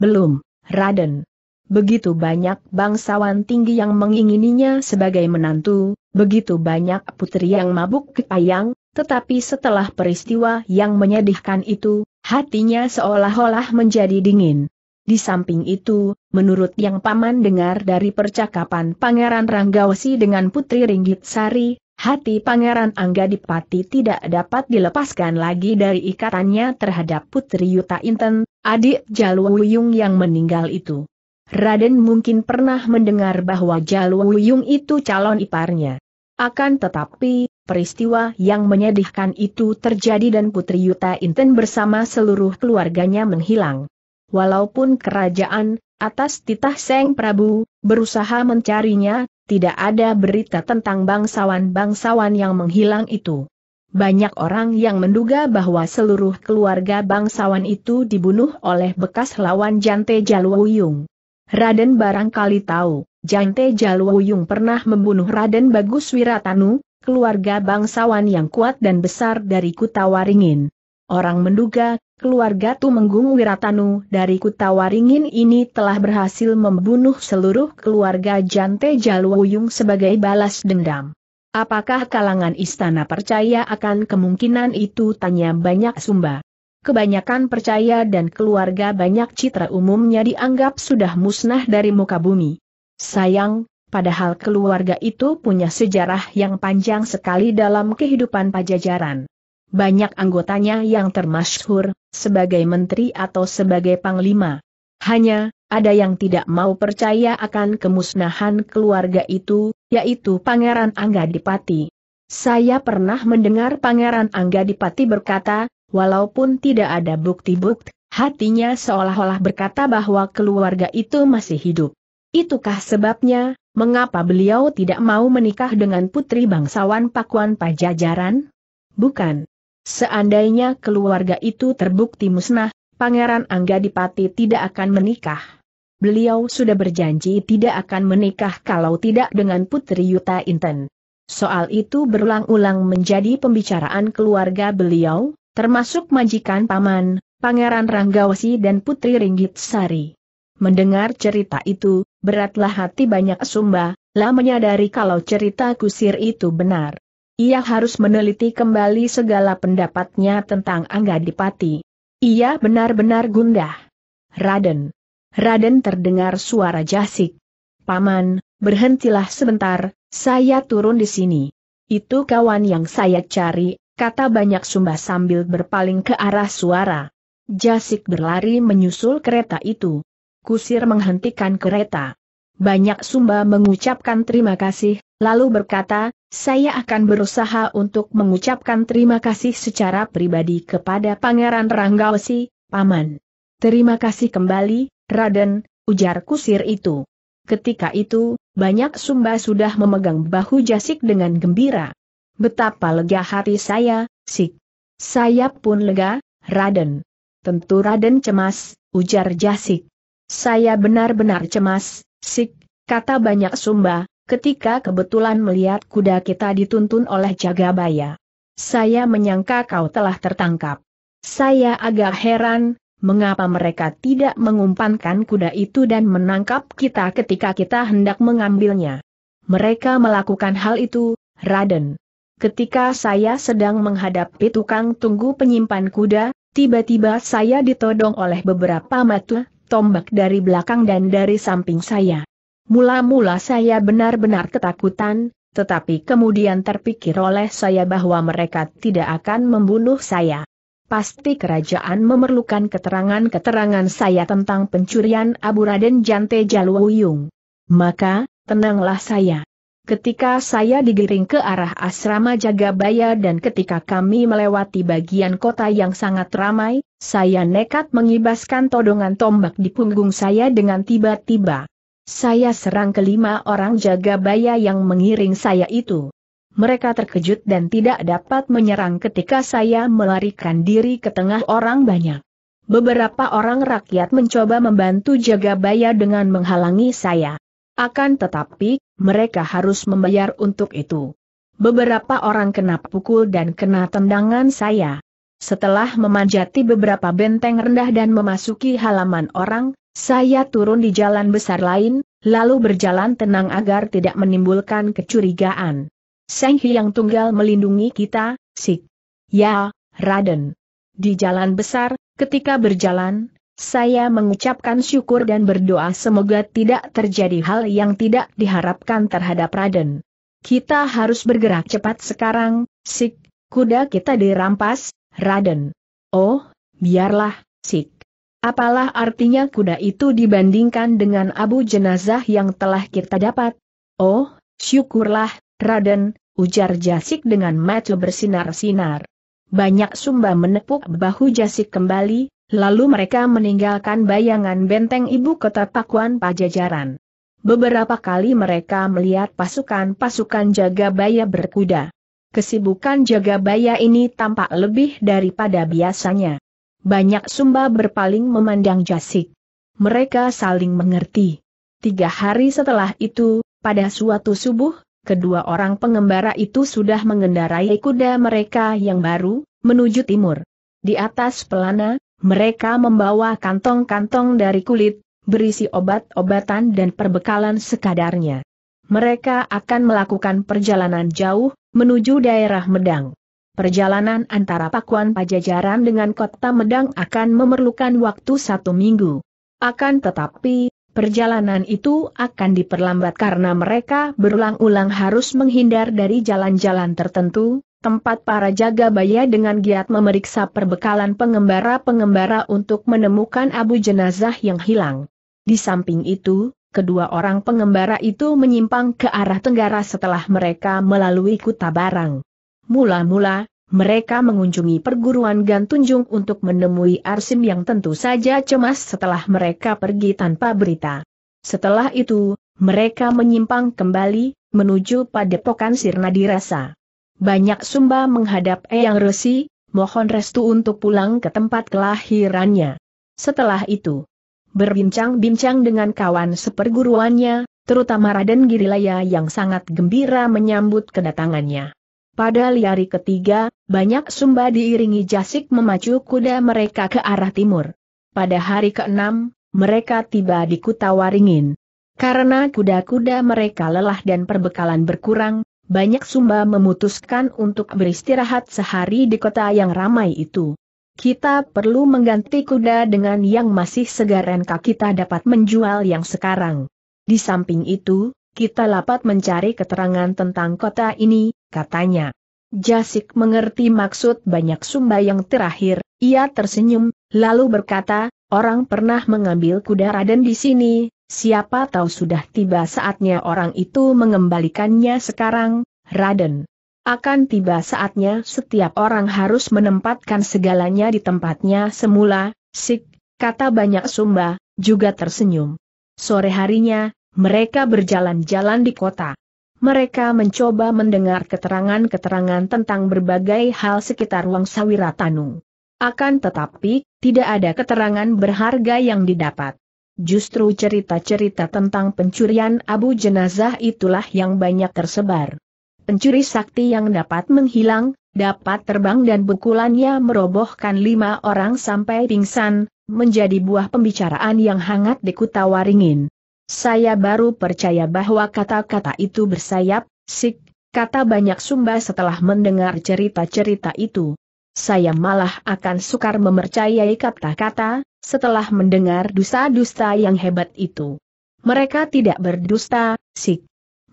Belum, Raden. Begitu banyak bangsawan tinggi yang mengingininya sebagai menantu, begitu banyak putri yang mabuk ke kepayang, tetapi setelah peristiwa yang menyedihkan itu, hatinya seolah-olah menjadi dingin. Di samping itu, menurut yang paman dengar dari percakapan Pangeran Ranggawesi dengan Putri Ringgit Sari, hati Pangeran Angga Dipati tidak dapat dilepaskan lagi dari ikatannya terhadap Putri Yuta Inten, adik Jalwuyung yang meninggal itu. Raden mungkin pernah mendengar bahwa Jalwuyung itu calon iparnya. Akan tetapi, peristiwa yang menyedihkan itu terjadi dan Putri Yuta Inten bersama seluruh keluarganya menghilang. Walaupun kerajaan, atas titah Seng Prabu, berusaha mencarinya, tidak ada berita tentang bangsawan-bangsawan yang menghilang itu. Banyak orang yang menduga bahwa seluruh keluarga bangsawan itu dibunuh oleh bekas lawan Jante Jalwuyung. Raden barangkali tahu, Jante Jalwuyung pernah membunuh Raden Bagus Wiratanu, keluarga bangsawan yang kuat dan besar dari Kutawaringin. Orang menduga, keluarga Tumenggung Wiratanu dari Kutawaringin ini telah berhasil membunuh seluruh keluarga Jante Jaluwuyung sebagai balas dendam. Apakah kalangan istana percaya akan kemungkinan itu tanya banyak sumba. Kebanyakan percaya dan keluarga banyak citra umumnya dianggap sudah musnah dari muka bumi. Sayang, Padahal keluarga itu punya sejarah yang panjang sekali dalam kehidupan pajajaran. Banyak anggotanya yang termasyhur sebagai menteri atau sebagai panglima. Hanya, ada yang tidak mau percaya akan kemusnahan keluarga itu, yaitu Pangeran Angga Dipati. Saya pernah mendengar Pangeran Angga Dipati berkata, walaupun tidak ada bukti-bukti, hatinya seolah-olah berkata bahwa keluarga itu masih hidup. Itukah sebabnya, mengapa beliau tidak mau menikah dengan putri bangsawan Pakuan Pajajaran? Bukan. Seandainya keluarga itu terbukti musnah, Pangeran Angga Dipati tidak akan menikah. Beliau sudah berjanji tidak akan menikah kalau tidak dengan Putri Yuta Inten. Soal itu berulang-ulang menjadi pembicaraan keluarga beliau, termasuk majikan paman, Pangeran Ranggawasi dan Putri Ringgit Sari. Mendengar cerita itu, beratlah hati banyak sumba, lah menyadari kalau cerita kusir itu benar. Ia harus meneliti kembali segala pendapatnya tentang Angga Dipati. Ia benar-benar gundah. Raden. Raden terdengar suara jasik. Paman, berhentilah sebentar, saya turun di sini. Itu kawan yang saya cari, kata banyak sumba sambil berpaling ke arah suara. Jasik berlari menyusul kereta itu kusir menghentikan kereta. Banyak Sumba mengucapkan terima kasih, lalu berkata, saya akan berusaha untuk mengucapkan terima kasih secara pribadi kepada Pangeran Ranggawesi, Paman. Terima kasih kembali, Raden, ujar kusir itu. Ketika itu, banyak Sumba sudah memegang bahu Jasik dengan gembira. Betapa lega hati saya, Sik. Saya pun lega, Raden. Tentu Raden cemas, ujar Jasik. Saya benar-benar cemas, sik, kata banyak sumba, ketika kebetulan melihat kuda kita dituntun oleh Jagabaya. Saya menyangka kau telah tertangkap. Saya agak heran, mengapa mereka tidak mengumpankan kuda itu dan menangkap kita ketika kita hendak mengambilnya. Mereka melakukan hal itu, Raden. Ketika saya sedang menghadapi tukang tunggu penyimpan kuda, tiba-tiba saya ditodong oleh beberapa mata tombak dari belakang dan dari samping saya. Mula-mula saya benar-benar ketakutan, tetapi kemudian terpikir oleh saya bahwa mereka tidak akan membunuh saya. Pasti kerajaan memerlukan keterangan-keterangan saya tentang pencurian Abu Raden Jante Jaluwuyung. Maka, tenanglah saya. Ketika saya digiring ke arah asrama Jagabaya dan ketika kami melewati bagian kota yang sangat ramai, saya nekat mengibaskan todongan tombak di punggung saya dengan tiba-tiba. Saya serang kelima orang Jagabaya yang mengiring saya itu. Mereka terkejut dan tidak dapat menyerang ketika saya melarikan diri ke tengah orang banyak. Beberapa orang rakyat mencoba membantu Jagabaya dengan menghalangi saya. Akan tetapi, mereka harus membayar untuk itu. Beberapa orang kena pukul dan kena tendangan saya. Setelah memanjati beberapa benteng rendah dan memasuki halaman orang, saya turun di jalan besar lain, lalu berjalan tenang agar tidak menimbulkan kecurigaan. Seng yang tunggal melindungi kita, Sik. Ya, Raden. Di jalan besar, ketika berjalan, saya mengucapkan syukur dan berdoa semoga tidak terjadi hal yang tidak diharapkan terhadap Raden. Kita harus bergerak cepat sekarang, Sik, kuda kita dirampas, Raden. Oh, biarlah, Sik. Apalah artinya kuda itu dibandingkan dengan abu jenazah yang telah kita dapat? Oh, syukurlah, Raden, ujar Jasik dengan mata bersinar-sinar. Banyak sumba menepuk bahu Jasik kembali, Lalu mereka meninggalkan bayangan benteng ibu kota Pakuan Pajajaran. Beberapa kali mereka melihat pasukan-pasukan jaga baya berkuda. Kesibukan jaga baya ini tampak lebih daripada biasanya. Banyak sumba berpaling memandang jasik. Mereka saling mengerti. Tiga hari setelah itu, pada suatu subuh, kedua orang pengembara itu sudah mengendarai kuda mereka yang baru, menuju timur. Di atas pelana, mereka membawa kantong-kantong dari kulit, berisi obat-obatan dan perbekalan sekadarnya. Mereka akan melakukan perjalanan jauh, menuju daerah Medang. Perjalanan antara Pakuan Pajajaran dengan kota Medang akan memerlukan waktu satu minggu. Akan tetapi, perjalanan itu akan diperlambat karena mereka berulang-ulang harus menghindar dari jalan-jalan tertentu, tempat para jaga baya dengan giat memeriksa perbekalan pengembara-pengembara untuk menemukan abu jenazah yang hilang. Di samping itu, kedua orang pengembara itu menyimpang ke arah tenggara setelah mereka melalui kuta barang. Mula-mula, mereka mengunjungi perguruan Gantunjung untuk menemui Arsim yang tentu saja cemas setelah mereka pergi tanpa berita. Setelah itu, mereka menyimpang kembali, menuju padepokan Sirna Dirasa banyak sumba menghadap Eyang Resi, mohon restu untuk pulang ke tempat kelahirannya. Setelah itu, berbincang-bincang dengan kawan seperguruannya, terutama Raden Girilaya yang sangat gembira menyambut kedatangannya. Pada liari ketiga, banyak sumba diiringi jasik memacu kuda mereka ke arah timur. Pada hari keenam, mereka tiba di Kutawaringin. Karena kuda-kuda mereka lelah dan perbekalan berkurang, banyak Sumba memutuskan untuk beristirahat sehari di kota yang ramai itu. Kita perlu mengganti kuda dengan yang masih segar NK kita dapat menjual yang sekarang. Di samping itu, kita dapat mencari keterangan tentang kota ini, katanya. Jasik mengerti maksud banyak Sumba yang terakhir, ia tersenyum, lalu berkata, orang pernah mengambil kuda Raden di sini, Siapa tahu sudah tiba saatnya orang itu mengembalikannya sekarang, Raden. Akan tiba saatnya setiap orang harus menempatkan segalanya di tempatnya semula, sik, kata banyak sumba, juga tersenyum. Sore harinya, mereka berjalan-jalan di kota. Mereka mencoba mendengar keterangan-keterangan tentang berbagai hal sekitar Wang Wangsawiratanu. Akan tetapi, tidak ada keterangan berharga yang didapat justru cerita-cerita tentang pencurian abu jenazah itulah yang banyak tersebar. Pencuri sakti yang dapat menghilang, dapat terbang dan bukulannya merobohkan lima orang sampai pingsan, menjadi buah pembicaraan yang hangat di kuta waringin. Saya baru percaya bahwa kata-kata itu bersayap, sik, kata banyak sumba setelah mendengar cerita-cerita itu. Saya malah akan sukar memercayai kata-kata, setelah mendengar dusta-dusta yang hebat itu. Mereka tidak berdusta, Sik.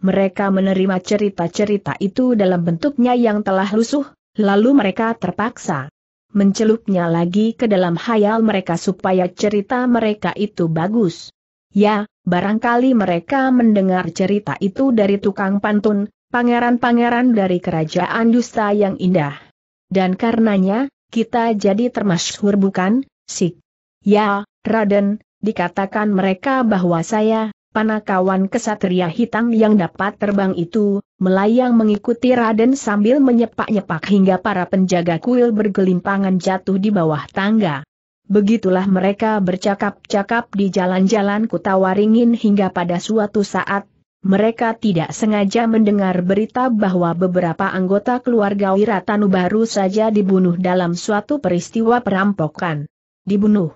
Mereka menerima cerita-cerita itu dalam bentuknya yang telah lusuh, lalu mereka terpaksa mencelupnya lagi ke dalam hayal mereka supaya cerita mereka itu bagus. Ya, barangkali mereka mendengar cerita itu dari tukang pantun, pangeran-pangeran dari kerajaan dusta yang indah. Dan karenanya, kita jadi termasyhur bukan, Sik? Ya, Raden, dikatakan mereka bahwa saya, panakawan kesatria hitam yang dapat terbang itu, melayang mengikuti Raden sambil menyepak-nyepak hingga para penjaga kuil bergelimpangan jatuh di bawah tangga. Begitulah mereka bercakap-cakap di jalan-jalan Kutawaringin hingga pada suatu saat, mereka tidak sengaja mendengar berita bahwa beberapa anggota keluarga Wiratanu baru saja dibunuh dalam suatu peristiwa perampokan. Dibunuh.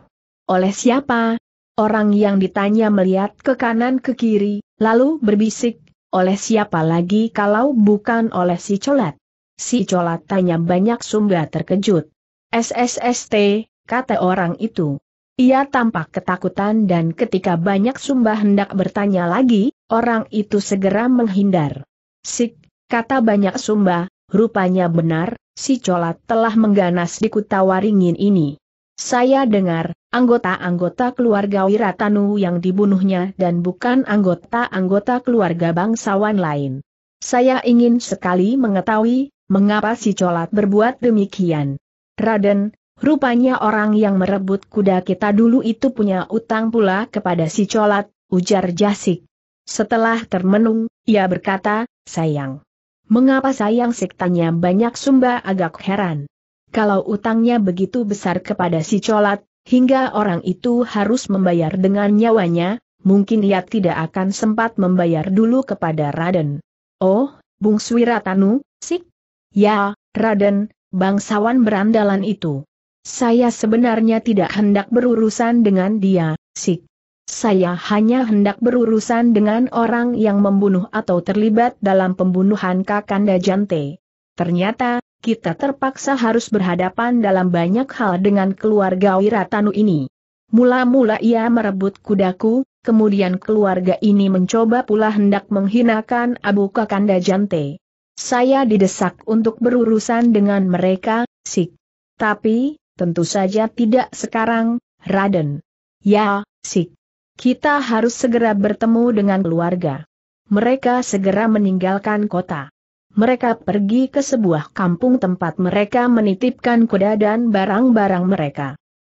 Oleh siapa? Orang yang ditanya melihat ke kanan ke kiri, lalu berbisik, oleh siapa lagi kalau bukan oleh si colat? Si colat tanya banyak sumba terkejut. SSST, kata orang itu. Ia tampak ketakutan dan ketika banyak sumba hendak bertanya lagi, orang itu segera menghindar. Sik, kata banyak sumba, rupanya benar, si colat telah mengganas di Kutawaringin ini. Saya dengar, anggota-anggota keluarga Wiratanu yang dibunuhnya dan bukan anggota-anggota keluarga bangsawan lain. Saya ingin sekali mengetahui, mengapa si colat berbuat demikian. Raden, rupanya orang yang merebut kuda kita dulu itu punya utang pula kepada si colat, ujar Jasik. Setelah termenung, ia berkata, sayang. Mengapa sayang siktanya banyak sumba agak heran. Kalau utangnya begitu besar kepada si colat, hingga orang itu harus membayar dengan nyawanya, mungkin ia tidak akan sempat membayar dulu kepada Raden. Oh, Bung Swiratanu, sik? Ya, Raden, bangsawan berandalan itu. Saya sebenarnya tidak hendak berurusan dengan dia, sik. Saya hanya hendak berurusan dengan orang yang membunuh atau terlibat dalam pembunuhan Kakanda Jante. Ternyata, kita terpaksa harus berhadapan dalam banyak hal dengan keluarga Wiratanu ini. Mula-mula ia merebut kudaku, kemudian keluarga ini mencoba pula hendak menghinakan Abu Kakanda Jante. Saya didesak untuk berurusan dengan mereka, Sik. Tapi, tentu saja tidak sekarang, Raden. Ya, Sik. Kita harus segera bertemu dengan keluarga. Mereka segera meninggalkan kota mereka pergi ke sebuah kampung tempat mereka menitipkan kuda dan barang-barang mereka.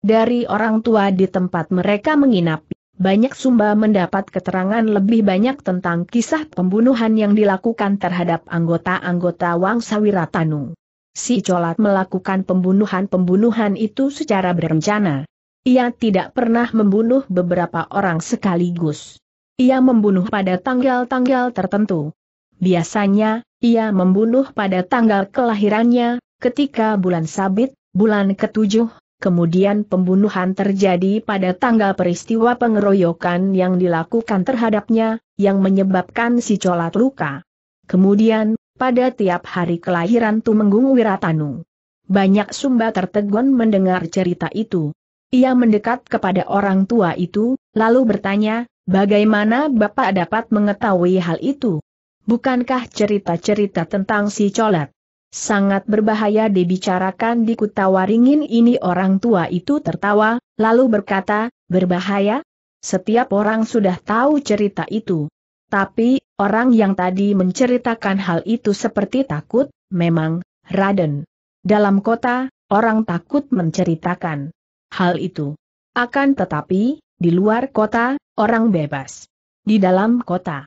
Dari orang tua di tempat mereka menginap, banyak Sumba mendapat keterangan lebih banyak tentang kisah pembunuhan yang dilakukan terhadap anggota-anggota Wangsa Wiratanu. Si Colat melakukan pembunuhan-pembunuhan itu secara berencana. Ia tidak pernah membunuh beberapa orang sekaligus. Ia membunuh pada tanggal-tanggal tertentu. Biasanya, ia membunuh pada tanggal kelahirannya, ketika bulan sabit, bulan ketujuh, kemudian pembunuhan terjadi pada tanggal peristiwa pengeroyokan yang dilakukan terhadapnya, yang menyebabkan si colat luka. Kemudian, pada tiap hari kelahiran Tumenggung Wiratanu. Banyak sumba tertegun mendengar cerita itu. Ia mendekat kepada orang tua itu, lalu bertanya, bagaimana Bapak dapat mengetahui hal itu? Bukankah cerita-cerita tentang si colet? Sangat berbahaya dibicarakan di Kutawaringin ini orang tua itu tertawa, lalu berkata, berbahaya? Setiap orang sudah tahu cerita itu. Tapi, orang yang tadi menceritakan hal itu seperti takut, memang, Raden. Dalam kota, orang takut menceritakan hal itu. Akan tetapi, di luar kota, orang bebas. Di dalam kota,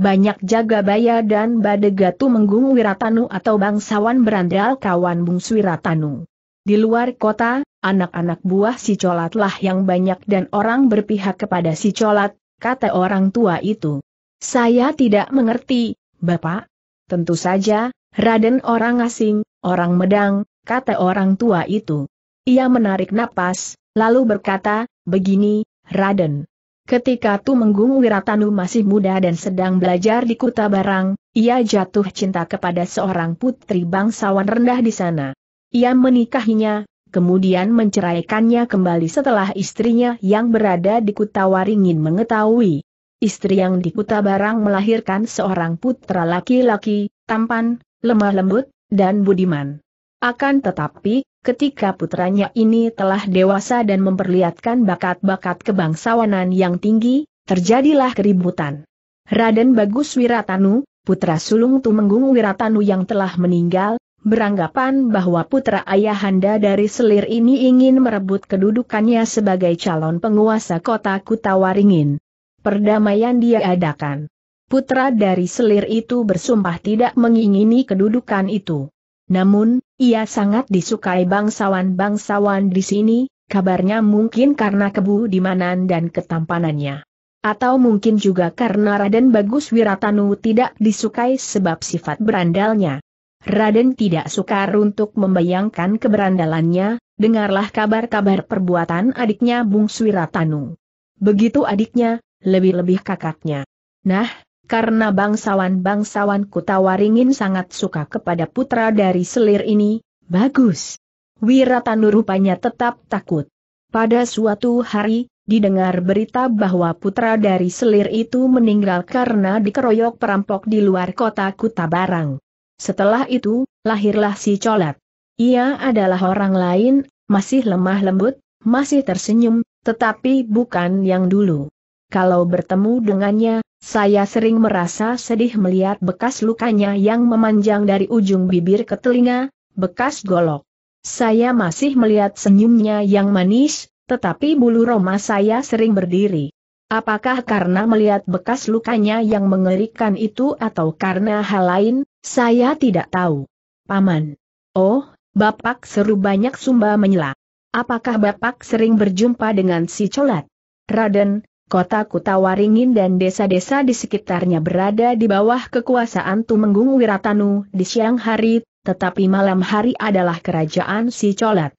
banyak jagabaya dan badegatu menggung wiratanu atau bangsawan berandal kawan bung wiratanu. Di luar kota, anak-anak buah si colatlah yang banyak dan orang berpihak kepada si colat, kata orang tua itu. Saya tidak mengerti, Bapak. Tentu saja, Raden orang asing, orang medang, kata orang tua itu. Ia menarik napas, lalu berkata, begini, Raden. Ketika Tumenggung Wiratanu masih muda dan sedang belajar di Kuta Barang, ia jatuh cinta kepada seorang putri bangsawan rendah di sana. Ia menikahinya, kemudian menceraikannya kembali setelah istrinya yang berada di Kuta Waringin mengetahui. Istri yang di Kuta Barang melahirkan seorang putra laki-laki, tampan, lemah lembut, dan budiman. Akan tetapi, ketika putranya ini telah dewasa dan memperlihatkan bakat-bakat kebangsawanan yang tinggi, terjadilah keributan. Raden Bagus Wiratanu, putra sulung Tumenggung Wiratanu yang telah meninggal, beranggapan bahwa putra ayahanda dari selir ini ingin merebut kedudukannya sebagai calon penguasa kota Kutawaringin. Perdamaian dia adakan. Putra dari selir itu bersumpah tidak mengingini kedudukan itu. Namun, ia sangat disukai bangsawan-bangsawan di sini, kabarnya mungkin karena kebudimanan dan ketampanannya. Atau mungkin juga karena Raden Bagus Wiratanu tidak disukai sebab sifat berandalnya. Raden tidak sukar untuk membayangkan keberandalannya, dengarlah kabar-kabar perbuatan adiknya Bung Wiratanu. Begitu adiknya, lebih-lebih kakaknya. Nah, karena bangsawan bangsawan kutawaringin sangat suka kepada putra dari selir ini, bagus. Wiratanu rupanya tetap takut. Pada suatu hari, didengar berita bahwa putra dari selir itu meninggal karena dikeroyok perampok di luar kota Kutabarang. Setelah itu, lahirlah si Colat. Ia adalah orang lain, masih lemah lembut, masih tersenyum, tetapi bukan yang dulu. Kalau bertemu dengannya, saya sering merasa sedih melihat bekas lukanya yang memanjang dari ujung bibir ke telinga, bekas golok. Saya masih melihat senyumnya yang manis, tetapi bulu roma saya sering berdiri. Apakah karena melihat bekas lukanya yang mengerikan itu atau karena hal lain, saya tidak tahu. Paman. Oh, Bapak seru banyak sumba menyela. Apakah Bapak sering berjumpa dengan si colat? Raden, Kota Kutawaringin dan desa-desa di sekitarnya berada di bawah kekuasaan Tumenggung Wiratanu di siang hari, tetapi malam hari adalah kerajaan si Colat.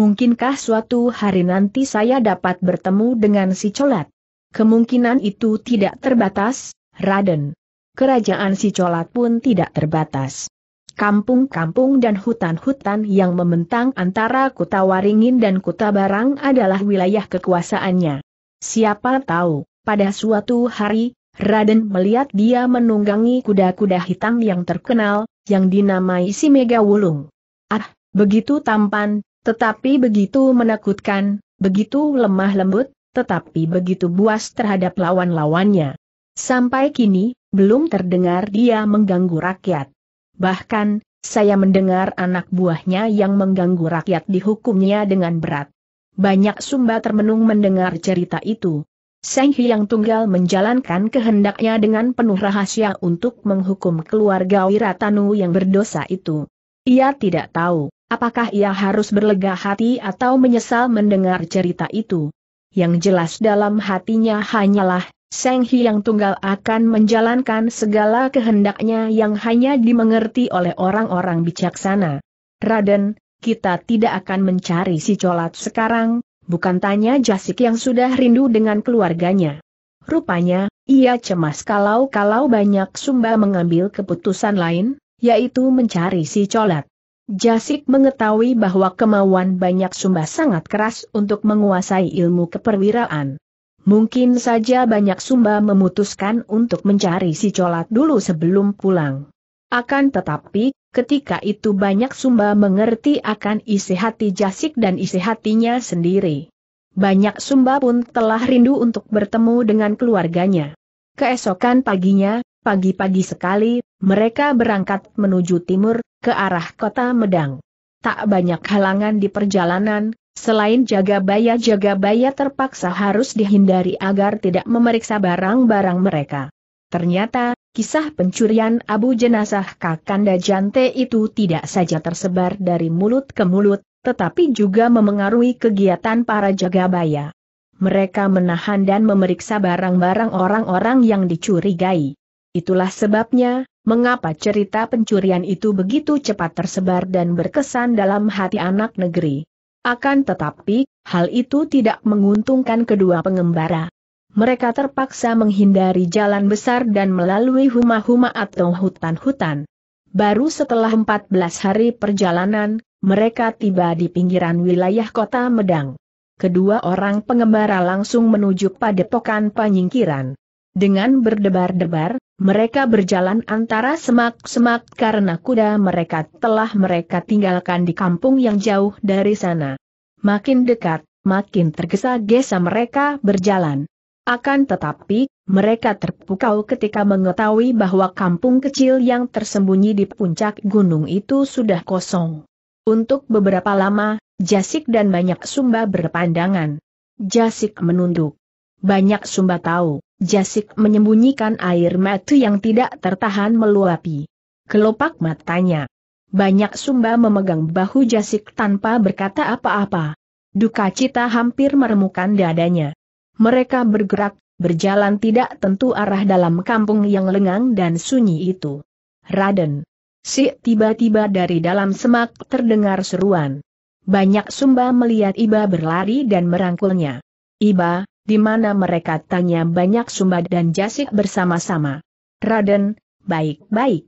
Mungkinkah suatu hari nanti saya dapat bertemu dengan si Colat? Kemungkinan itu tidak terbatas, Raden. Kerajaan si Colat pun tidak terbatas. Kampung-kampung dan hutan-hutan yang membentang antara Kutawaringin dan Kuta Barang adalah wilayah kekuasaannya. Siapa tahu, pada suatu hari, Raden melihat dia menunggangi kuda-kuda hitam yang terkenal, yang dinamai si Mega Wulung. Ah, begitu tampan, tetapi begitu menakutkan, begitu lemah lembut, tetapi begitu buas terhadap lawan-lawannya. Sampai kini, belum terdengar dia mengganggu rakyat. Bahkan, saya mendengar anak buahnya yang mengganggu rakyat dihukumnya dengan berat. Banyak sumba termenung mendengar cerita itu. Seng Hyang Tunggal menjalankan kehendaknya dengan penuh rahasia untuk menghukum keluarga Wiratanu yang berdosa itu. Ia tidak tahu, apakah ia harus berlega hati atau menyesal mendengar cerita itu. Yang jelas dalam hatinya hanyalah, Seng Hyang Tunggal akan menjalankan segala kehendaknya yang hanya dimengerti oleh orang-orang bijaksana. Raden, kita tidak akan mencari si colat sekarang, bukan tanya Jasik yang sudah rindu dengan keluarganya. Rupanya, ia cemas kalau-kalau banyak Sumba mengambil keputusan lain, yaitu mencari si colat. Jasik mengetahui bahwa kemauan banyak Sumba sangat keras untuk menguasai ilmu keperwiraan. Mungkin saja banyak Sumba memutuskan untuk mencari si colat dulu sebelum pulang. Akan tetapi, Ketika itu banyak Sumba mengerti akan isi hati Jasik dan isi hatinya sendiri. Banyak Sumba pun telah rindu untuk bertemu dengan keluarganya. Keesokan paginya, pagi-pagi sekali, mereka berangkat menuju timur, ke arah kota Medang. Tak banyak halangan di perjalanan, selain jaga baya jaga baya terpaksa harus dihindari agar tidak memeriksa barang-barang mereka. Ternyata, Kisah pencurian abu jenazah Kakanda Jante itu tidak saja tersebar dari mulut ke mulut, tetapi juga memengaruhi kegiatan para jagabaya. Mereka menahan dan memeriksa barang-barang orang-orang yang dicurigai. Itulah sebabnya, mengapa cerita pencurian itu begitu cepat tersebar dan berkesan dalam hati anak negeri. Akan tetapi, hal itu tidak menguntungkan kedua pengembara mereka terpaksa menghindari jalan besar dan melalui huma-huma atau hutan-hutan. Baru setelah 14 hari perjalanan, mereka tiba di pinggiran wilayah kota Medang. Kedua orang pengembara langsung menuju padepokan penyingkiran. Dengan berdebar-debar, mereka berjalan antara semak-semak karena kuda mereka telah mereka tinggalkan di kampung yang jauh dari sana. Makin dekat, makin tergesa-gesa mereka berjalan. Akan tetapi, mereka terpukau ketika mengetahui bahwa kampung kecil yang tersembunyi di puncak gunung itu sudah kosong. Untuk beberapa lama, Jasik dan banyak Sumba berpandangan. Jasik menunduk. Banyak Sumba tahu, Jasik menyembunyikan air mata yang tidak tertahan meluapi. Kelopak matanya. Banyak Sumba memegang bahu Jasik tanpa berkata apa-apa. Duka cita hampir meremukan dadanya. Mereka bergerak, berjalan tidak tentu arah dalam kampung yang lengang dan sunyi itu. Raden. Si tiba-tiba dari dalam semak terdengar seruan. Banyak sumba melihat Iba berlari dan merangkulnya. Iba, di mana mereka tanya banyak sumba dan jasik bersama-sama. Raden, baik-baik.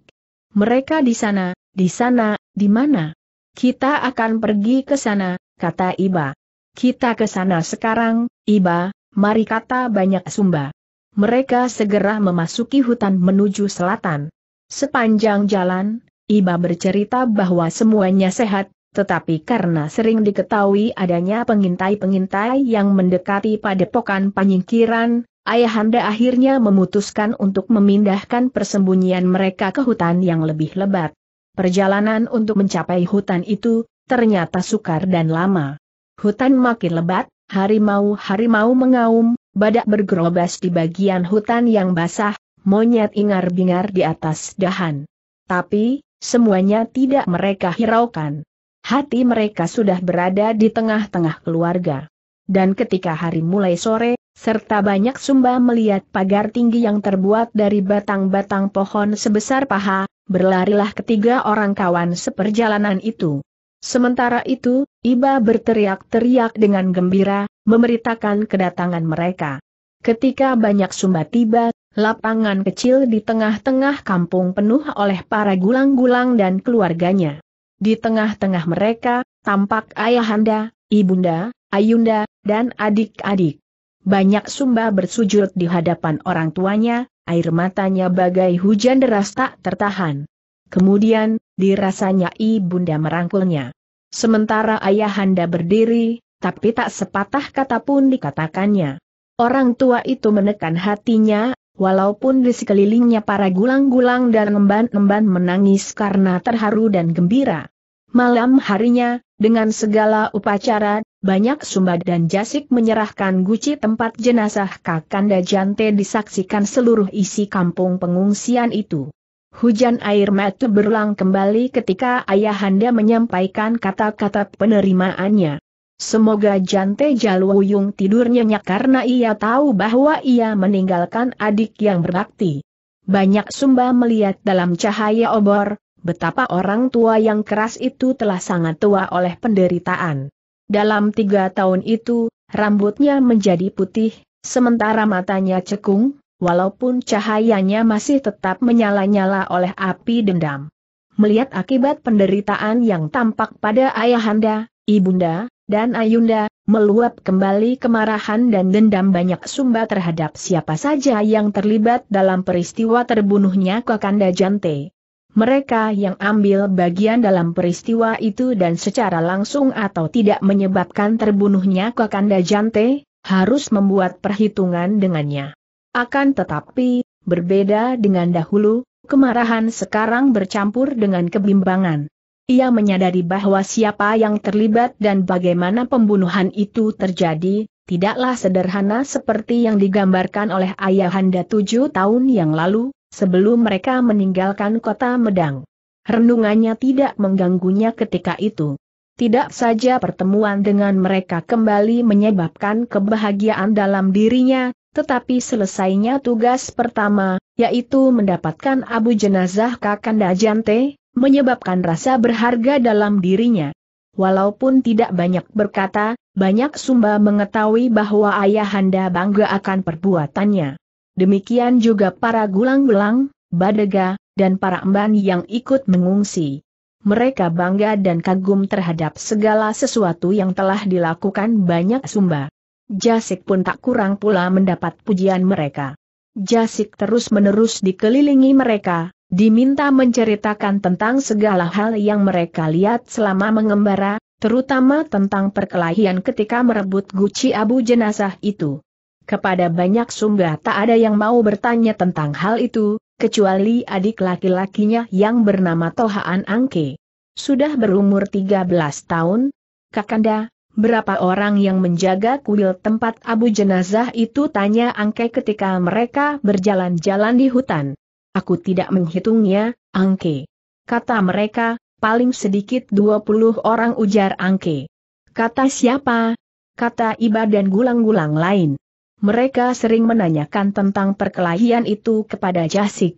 Mereka di sana, di sana, di mana? Kita akan pergi ke sana, kata Iba. Kita ke sana sekarang, Iba, mari kata banyak sumba. Mereka segera memasuki hutan menuju selatan. Sepanjang jalan, Iba bercerita bahwa semuanya sehat, tetapi karena sering diketahui adanya pengintai-pengintai yang mendekati padepokan panyingkiran, ayahanda akhirnya memutuskan untuk memindahkan persembunyian mereka ke hutan yang lebih lebat. Perjalanan untuk mencapai hutan itu, ternyata sukar dan lama. Hutan makin lebat, Harimau-harimau mengaum, badak bergerobas di bagian hutan yang basah, monyet ingar-bingar di atas dahan. Tapi, semuanya tidak mereka hiraukan. Hati mereka sudah berada di tengah-tengah keluarga. Dan ketika hari mulai sore, serta banyak sumba melihat pagar tinggi yang terbuat dari batang-batang pohon sebesar paha, berlarilah ketiga orang kawan seperjalanan itu. Sementara itu, Iba berteriak-teriak dengan gembira, memberitakan kedatangan mereka. Ketika banyak sumba tiba, lapangan kecil di tengah-tengah kampung penuh oleh para gulang-gulang dan keluarganya. Di tengah-tengah mereka, tampak ayahanda, ibunda, ayunda, dan adik-adik. Banyak sumba bersujud di hadapan orang tuanya, air matanya bagai hujan deras tak tertahan. Kemudian, dirasanya ibunda merangkulnya. Sementara ayahanda berdiri, tapi tak sepatah kata pun dikatakannya. Orang tua itu menekan hatinya, walaupun di sekelilingnya para gulang-gulang dan emban-emban menangis karena terharu dan gembira. Malam harinya, dengan segala upacara, banyak sumba dan jasik menyerahkan guci tempat jenazah Kakanda Jante disaksikan seluruh isi kampung pengungsian itu. Hujan air mata berulang kembali ketika ayahanda menyampaikan kata-kata penerimaannya. Semoga Jante Jalwuyung tidur nyenyak karena ia tahu bahwa ia meninggalkan adik yang berbakti. Banyak sumba melihat dalam cahaya obor, betapa orang tua yang keras itu telah sangat tua oleh penderitaan. Dalam tiga tahun itu, rambutnya menjadi putih, sementara matanya cekung, walaupun cahayanya masih tetap menyala-nyala oleh api dendam. Melihat akibat penderitaan yang tampak pada ayahanda, ibunda, dan ayunda, meluap kembali kemarahan dan dendam banyak sumba terhadap siapa saja yang terlibat dalam peristiwa terbunuhnya Kakanda Jante. Mereka yang ambil bagian dalam peristiwa itu dan secara langsung atau tidak menyebabkan terbunuhnya Kakanda Jante, harus membuat perhitungan dengannya. Akan tetapi, berbeda dengan dahulu, kemarahan sekarang bercampur dengan kebimbangan. Ia menyadari bahwa siapa yang terlibat dan bagaimana pembunuhan itu terjadi, tidaklah sederhana seperti yang digambarkan oleh ayahanda tujuh tahun yang lalu, sebelum mereka meninggalkan kota Medang. Renungannya tidak mengganggunya ketika itu. Tidak saja pertemuan dengan mereka kembali menyebabkan kebahagiaan dalam dirinya, tetapi selesainya tugas pertama, yaitu mendapatkan abu jenazah Kakanda Jante, menyebabkan rasa berharga dalam dirinya. Walaupun tidak banyak berkata, banyak Sumba mengetahui bahwa ayahanda bangga akan perbuatannya. Demikian juga para gulang-gulang, badega, dan para emban yang ikut mengungsi. Mereka bangga dan kagum terhadap segala sesuatu yang telah dilakukan banyak Sumba. Jasik pun tak kurang pula mendapat pujian mereka. Jasik terus-menerus dikelilingi mereka, diminta menceritakan tentang segala hal yang mereka lihat selama mengembara, terutama tentang perkelahian ketika merebut guci abu jenazah itu. Kepada banyak sumber tak ada yang mau bertanya tentang hal itu, kecuali adik laki-lakinya yang bernama Tohaan Angke. Sudah berumur 13 tahun, Kakanda, berapa orang yang menjaga kuil tempat abu jenazah itu tanya Angke ketika mereka berjalan-jalan di hutan. Aku tidak menghitungnya, Angke. Kata mereka, paling sedikit 20 orang ujar Angke. Kata siapa? Kata Iba dan gulang-gulang lain. Mereka sering menanyakan tentang perkelahian itu kepada Jasik.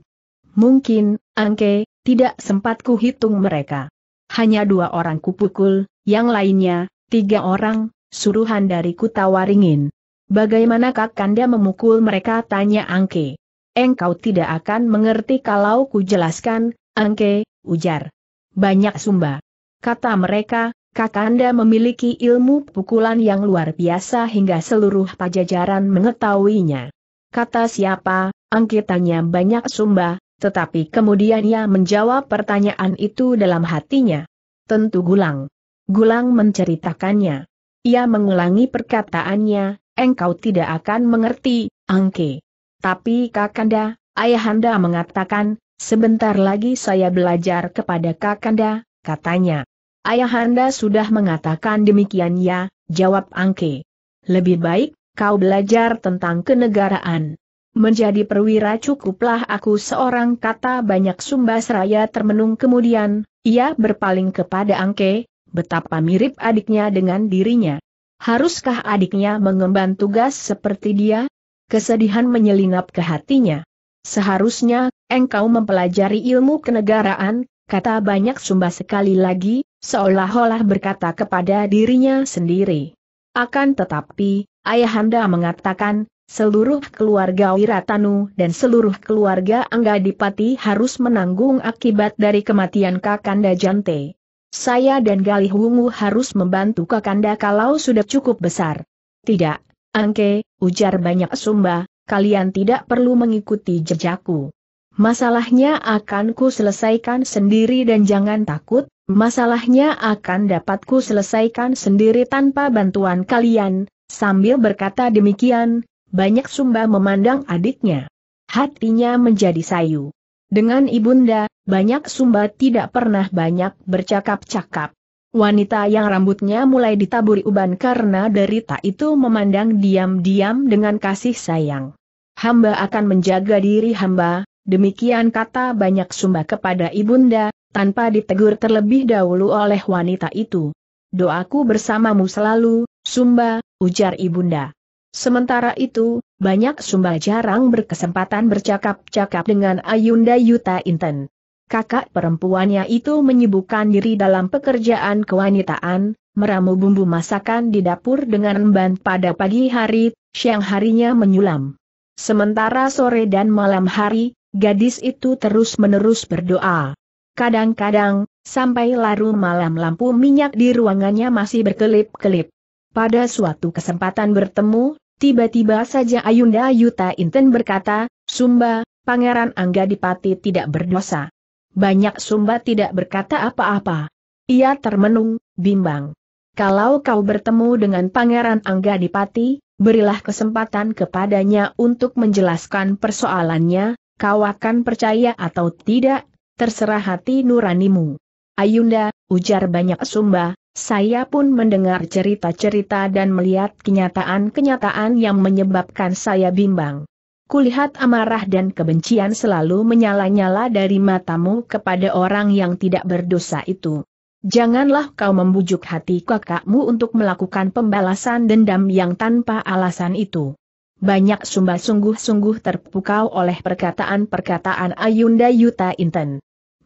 Mungkin, Angke, tidak sempat kuhitung mereka. Hanya dua orang kupukul, yang lainnya, Tiga orang, suruhan dari Kutawaringin. Bagaimana Kakanda memukul mereka tanya Angke. Engkau tidak akan mengerti kalau ku jelaskan, Angke, ujar. Banyak sumba. Kata mereka, Kakanda memiliki ilmu pukulan yang luar biasa hingga seluruh pajajaran mengetahuinya. Kata siapa, Angke tanya banyak sumba, tetapi kemudian ia menjawab pertanyaan itu dalam hatinya. Tentu gulang. Gulang menceritakannya. Ia mengulangi perkataannya, engkau tidak akan mengerti, Angke. Tapi Kakanda, Ayahanda mengatakan, sebentar lagi saya belajar kepada Kakanda, katanya. Ayahanda sudah mengatakan demikian ya, jawab Angke. Lebih baik, kau belajar tentang kenegaraan. Menjadi perwira cukuplah aku seorang kata banyak Sumba Seraya termenung kemudian, ia berpaling kepada Angke, betapa mirip adiknya dengan dirinya. Haruskah adiknya mengemban tugas seperti dia? Kesedihan menyelinap ke hatinya. Seharusnya, engkau mempelajari ilmu kenegaraan, kata banyak sumba sekali lagi, seolah-olah berkata kepada dirinya sendiri. Akan tetapi, Ayahanda mengatakan, seluruh keluarga Wiratanu dan seluruh keluarga Anggadipati harus menanggung akibat dari kematian Kakanda Jante. Saya dan Galih Wungu harus membantu Kakanda kalau sudah cukup besar. Tidak, Angke, ujar banyak sumba, kalian tidak perlu mengikuti jejakku. Masalahnya akan ku selesaikan sendiri dan jangan takut, masalahnya akan dapat ku selesaikan sendiri tanpa bantuan kalian, sambil berkata demikian, banyak sumba memandang adiknya. Hatinya menjadi sayu. Dengan ibunda, banyak sumba tidak pernah banyak bercakap-cakap. Wanita yang rambutnya mulai ditaburi uban karena derita itu memandang diam-diam dengan kasih sayang. Hamba akan menjaga diri hamba, demikian kata banyak sumba kepada ibunda, tanpa ditegur terlebih dahulu oleh wanita itu. Doaku bersamamu selalu, sumba, ujar ibunda. Sementara itu, banyak Sumba jarang berkesempatan bercakap-cakap dengan Ayunda Yuta Inten. Kakak perempuannya itu menyibukkan diri dalam pekerjaan kewanitaan, meramu bumbu masakan di dapur dengan emban pada pagi hari, siang harinya menyulam. Sementara sore dan malam hari, gadis itu terus-menerus berdoa. Kadang-kadang, sampai larut malam lampu minyak di ruangannya masih berkelip-kelip. Pada suatu kesempatan bertemu, Tiba-tiba saja Ayunda Yuta Inten berkata, Sumba, Pangeran Angga Dipati tidak berdosa. Banyak Sumba tidak berkata apa-apa. Ia termenung, bimbang. Kalau kau bertemu dengan Pangeran Angga Dipati, berilah kesempatan kepadanya untuk menjelaskan persoalannya, kau akan percaya atau tidak, terserah hati nuranimu. Ayunda, ujar banyak Sumba, saya pun mendengar cerita-cerita dan melihat kenyataan-kenyataan yang menyebabkan saya bimbang. Kulihat amarah dan kebencian selalu menyala-nyala dari matamu kepada orang yang tidak berdosa itu. Janganlah kau membujuk hati kakakmu untuk melakukan pembalasan dendam yang tanpa alasan itu. Banyak sumba sungguh-sungguh terpukau oleh perkataan-perkataan Ayunda Yuta Inten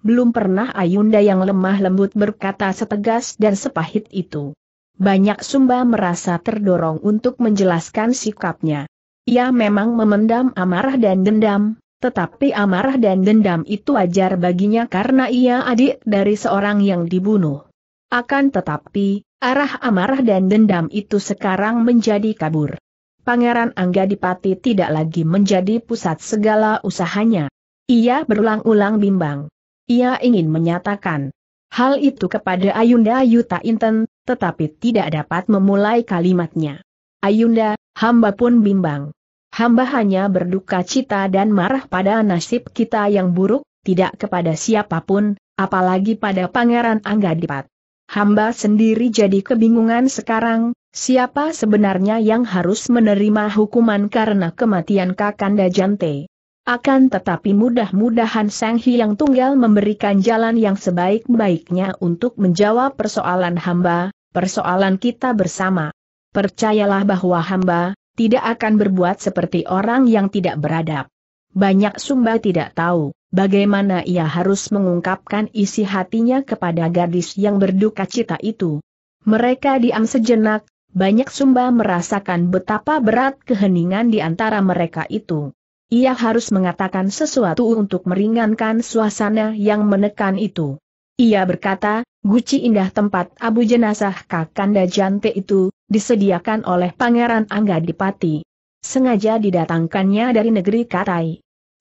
belum pernah Ayunda yang lemah lembut berkata setegas dan sepahit itu. Banyak Sumba merasa terdorong untuk menjelaskan sikapnya. Ia memang memendam amarah dan dendam, tetapi amarah dan dendam itu wajar baginya karena ia adik dari seorang yang dibunuh. Akan tetapi, arah amarah dan dendam itu sekarang menjadi kabur. Pangeran Angga Dipati tidak lagi menjadi pusat segala usahanya. Ia berulang-ulang bimbang. Ia ingin menyatakan hal itu kepada Ayunda Yuta Inten, tetapi tidak dapat memulai kalimatnya. Ayunda, hamba pun bimbang. Hamba hanya berduka cita dan marah pada nasib kita yang buruk, tidak kepada siapapun, apalagi pada Pangeran Anggadipat. Hamba sendiri jadi kebingungan sekarang, siapa sebenarnya yang harus menerima hukuman karena kematian Kakanda Jante. Akan tetapi mudah-mudahan Sang Hyang Tunggal memberikan jalan yang sebaik-baiknya untuk menjawab persoalan hamba, persoalan kita bersama. Percayalah bahwa hamba, tidak akan berbuat seperti orang yang tidak beradab. Banyak sumba tidak tahu, bagaimana ia harus mengungkapkan isi hatinya kepada gadis yang berduka cita itu. Mereka diam sejenak, banyak sumba merasakan betapa berat keheningan di antara mereka itu. Ia harus mengatakan sesuatu untuk meringankan suasana yang menekan itu. Ia berkata, Guci indah tempat abu jenazah Kakanda Jante itu, disediakan oleh Pangeran Angga Dipati. Sengaja didatangkannya dari negeri Katai.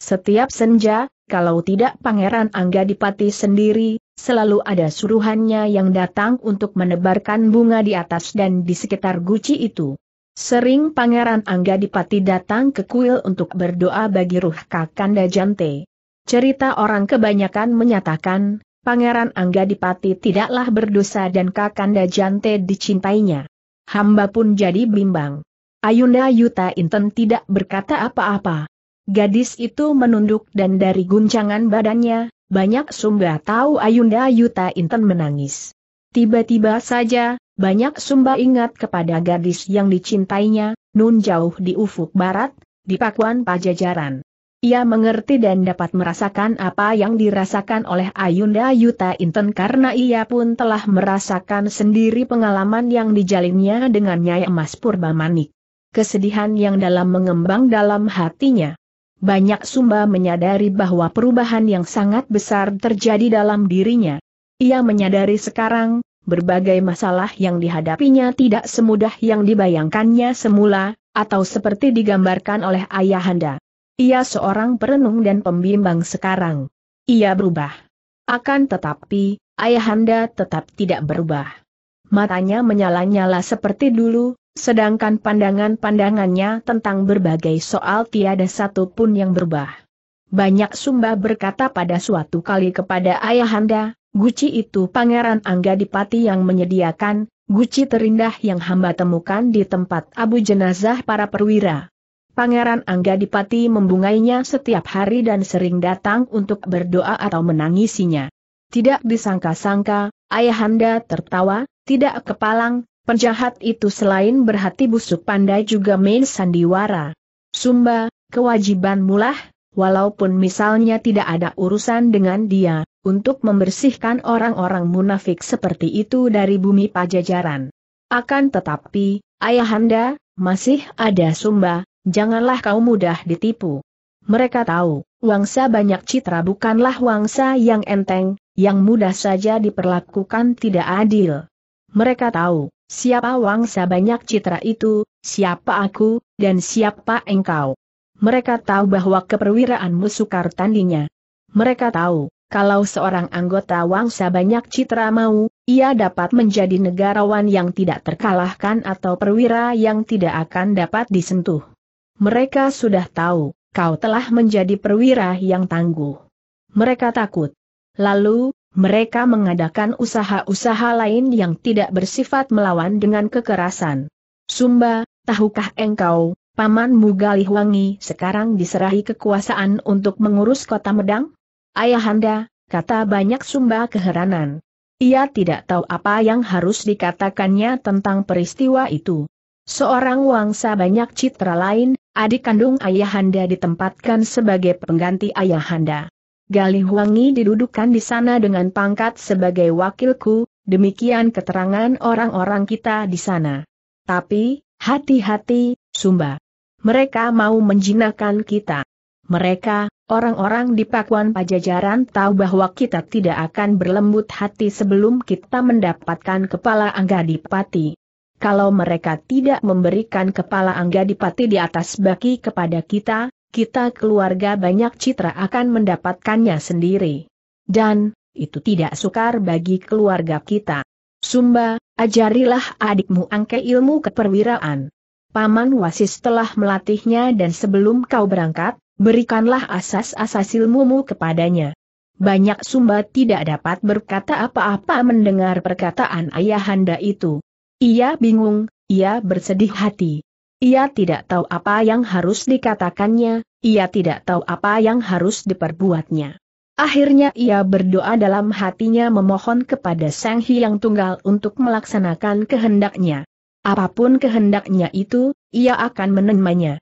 Setiap senja, kalau tidak Pangeran Angga Dipati sendiri, selalu ada suruhannya yang datang untuk menebarkan bunga di atas dan di sekitar guci itu. Sering Pangeran Angga Dipati datang ke kuil untuk berdoa bagi ruh Kakanda Jante. Cerita orang kebanyakan menyatakan, Pangeran Angga Dipati tidaklah berdosa dan Kakanda Jante dicintainya. Hamba pun jadi bimbang. Ayunda Yuta Inten tidak berkata apa-apa. Gadis itu menunduk dan dari guncangan badannya, banyak sumber tahu Ayunda Yuta Inten menangis. Tiba-tiba saja, banyak Sumba ingat kepada gadis yang dicintainya, Nun jauh di ufuk barat, di pakuan pajajaran. Ia mengerti dan dapat merasakan apa yang dirasakan oleh Ayunda Yuta Inten karena ia pun telah merasakan sendiri pengalaman yang dijalinnya dengan Nyai Emas Purba Manik, Kesedihan yang dalam mengembang dalam hatinya. Banyak Sumba menyadari bahwa perubahan yang sangat besar terjadi dalam dirinya. Ia menyadari sekarang, berbagai masalah yang dihadapinya tidak semudah yang dibayangkannya semula, atau seperti digambarkan oleh ayahanda. Ia seorang perenung dan pembimbang sekarang. Ia berubah. Akan tetapi, ayahanda tetap tidak berubah. Matanya menyala-nyala seperti dulu, sedangkan pandangan-pandangannya tentang berbagai soal tiada satu pun yang berubah. Banyak Sumba berkata pada suatu kali kepada ayahanda, Guci itu Pangeran Angga Dipati yang menyediakan, guci terindah yang hamba temukan di tempat abu jenazah para perwira. Pangeran Angga Dipati membungainya setiap hari dan sering datang untuk berdoa atau menangisinya. Tidak disangka-sangka, ayahanda tertawa, tidak kepalang, penjahat itu selain berhati busuk pandai juga main sandiwara. Sumba, kewajiban mulah, walaupun misalnya tidak ada urusan dengan dia, untuk membersihkan orang-orang munafik seperti itu dari bumi pajajaran. Akan tetapi, ayahanda, masih ada sumba, janganlah kau mudah ditipu. Mereka tahu, wangsa banyak citra bukanlah wangsa yang enteng, yang mudah saja diperlakukan tidak adil. Mereka tahu, siapa wangsa banyak citra itu, siapa aku, dan siapa engkau. Mereka tahu bahwa keperwiraanmu sukar tandinya. Mereka tahu, kalau seorang anggota wangsa banyak citra mau, ia dapat menjadi negarawan yang tidak terkalahkan atau perwira yang tidak akan dapat disentuh. Mereka sudah tahu, kau telah menjadi perwira yang tangguh. Mereka takut. Lalu, mereka mengadakan usaha-usaha lain yang tidak bersifat melawan dengan kekerasan. Sumba, tahukah engkau, Paman Mugali Huangi sekarang diserahi kekuasaan untuk mengurus kota Medang? Ayahanda, kata banyak sumba keheranan. Ia tidak tahu apa yang harus dikatakannya tentang peristiwa itu. Seorang wangsa banyak citra lain, adik kandung ayahanda ditempatkan sebagai pengganti ayahanda. Huangi didudukan di sana dengan pangkat sebagai wakilku, demikian keterangan orang-orang kita di sana. Tapi, hati-hati, Sumba. Mereka mau menjinakkan kita. Mereka, orang-orang di pakuan pajajaran tahu bahwa kita tidak akan berlembut hati sebelum kita mendapatkan kepala Anggadipati. Kalau mereka tidak memberikan kepala Anggadipati di atas baki kepada kita, kita keluarga banyak citra akan mendapatkannya sendiri. Dan, itu tidak sukar bagi keluarga kita. Sumba, ajarilah adikmu angke ilmu keperwiraan. Paman Wasis telah melatihnya dan sebelum kau berangkat, berikanlah asas-asas ilmumu kepadanya. Banyak Sumba tidak dapat berkata apa-apa mendengar perkataan ayahanda itu. Ia bingung, ia bersedih hati. Ia tidak tahu apa yang harus dikatakannya, ia tidak tahu apa yang harus diperbuatnya. Akhirnya ia berdoa dalam hatinya memohon kepada Sang Hyang Tunggal untuk melaksanakan kehendaknya. Apapun kehendaknya itu, ia akan menemannya.